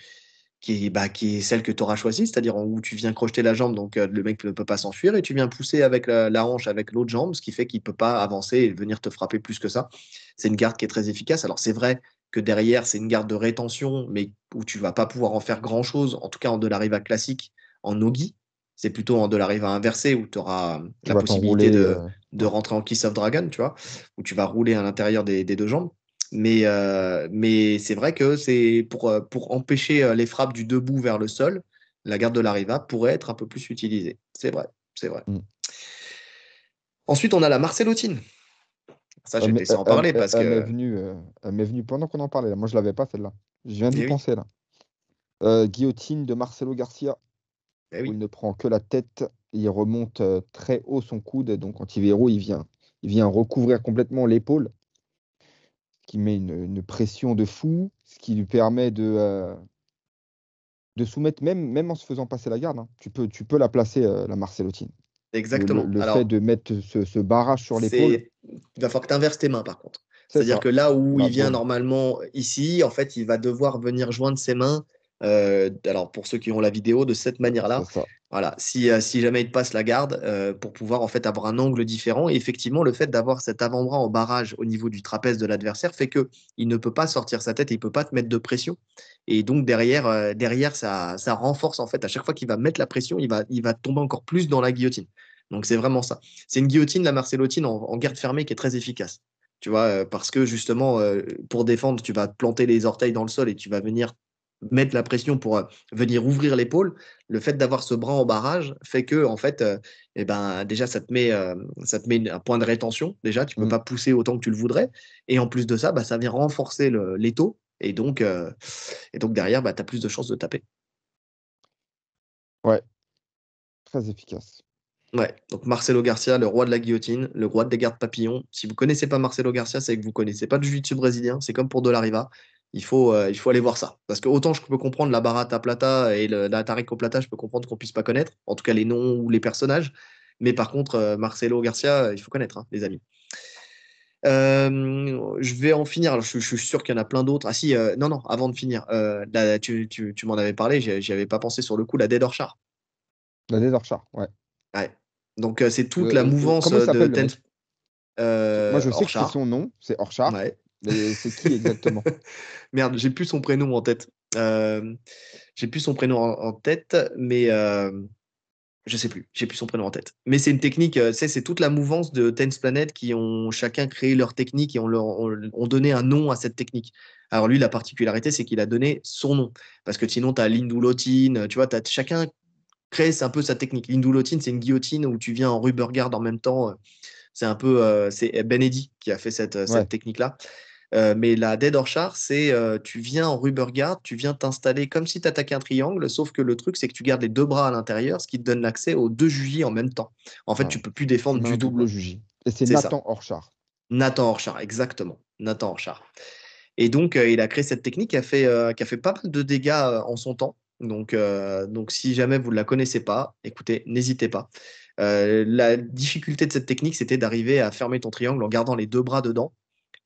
bah, qui est, celle que tu auras choisie, c'est-à-dire où tu viens crocheter la jambe, donc euh, le mec ne peut pas s'enfuir, et tu viens pousser avec la, hanche avec l'autre jambe, ce qui fait qu'il ne peut pas avancer et venir te frapper plus que ça. C'est une garde qui est très efficace. Alors c'est vrai que derrière, c'est une garde de rétention, mais où tu vas pas pouvoir en faire grand-chose, en tout cas en de l'arrivée classique, en nogi. C'est plutôt en de l'arrivée inversée, inversé où euh, tu auras la possibilité de, euh, rentrer en Kiss of Dragon, tu vois, où tu vas rouler à l'intérieur des deux jambes. Euh, mais, c'est vrai que c'est pour, euh, empêcher euh, les frappes du debout vers le sol, la garde de la Riva pourrait être un peu plus utilisée. C'est vrai, c'est vrai. Mm. Ensuite, on a la Marcelotine. Ça, j'ai laissé en parler parce que. Elle m'est venue pendant qu'on en parlait. Moi, je ne l'avais pas celle-là. Je viens eh d'y penser là. guillotine de Marcelo Garcia. Eh il ne prend que la tête. Il remonte très haut son coude. Donc, Antivero, il il vient recouvrir complètement l'épaule qui met une, pression de fou, ce qui lui permet euh, de, soumettre, même, même en se faisant passer la garde. Hein. Tu, peux, tu peux la placer, euh, la Marcelotine. Exactement. Le, fait de mettre ce, barrage sur l'épaule. Il va falloir que tu inverses tes mains, par contre. C'est-à-dire que là où bah, il vient normalement ici, en fait, il va devoir venir joindre ses mains euh, alors pour ceux qui ont la vidéo, de cette manière-là. Voilà, euh, si, jamais il te passe la garde, euh, pour pouvoir en fait avoir un angle différent. Et effectivement, le fait d'avoir cet avant-bras en barrage au niveau du trapèze de l'adversaire fait que il ne peut pas sortir sa tête et il peut pas te mettre de pression. Et donc derrière, euh, derrière ça, ça renforce en fait. À chaque fois qu'il va mettre la pression, il va, il va tomber encore plus dans la guillotine. Donc c'est vraiment ça. C'est une guillotine, la Marcelotine en, en garde fermée qui est très efficace tu vois, parce que justement, pour défendre, tu vas planter les orteils dans le sol et tu vas venir mettre la pression pour euh, venir ouvrir l'épaule, le fait d'avoir ce bras en barrage fait que en fait, euh, eh ben déjà ça te met euh, ça te met un point de rétention déjà, tu ne peux mmh. pas pousser autant que tu le voudrais et en plus de ça, bah, ça vient renforcer l'étau et donc et donc derrière bah, tu as plus de chances de taper. Ouais. Très efficace. Ouais, donc Marcelo Garcia, le roi de la guillotine, le roi des gardes papillons. Si vous ne connaissez pas Marcelo Garcia, c'est que vous ne connaissez pas le jiu-jitsu brésilien. C'est comme pour Dolariva il faut, euh, il faut aller voir ça. Parce que autant je peux comprendre la Barata Plata et le, la Tarico Plata, je peux comprendre qu'on puisse pas connaître, en tout cas les noms ou les personnages. Mais par contre, euh, Marcelo Garcia, euh, il faut connaître, hein, les amis. je vais en finir. je, suis sûr qu'il y en a plein d'autres. Ah si, non, non, avant de finir, tu, tu, tu m'en avais parlé, j'avais avais pas pensé sur le coup, la Dead Orchard. La Dead Orchard, ouais. Donc c'est toute la mouvance de euh, Moi je sais que c'est son nom, c'est Orchard. Ouais c'est qui exactement Merde, j'ai plus son prénom en tête. Euh, j'ai plus son prénom en, tête, mais euh, je sais plus. J'ai plus son prénom en tête. Mais c'est une technique, euh, c'est toute la mouvance de Tense Planet qui ont chacun créé leur technique et ont leur donné un nom à cette technique. Alors lui, la particularité, c'est qu'il a donné son nom. Parce que sinon, tu as l'indulotine, tu vois, as, chacun crée un peu sa technique. L'indulotine, c'est une guillotine où tu viens en rubber guard en même temps. C'est un peu, c'est Benedi qui a fait cette technique-là. Euh, mais la Dead Orchard, c'est euh, tu viens en rubber guard, tu viens t'installer comme si tu attaquais un triangle, sauf que le truc, c'est que tu gardes les deux bras à l'intérieur, ce qui te donne l'accès aux deux jugis en même temps. En fait, ah tu peux plus défendre du double jugi. Et c'est Nathan ça. Orchard. Nathan Orchard, exactement. Nathan Et donc, euh, il a créé cette technique qui a fait, qui a fait pas mal de dégâts en son temps. Donc, donc, si jamais vous ne la connaissez pas, écoutez, n'hésitez pas. la difficulté de cette technique, c'était d'arriver à fermer ton triangle en gardant les deux bras dedans.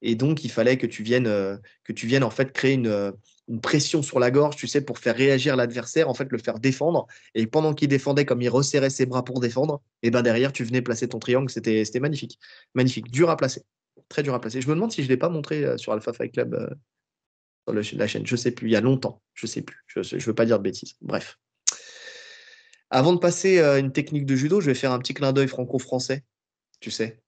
Et donc, il fallait que tu viennes, euh, que tu viennes en fait créer euh, une, pression sur la gorge, tu sais, pour faire réagir l'adversaire, en fait, le faire défendre. Et pendant qu'il défendait, comme il resserrait ses bras pour défendre, et eh ben derrière, tu venais placer ton triangle. C'était magnifique. Magnifique. Dur à placer. Très dur à placer. Je me demande si je ne l'ai pas montré euh, sur Alpha Fight Club, sur la chaîne. Je sais plus. Il y a longtemps. Je sais plus. Je ne veux pas dire de bêtises. Bref. Avant de passer à une technique de judo, je vais faire un petit clin d'œil franco-français, tu sais,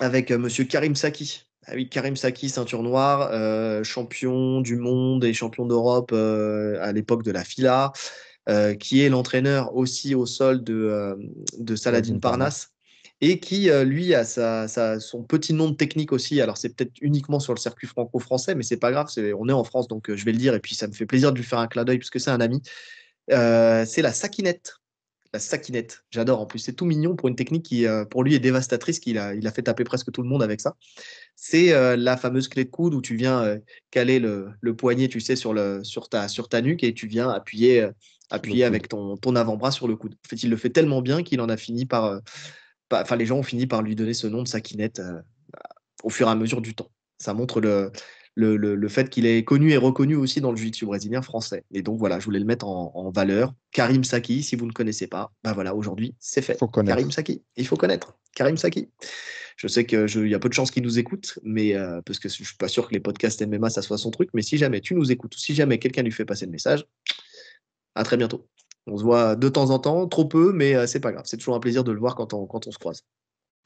avec M. Karim Saki, ah oui, Karim Saki, ceinture noire, euh, champion du monde et champion d'Europe euh, à l'époque de la FILA, euh, qui est l'entraîneur aussi au sol de, de Saladin Parnasse, et qui, lui, a son petit nom de technique aussi. Alors, c'est peut-être uniquement sur le circuit franco-français, mais c'est pas grave, on est en France, donc je vais le dire, et puis ça me fait plaisir de lui faire un clin d'œil, puisque c'est un ami. c'est la sakinette la sakinette. J'adore en plus, c'est tout mignon pour une technique qui, euh, pour lui, est dévastatrice, qu'il a, il a fait taper presque tout le monde avec ça. C'est euh, la fameuse clé de coude où tu viens euh, caler le, poignet, tu sais, sur, le, sur, ta, nuque et tu viens appuyer, appuyer avec ton, ton avant-bras sur le coude. En fait, il le fait tellement bien qu'il en a fini par. Enfin, les gens ont fini par lui donner ce nom de sakinette au fur et à mesure du temps. Ça montre le, le, fait qu'il est connu et reconnu aussi dans le jiu brésilien français. Et donc voilà, je voulais le mettre en, valeur. Karim Saki, si vous ne connaissez pas, ben voilà, aujourd'hui, c'est fait. Faut Karim Saki, il faut connaître. Karim Saki. Je sais qu'il y a peu de chances qu'il nous écoute, mais euh, parce que je suis pas sûr que les podcasts MMA, ça soit son truc, mais si jamais tu nous écoutes ou si jamais quelqu'un lui fait passer le message, à très bientôt. On se voit de temps en temps, trop peu, mais euh, c'est pas grave. C'est toujours un plaisir de le voir quand quand on se croise.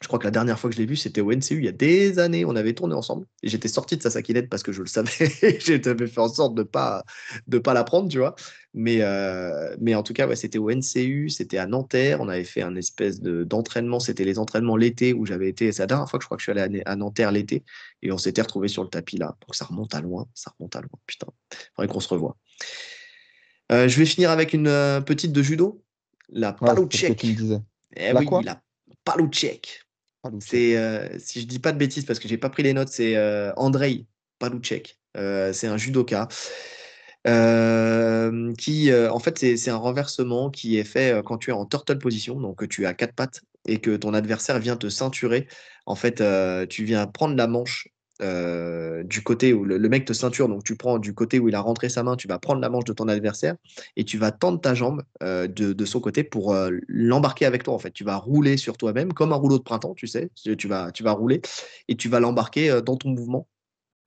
Je crois que la dernière fois que je l'ai vu, c'était au NCU il y a des années. On avait tourné ensemble. Et j'étais sorti de sa saquinette parce que je le savais. J'avais fait en sorte de pas de pas la prendre, tu vois. Mais, euh, mais en tout cas, ouais, c'était au NCU, c'était à Nanterre. On avait fait un espèce d'entraînement. c'était les entraînements l'été où j'avais été. C'est la dernière fois que je crois que je suis allé à, Nanterre l'été. Et on s'était retrouvé sur le tapis là. Donc ça remonte à loin. Ça remonte à loin. Putain. Faudrait qu'on se revoie. Euh, je vais finir avec une euh, petite de judo. La palouchek. Eh la quoi la palouchek. C'est, euh, si je dis pas de bêtises parce que j'ai pas pris les notes, c'est euh, Andrei Palouchek. Euh, c'est un judoka qui, en fait, c'est un renversement qui est fait quand tu es en turtle position, donc tu as quatre pattes et que ton adversaire vient te ceinturer. En fait, tu viens prendre la manche euh, du côté où le, mec te ceinture, donc tu prends du côté où il a rentré sa main, tu vas prendre la manche de ton adversaire et tu vas tendre ta jambe euh, de, son côté pour euh, l'embarquer avec toi. En fait, tu vas rouler sur toi-même comme un rouleau de printemps, tu sais, tu vas, tu vas rouler et tu vas l'embarquer dans ton mouvement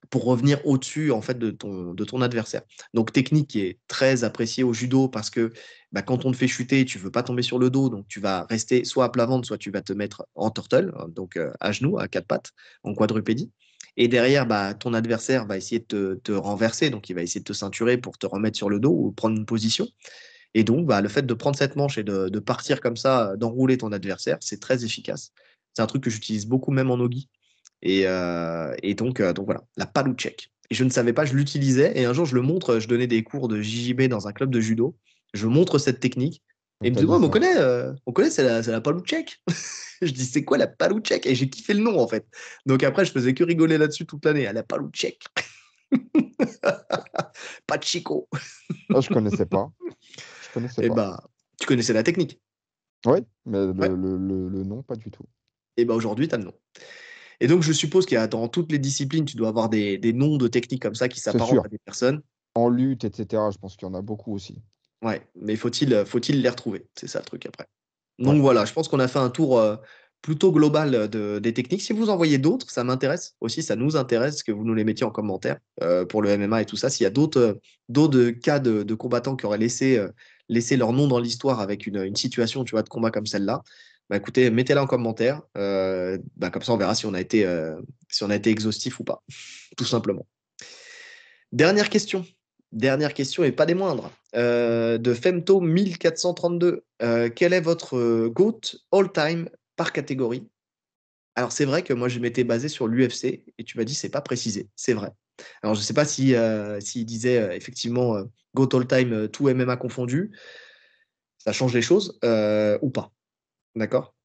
pour revenir au-dessus en fait de ton, adversaire. Donc technique qui est très appréciée au judo parce que bah, quand on te fait chuter, tu veux pas tomber sur le dos, donc tu vas rester soit à plat ventre, soit tu vas te mettre en turtle, hein, donc à genoux, à quatre pattes, en quadrupédie. Et derrière, bah, ton adversaire va essayer de te, renverser, donc il va essayer de te ceinturer pour te remettre sur le dos ou prendre une position. Et donc, bah, le fait de prendre cette manche et de, partir comme ça, d'enrouler ton adversaire, c'est très efficace. C'est un truc que j'utilise beaucoup même en nogi. Et, euh, donc, euh, donc voilà, la palou Et je ne savais pas, je l'utilisais. Et un jour, je le montre, je donnais des cours de JJB dans un club de judo. Je montre cette technique. Et on connaît, euh, on connaît, c'est la, la je dis, c'est quoi la Palouchek Et j'ai kiffé le nom, en fait. Donc après, je faisais que rigoler là-dessus toute l'année, à ah, la Palouchek. pas de Chico. Ah, je connaissais pas. Je connaissais Et eh pas. Bah, tu connaissais la technique. Oui, mais le, nom, pas du tout. Et eh bah ben, aujourd'hui, tu as le nom. Et donc, je suppose qu'il y a dans toutes les disciplines, tu dois avoir des, des noms de techniques comme ça qui s'apparentent à des personnes. En lutte, etc., je pense qu'il y en a beaucoup aussi. Ouais, mais faut-il euh, faut-il les retrouver C'est ça le truc après. Donc voilà, je pense qu'on a fait un tour euh, plutôt global euh, des techniques. Si vous en voyez d'autres, ça m'intéresse aussi, ça nous intéresse que vous nous les mettiez en commentaire pour le MMA et tout ça. S'il y a d'autres d'autres cas de, combattants qui auraient laissé, leur nom dans l'histoire avec une, situation de combat comme celle-là, bah, écoutez, mettez-la en commentaire. Bah, comme ça, on verra si on a été, si on a été exhaustif ou pas, tout simplement. Dernière question Dernière question et pas des moindres. Euh, de Femto 1432. Euh, quel est votre euh, GOAT all-time par catégorie Alors c'est vrai que moi je m'étais basé sur l'UFC et tu m'as dit c'est pas précisé. C'est vrai. Alors je sais pas si il disait effectivement GOAT all-time tout MMA confondu. Ça change les choses ou pas. D'accord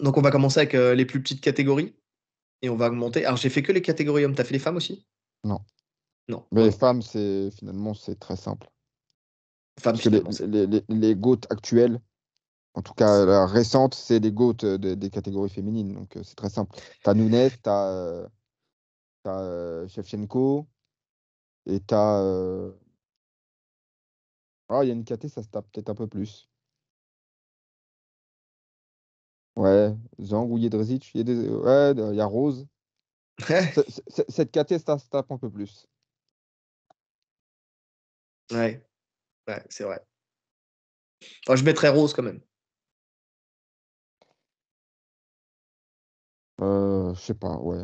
Donc on va commencer avec les plus petites catégories et on va augmenter. Alors j'ai fait que les catégories hommes. as fait les femmes aussi Non. Mais femmes, c'est finalement c'est très simple. les, les, les, actuelles, en tout cas la récente, c'est les gouttes euh, des catégories féminines. Donc euh, c'est très simple. T'as Nounet, t'as euh, Shevchenko et t'as. Ah, il y a une KT, ça se tape peut-être un peu plus. Ouais, Zang ou Il y, a ouais, Rose. cette KT, ça se tape un peu plus. Ouais, ouais c'est vrai. je mettrais Rose quand même. Euh, je sais pas, ouais.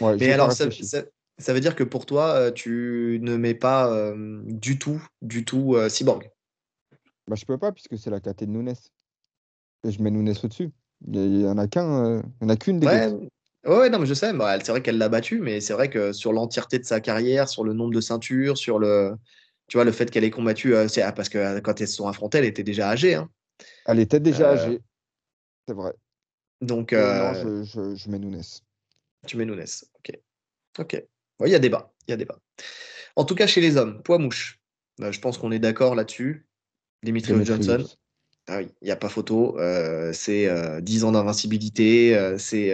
ouais Mais alors, ça, veut dire que pour toi, euh, tu ne mets pas euh, du tout, du tout euh, Cyborg bah, Je peux pas, puisque c'est la caté de Nunes. Et je mets Nunes au-dessus. Il n'y en a qu'un, il en a qu'une des ouais, Ouais, non, mais je sais. Bah, c'est vrai qu'elle l'a battue, mais c'est vrai que sur l'entièreté de sa carrière, sur le nombre de ceintures, sur le, tu vois, le fait qu'elle ait combattu, euh, c'est ah, parce que euh, quand elles se sont affrontées, elle était déjà âgée. Hein. Elle était déjà euh, âgée, c'est vrai. Donc, non, je, je, mets Nunes. Tu mets Nunes, ok, ok. Il y a débat, il y a En tout cas, chez les hommes, poids mouche. je pense qu'on est d'accord là-dessus. Dimitri, Johnson. Ah oui, il n'y a pas photo. c'est 10 ans d'invincibilité. c'est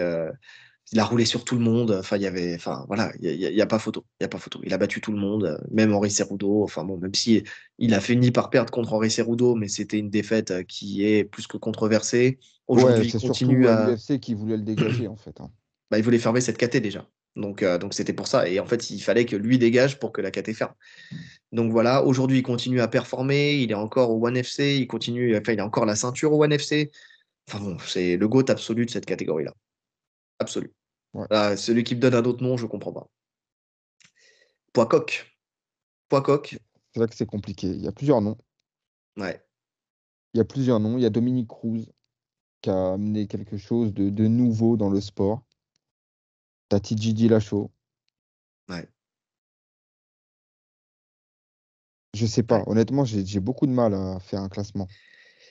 il a roulé sur tout le monde. Enfin, il y avait, enfin voilà, il n'y a, pas photo, il y a pas photo. Il a battu tout le monde, euh, même Henri Cerudo. Enfin bon, même si il a fini par perdre contre Henri Cerudo, mais c'était une défaite euh, qui est plus que controversée. Aujourd'hui, il continue à. UFC qui voulait le dégager en fait. Hein. Bah, il voulait fermer cette KT déjà. Donc, euh, donc c'était pour ça. Et en fait, il fallait que lui dégage pour que la KT ferme. Donc voilà, aujourd'hui, il continue à performer. Il est encore au One FC. Il continue, enfin, il a encore la ceinture au One FC. Enfin bon, c'est le GOAT absolu de cette catégorie-là. Absolu celui qui me donne un autre nom, je comprends pas. Poicoc. Poicoc. C'est vrai que c'est compliqué. Il y a plusieurs noms. Ouais. Il y a plusieurs noms. Il y a Dominique Cruz qui a amené quelque chose de, nouveau dans le sport. Tati Gigi Lachaud. Ouais. Je sais pas. Honnêtement, j'ai beaucoup de mal à faire un classement.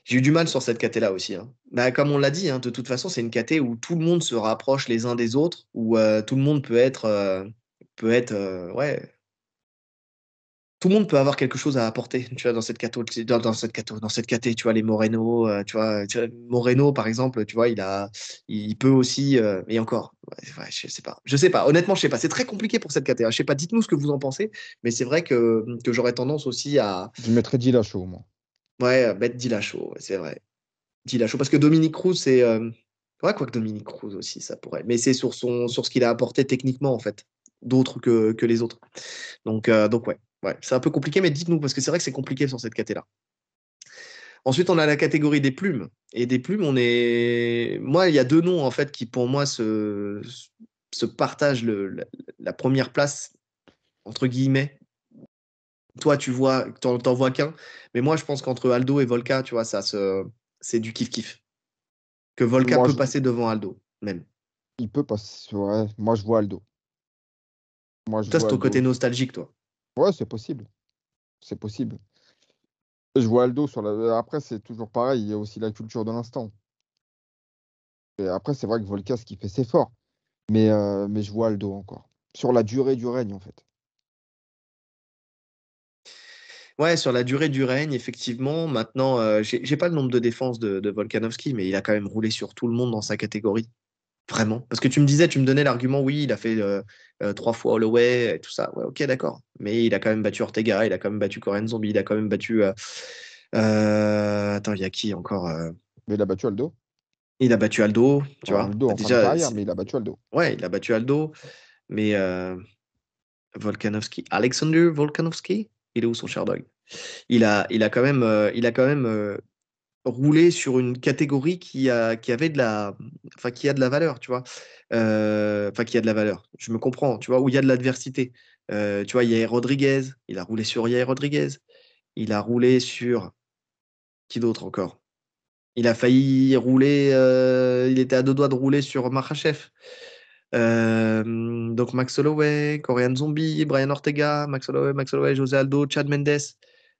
J'ai eu du mal sur cette caté-là aussi. Hein. Bah, comme on l'a dit, hein, de toute façon, c'est une caté où tout le monde se rapproche les uns des autres, où euh, tout le monde peut être. Euh, peut être euh, ouais. Tout le monde peut avoir quelque chose à apporter, tu vois, dans cette caté. dans, cette dans cette caté, tu vois, les Moreno, tu vois, Moreno par exemple, tu vois, il a, il peut aussi, et encore, je sais pas, je sais pas, honnêtement, je sais pas, c'est très compliqué pour cette caté, hein. je sais pas, dites-nous ce que vous en pensez, mais c'est vrai que, que j'aurais tendance aussi à. Je mettrais Dilacho au moins. Ouais, euh, bête chaud, c'est vrai. Dis-la chaud, parce que Dominique Cruz, c'est. Euh, ouais, quoi que Dominique Cruz aussi, ça pourrait. Mais c'est sur, son, sur ce qu'il a apporté techniquement, en fait, d'autres que, les autres. Donc, euh, donc ouais, ouais. c'est un peu compliqué, mais dites-nous, parce que c'est vrai que c'est compliqué sur cette catégorie là Ensuite, on a la catégorie des plumes. Et des plumes, on est. Moi, il y a deux noms, en fait, qui pour moi se, se partagent la, première place, entre guillemets, toi, tu vois, t'en, vois qu'un. Mais moi, je pense qu'entre Aldo et Volca, tu vois, ça c'est du kiff-kiff. Que Volca peut passer devant Aldo, même. Il peut passer, ouais. Moi, je vois Aldo. toi, c'est ton côté nostalgique, toi. Ouais, c'est possible. C'est possible. Je vois Aldo sur Après, c'est toujours pareil. Il y a aussi la culture de l'instant. Et après, c'est vrai que Volca, ce qui fait, c'est fort. Mais, euh, mais je vois Aldo encore. Sur la durée du règne, en fait. Ouais, sur la durée du règne, effectivement. Maintenant, euh, j'ai pas le nombre de défenses de, de Volkanovski, mais il a quand même roulé sur tout le monde dans sa catégorie. Vraiment. Parce que tu me disais, tu me donnais l'argument, oui, il a fait euh, euh, trois fois Holloway et tout ça. Ouais, ok, d'accord. Mais il a quand même battu Ortega, il a quand même battu Corinne Zombie, il a quand même battu. attends, il y a qui encore Mais il a battu Aldo. Il a battu Aldo, tu vois. Aldo, en mais il a battu Aldo. Ouais, il a battu Aldo. Mais Volkanovski, Alexander Volkanovski il est où son il a, il a quand même, euh, il a quand même euh, roulé sur une catégorie qui a, qui avait de la, qui a de la valeur, tu vois. Euh, enfin qui a de la valeur. Je me comprends, tu vois, où il y a de l'adversité. tu vois, il y Rodriguez, il a roulé sur Yair Rodriguez, il a roulé sur qui d'autre encore Il a failli rouler, il était à deux doigts de rouler sur Marachef. Euh, donc Max Holloway, Korean Zombie, Brian Ortega, Max Holloway, Max José Aldo, Chad Mendes,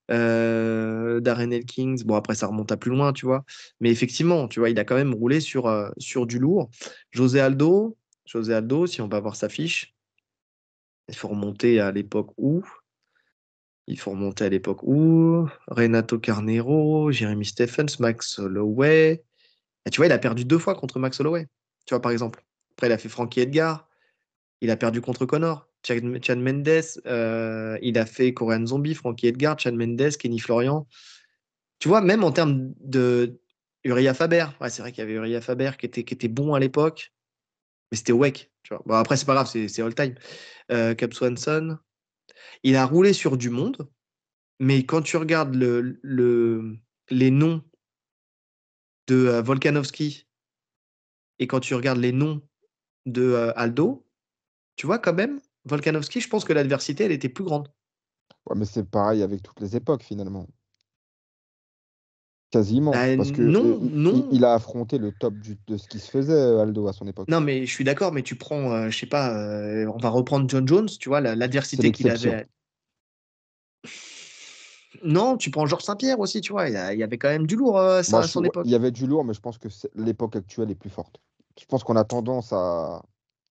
euh, Darren Elkins. Bon, après, ça remonte à plus loin, tu vois. Mais effectivement, tu vois, il a quand même roulé sur, euh, sur du lourd. José Aldo, José Aldo, si on va voir sa fiche, il faut remonter à l'époque où il faut remonter à l'époque où Renato Carnero, Jeremy Stephens, Max Holloway. Et tu vois, il a perdu deux fois contre Max Holloway, tu vois, par exemple. Après, il a fait Frankie Edgar. Il a perdu contre Connor. Chad, Mendes. Euh, il a fait Korean Zombie, Frankie Edgar, Chad Mendes, Kenny Florian. Tu vois, même en termes de Uriah Faber. Ouais, c'est vrai qu'il y avait Uriah Faber qui était, qui était bon à l'époque. Mais c'était wake Tu Bon, après, c'est pas grave, c'est all-time. Euh, Cap Swanson. Il a roulé sur du monde. Mais quand tu regardes le, les noms de euh, Volkanovski et quand tu regardes les noms de euh, Aldo, tu vois, quand même, Volkanovski, je pense que l'adversité, elle était plus grande. mais c'est pareil avec toutes les époques, finalement. Quasiment. Ben, parce euh, non, il, a affronté le top de ce qui se faisait, euh, Aldo, à son époque. Non, mais je suis d'accord, mais tu prends, je sais pas, on va reprendre John Jones, tu vois, l'adversité qu'il avait. Non, tu prends Georges Saint-Pierre aussi, tu vois, il y avait quand même du lourd ça, à son époque. Il y avait du lourd, mais je pense que l'époque actuelle est plus forte je pense qu'on a tendance à.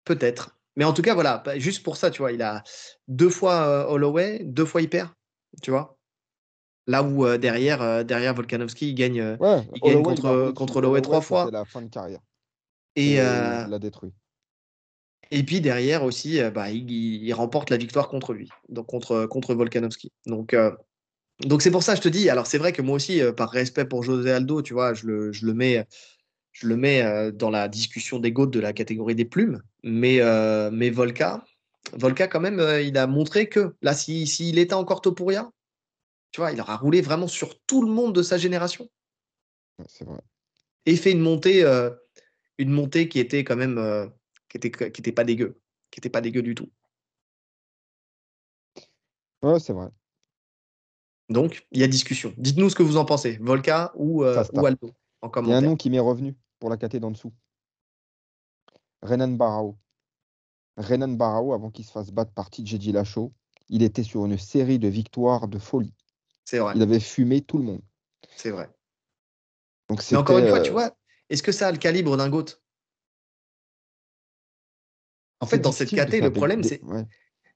Peut-être. Mais en tout cas, voilà, juste pour ça, tu vois, il a deux fois euh, Holloway, deux fois il perd, tu vois. Là où euh, derrière, euh, derrière Volkanovski, il gagne, il contre, contre Holloway trois fois. C'est la fin de carrière. Et, il l'a détruit. Et puis derrière aussi, bah, il, il, remporte la victoire contre lui, donc contre, contre Volkanovski. Donc donc c'est pour ça, je te dis. Alors c'est vrai que moi aussi, par respect pour José Aldo, tu vois, je le, je le mets, je le mets euh, dans la discussion des gaudes de la catégorie des plumes, mais, euh, mais Volka, quand même, euh, il a montré que là, s'il si, était encore Topuria, tu vois, il aura roulé vraiment sur tout le monde de sa génération. C'est vrai. Et fait une montée, une montée qui était quand même, qui était, qui pas dégueu, qui était pas dégueu du tout. Ouais, c'est vrai. Donc, il y a discussion. Dites-nous ce que vous en pensez, Volka ou, ou Aldo, en commentaire. Il y a un nom qui m'est revenu pour la KT d'en dessous. Renan Barao. Renan Barao, avant qu'il se fasse battre par TJ Lachaud, il était sur une série de victoires de folie. C'est vrai. Il avait fumé tout le monde. C'est vrai. Donc Mais encore une fois, euh, tu vois, est-ce que ça a le calibre d'un GOAT En fait, dans cette KT, le problème, c'est.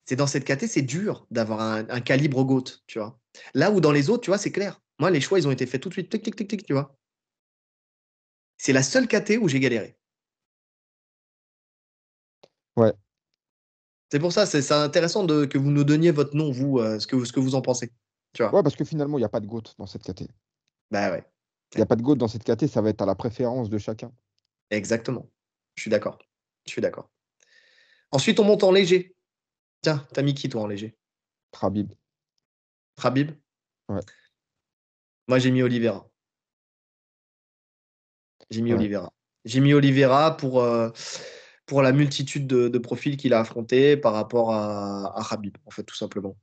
C'est dans cette KT, c'est dur d'avoir un, calibre GOAT, tu vois. Là où dans les autres, tu vois, c'est clair. Moi, les choix, ils ont été faits tout de suite, tic, tic, tic, tic, tu vois. C'est la seule KT où j'ai galéré. Ouais. C'est pour ça, c'est intéressant de, que vous nous donniez votre nom, vous, euh, ce, que, ce que vous en pensez. Tu vois. Ouais, parce que finalement, il n'y a pas de goutte dans cette KT. Bah ouais. Il n'y a pas de goutte dans cette KT, ça va être à la préférence de chacun. Exactement. Je suis d'accord. Je suis d'accord. Ensuite, on monte en léger. Tiens, t'as mis qui, toi, en léger Trabib. Trabib Ouais. Moi, j'ai mis Olivera. Jimmy Oliveira. Jimmy Oliveira pour, euh, pour la multitude de, profils qu'il a affrontés par rapport à, à Habib, en fait, tout simplement.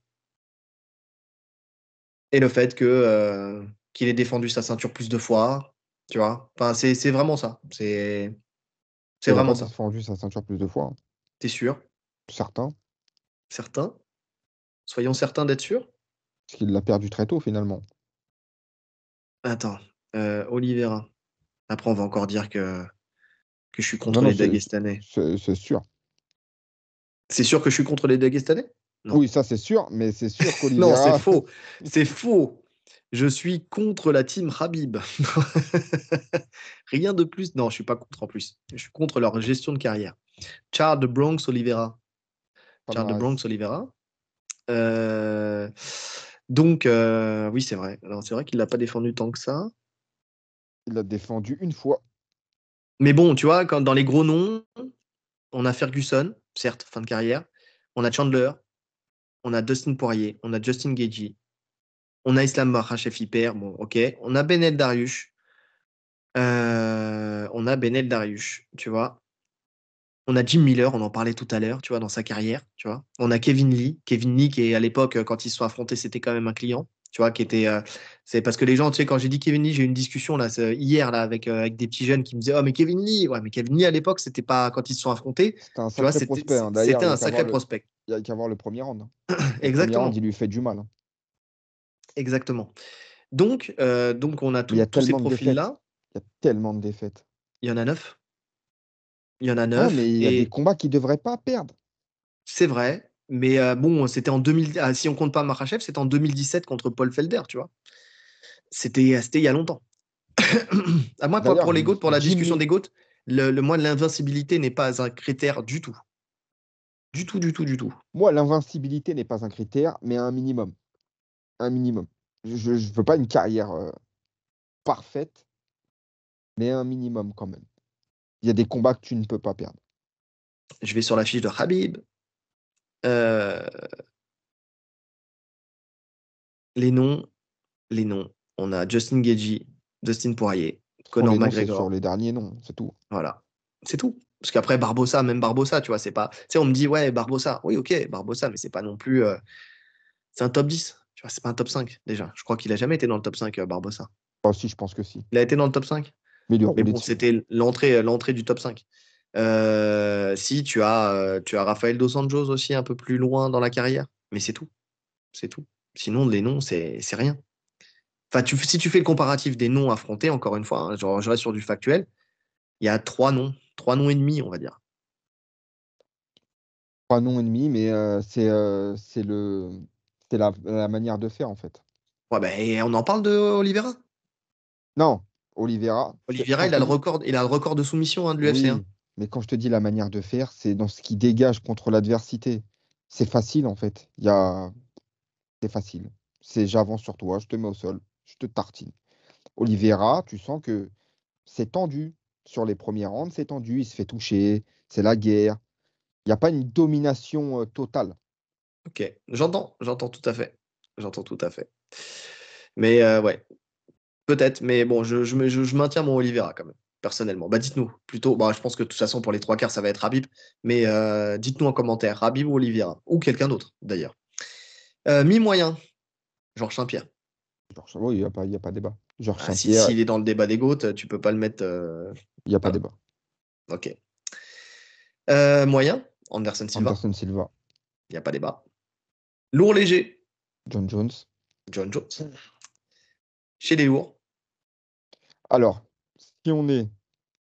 Et le fait que euh, qu'il ait défendu sa ceinture plus de fois, tu vois. Enfin, c'est vraiment ça. C'est c'est vraiment ça. Il a défendu sa ceinture plus de fois. T'es sûr Certain. Certain Soyons certains d'être sûrs Parce qu'il l'a perdu très tôt, finalement. Attends, euh, Oliveira. Après, on va encore dire que, que je suis contre les Dagestanais. C'est sûr. C'est sûr que je suis contre les Dagestanais Oui, ça c'est sûr, mais c'est sûr qu'Olivera... non, c'est faux. C'est faux. Je suis contre la team Habib. Rien de plus. Non, je ne suis pas contre en plus. Je suis contre leur gestion de carrière. Charles de Bronx Oliveira. Charles de Bronx Oliveira. Euh, donc, euh, oui, c'est vrai. C'est vrai qu'il l'a pas défendu tant que ça l'a défendu une fois. Mais bon, tu vois, quand, dans les gros noms, on a Ferguson, certes, fin de carrière. On a Chandler. On a Dustin Poirier. On a Justin Gagey. On a Islam Makhachev hyper. Bon, ok. On a Benel Dariush. Euh, on a Benel Dariush, tu vois. On a Jim Miller, on en parlait tout à l'heure, tu vois, dans sa carrière, tu vois. On a Kevin Lee. Kevin Lee, qui à l'époque, quand ils se sont affrontés, c'était quand même un client tu vois, qui était. Euh, c'est parce que les gens, tu sais, quand j'ai dit Kevin Lee, j'ai eu une discussion là hier là avec, euh, avec des petits jeunes qui me disaient oh mais Kevin Lee, ouais mais Kevin Lee à l'époque c'était pas quand ils se sont affrontés. C'était un sacré prospect. Hein. C'était un sacré prospect. il n'y a qu'à voir hein. le premier round. Exactement. il lui fait du mal. Hein. Exactement. Donc euh, donc on a, a tous ces profils là. Il y a tellement de défaites. Il y en a neuf. Il y en a ah, neuf. mais il y a des combats ne devrait pas perdre. C'est vrai, mais euh, bon, c'était en 2000. Ah, si on compte pas Marachev, c'était en 2017 contre Paul Felder, tu vois. C'était euh, il y a longtemps. à moins pour les pour la discussion des GOAT, le, de l'invincibilité n'est pas un critère du tout. Du tout, du tout, du tout. Moi, l'invincibilité n'est pas un critère, mais un minimum. Un minimum. Je ne veux pas une carrière euh, parfaite, mais un minimum quand même. Il y a des combats que tu ne peux pas perdre. Je vais sur la fiche de Habib, euh, les noms, les noms. On a Justin Gagey, Dustin Poirier, Conor les McGregor. sur les derniers noms, c'est tout. Voilà, c'est tout. Parce qu'après Barbossa, même Barbossa, tu vois, c'est pas. Tu sais, on me dit ouais Barbossa, oui ok Barbossa, mais c'est pas non plus. Euh, c'est un top 10, tu vois, c'est pas un top 5 déjà. Je crois qu'il a jamais été dans le top 5 euh, Barbossa. Ah si, je pense que si. Il a été dans le top 5. Mais, bon, c'était l'entrée, l'entrée du top 5. Euh, si tu as, euh, tu as Rafael Dos Anjos aussi un peu plus loin dans la carrière, mais c'est tout. C'est tout. Sinon, les noms, c'est rien. Enfin, tu, si tu fais le comparatif des noms affrontés, encore une fois, hein, je, reste sur du factuel, il y a trois noms, trois noms et demi, on va dire. Trois noms et demi, mais euh, c'est c'est le c'est la, manière de faire en fait. Ouais, bah, on en parle de Oliveira Non, Oliveira. Oliveira, il a le record, il a le record de soumission hein, de l'UFC. Hein. Mais quand je te dis la manière de faire, c'est dans ce qui dégage contre l'adversité. C'est facile, en fait. a... C'est facile. C'est j'avance sur toi, je te mets au sol, je te tartine. Oliveira, tu sens que c'est tendu. Sur les premières rounds, c'est tendu, il se fait toucher, c'est la guerre. Il n'y a pas une domination euh, totale. Ok, j'entends, j'entends tout à fait. J'entends tout à fait. Mais euh, ouais, peut-être, mais bon, je, je, je maintiens mon Oliveira quand même personnellement bah, Dites-nous plutôt. Bah, je pense que de toute façon, pour les trois quarts, ça va être Rabib. Mais euh, dites-nous en commentaire Rabib ou Olivier, ou quelqu'un d'autre d'ailleurs. Euh, mi-moyen, Georges Saint-Pierre. Georges saint il n'y a, pas débat. Ah, s'il est dans le débat des gouttes, tu peux pas le mettre. Euh, il n'y a pas débat. Ok. moyen, Anderson Silva. Anderson Silva. Il n'y a pas débat. Lourd léger. John Jones. John Jones. Chez les lourds. Alors, on est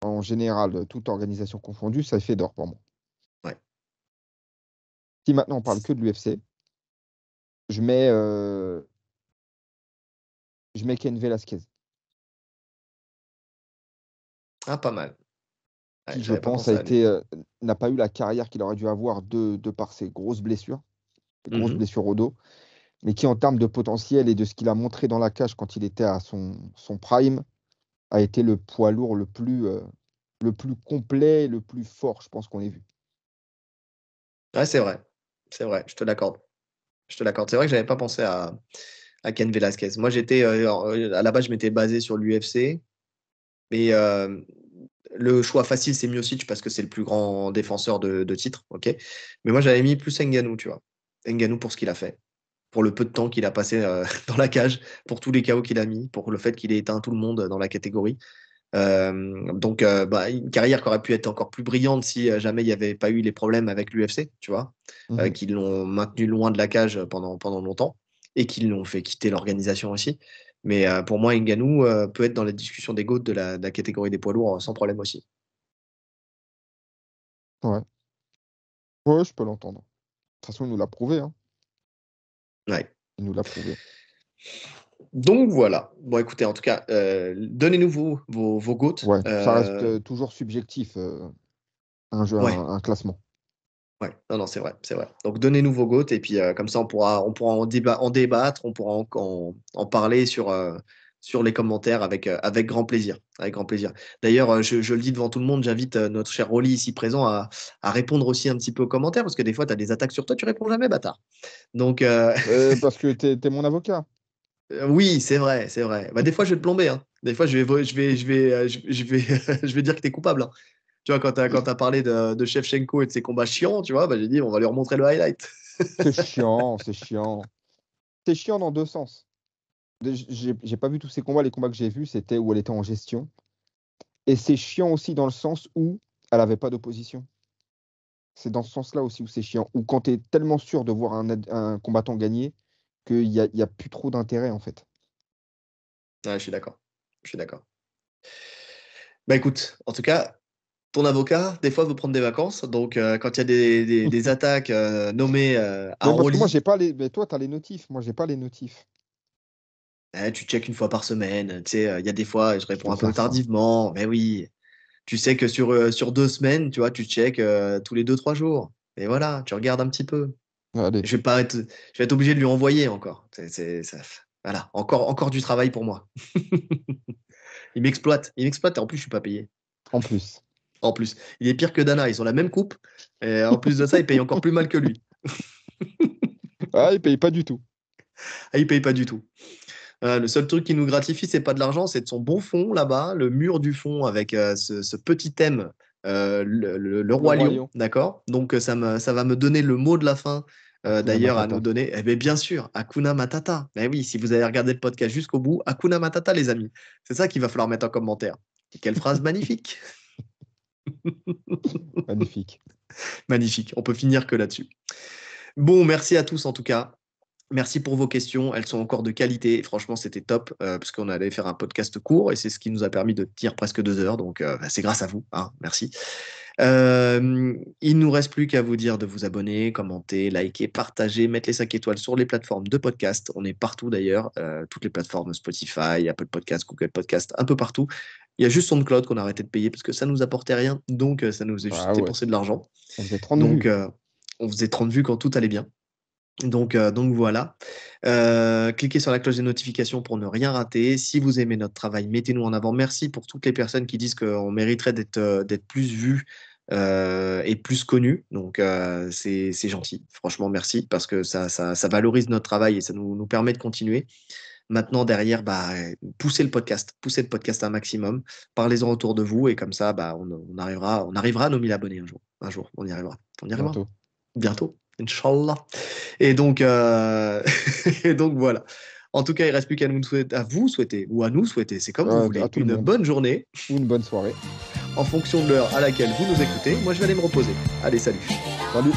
en général, toute organisation confondue, ça fait d'or pour moi. Si maintenant on parle que de l'UFC, je mets, euh, je mets Ken Velasquez. Ah, pas mal. qui, je pense, a été, euh, n'a pas eu la carrière qu'il aurait dû avoir de, de par ses grosses blessures, mmh grosses blessures au dos, mais qui, en termes de potentiel et de ce qu'il a montré dans la cage quand il était à son, son prime, a été le poids lourd le plus, euh, le plus complet, le plus fort, je pense qu'on ait vu. c'est vrai. C'est vrai, je te l'accorde. Je te l'accorde. C'est vrai que je n'avais pas pensé à, à, Ken Velasquez. Moi, j'étais, euh, euh, à la base, je m'étais basé sur l'UFC. Mais le choix facile, c'est aussi parce que c'est le plus grand défenseur de, de titre. mais moi, j'avais mis plus Nganou, tu vois. Nganou pour ce qu'il a fait pour le peu de temps qu'il a passé euh, dans la cage, pour tous les chaos qu'il a mis, pour le fait qu'il ait éteint tout le monde dans la catégorie. Euh, donc, euh, bah, une carrière qui aurait pu être encore plus brillante si jamais il n'y avait pas eu les problèmes avec l'UFC, tu vois, mhm. qui l'ont maintenu loin de la cage pendant, pendant longtemps et qui l'ont fait quitter l'organisation aussi. Mais pour moi, Nganou peut être dans la discussion des gouttes de la, catégorie des poids lourds sans problème aussi. Ouais. Ouais, je peux l'entendre. De toute façon, il nous l'a prouvé. Hein nous l'a Donc voilà. Bon, écoutez, en tout cas, euh, donnez-nous vos, vos, gouttes. ça euh, reste euh, toujours subjectif, un jeu, un, classement. Ouais, non, non, c'est vrai, c'est vrai. Donc donnez-nous vos gouttes et puis comme ça, on pourra, on pourra en, débattre, on pourra en, en, en parler sur sur les commentaires avec, euh, avec grand plaisir. Avec grand plaisir. D'ailleurs, euh, je, le dis devant tout le monde, j'invite euh, notre cher Rolly ici présent à, répondre aussi un petit peu aux commentaires, parce que des fois, tu as des attaques sur toi, tu réponds jamais, bâtard. Donc, parce que tu es, mon avocat. Oui, c'est vrai, c'est vrai. Bah, des fois, je vais te plomber. Hein. Des fois, je vais, je vais, je vais, je vais, je vais, dire que tu es coupable. Hein. Tu vois, quand tu as, as, parlé de, de Shevchenko et de ses combats chiants, tu vois, bah, j'ai dit, on va lui remontrer le highlight. c'est chiant, c'est chiant. C'est chiant dans deux sens j'ai pas vu tous ces combats. Les combats que j'ai vus, c'était où elle était en gestion. Et c'est chiant aussi dans le sens où elle avait pas d'opposition. C'est dans ce sens-là aussi où c'est chiant. Ou quand tu es tellement sûr de voir un, combattant gagner qu'il n'y a, y a plus trop d'intérêt en fait. Ouais, je suis d'accord. Je suis d'accord. Bah écoute, en tout cas, ton avocat, des fois, veut prendre des vacances. Donc, euh, quand il y a des, attaques euh, nommées euh, à Moi, j'ai pas les. toi, tu as les notifs. Moi, j'ai pas les notifs. Eh, tu check une fois par semaine. Tu sais, euh, il y a des fois, je réponds un peu tardivement, mais oui. Tu sais que sur, euh, sur deux semaines, tu vois, tu check euh, tous les deux, trois jours. Et voilà, tu regardes un petit peu. Je vais pas être, je vais être obligé de lui envoyer encore. C'est, voilà, encore, encore du travail pour moi. il m'exploite, il m'exploite. En plus, je suis pas payé. En plus. En plus, il est pire que Dana. Ils ont la même coupe. Et en plus de ça, il paye encore plus mal que lui. ah, il paye pas du tout. Ah, il paye pas du tout. Euh, le seul truc qui nous gratifie, c'est pas de l'argent, c'est de son bon fond là-bas, le mur du fond avec euh, ce, petit thème, euh, le, roi, lion, d'accord Donc ça, ça va me donner le mot de la fin. D'ailleurs, à nous donner, eh bien, bien sûr, Akuna Matata. Mais eh oui, si vous avez regardé le podcast jusqu'au bout, Akuna Matata, les amis. C'est ça qu'il va falloir mettre en commentaire. quelle phrase magnifique Magnifique. Magnifique. On peut finir que là-dessus. Bon, merci à tous en tout cas. Merci pour vos questions, elles sont encore de qualité. Franchement, c'était top euh, parce qu'on allait faire un podcast court et c'est ce qui nous a permis de tirer presque deux heures. Donc, euh, bah, c'est grâce à vous. Hein, merci. Il euh, il nous reste plus qu'à vous dire de vous abonner, commenter, liker, partager, mettre les 5 étoiles sur les plateformes de podcast. On est partout d'ailleurs, toutes les plateformes Spotify, Apple Podcast, Google Podcast, un peu partout. Il y a juste SoundCloud qu'on a arrêté de payer parce que ça nous apportait rien, donc ça nous a ah juste dépensé de l'argent. Donc, on faisait 30 vues quand tout allait bien. Donc, euh, donc voilà. Euh, cliquez sur la cloche des notifications pour ne rien rater. Si vous aimez notre travail, mettez-nous en avant. Merci pour toutes les personnes qui disent qu'on mériterait d'être euh, plus vus et plus connus. Donc c'est gentil. Franchement, merci parce que ça, valorise notre travail et ça nous, permet de continuer. Maintenant, derrière, bah, poussez le podcast, poussez le podcast un maximum, parlez-en autour de vous et comme ça, bah, on, arrivera, on arrivera à nos 1000 abonnés un jour. Un jour, on y arrivera. On y arrivera. Bientôt. Bientôt. Inch'Allah. Et donc, euh, donc voilà. En tout cas, il reste plus qu'à nous souhaiter, à vous souhaiter ou à nous souhaiter, c'est comme vous voulez, une bonne journée ou une bonne soirée en fonction de l'heure à laquelle vous nous écoutez. Moi, je vais aller me reposer. Allez, salut. Salut.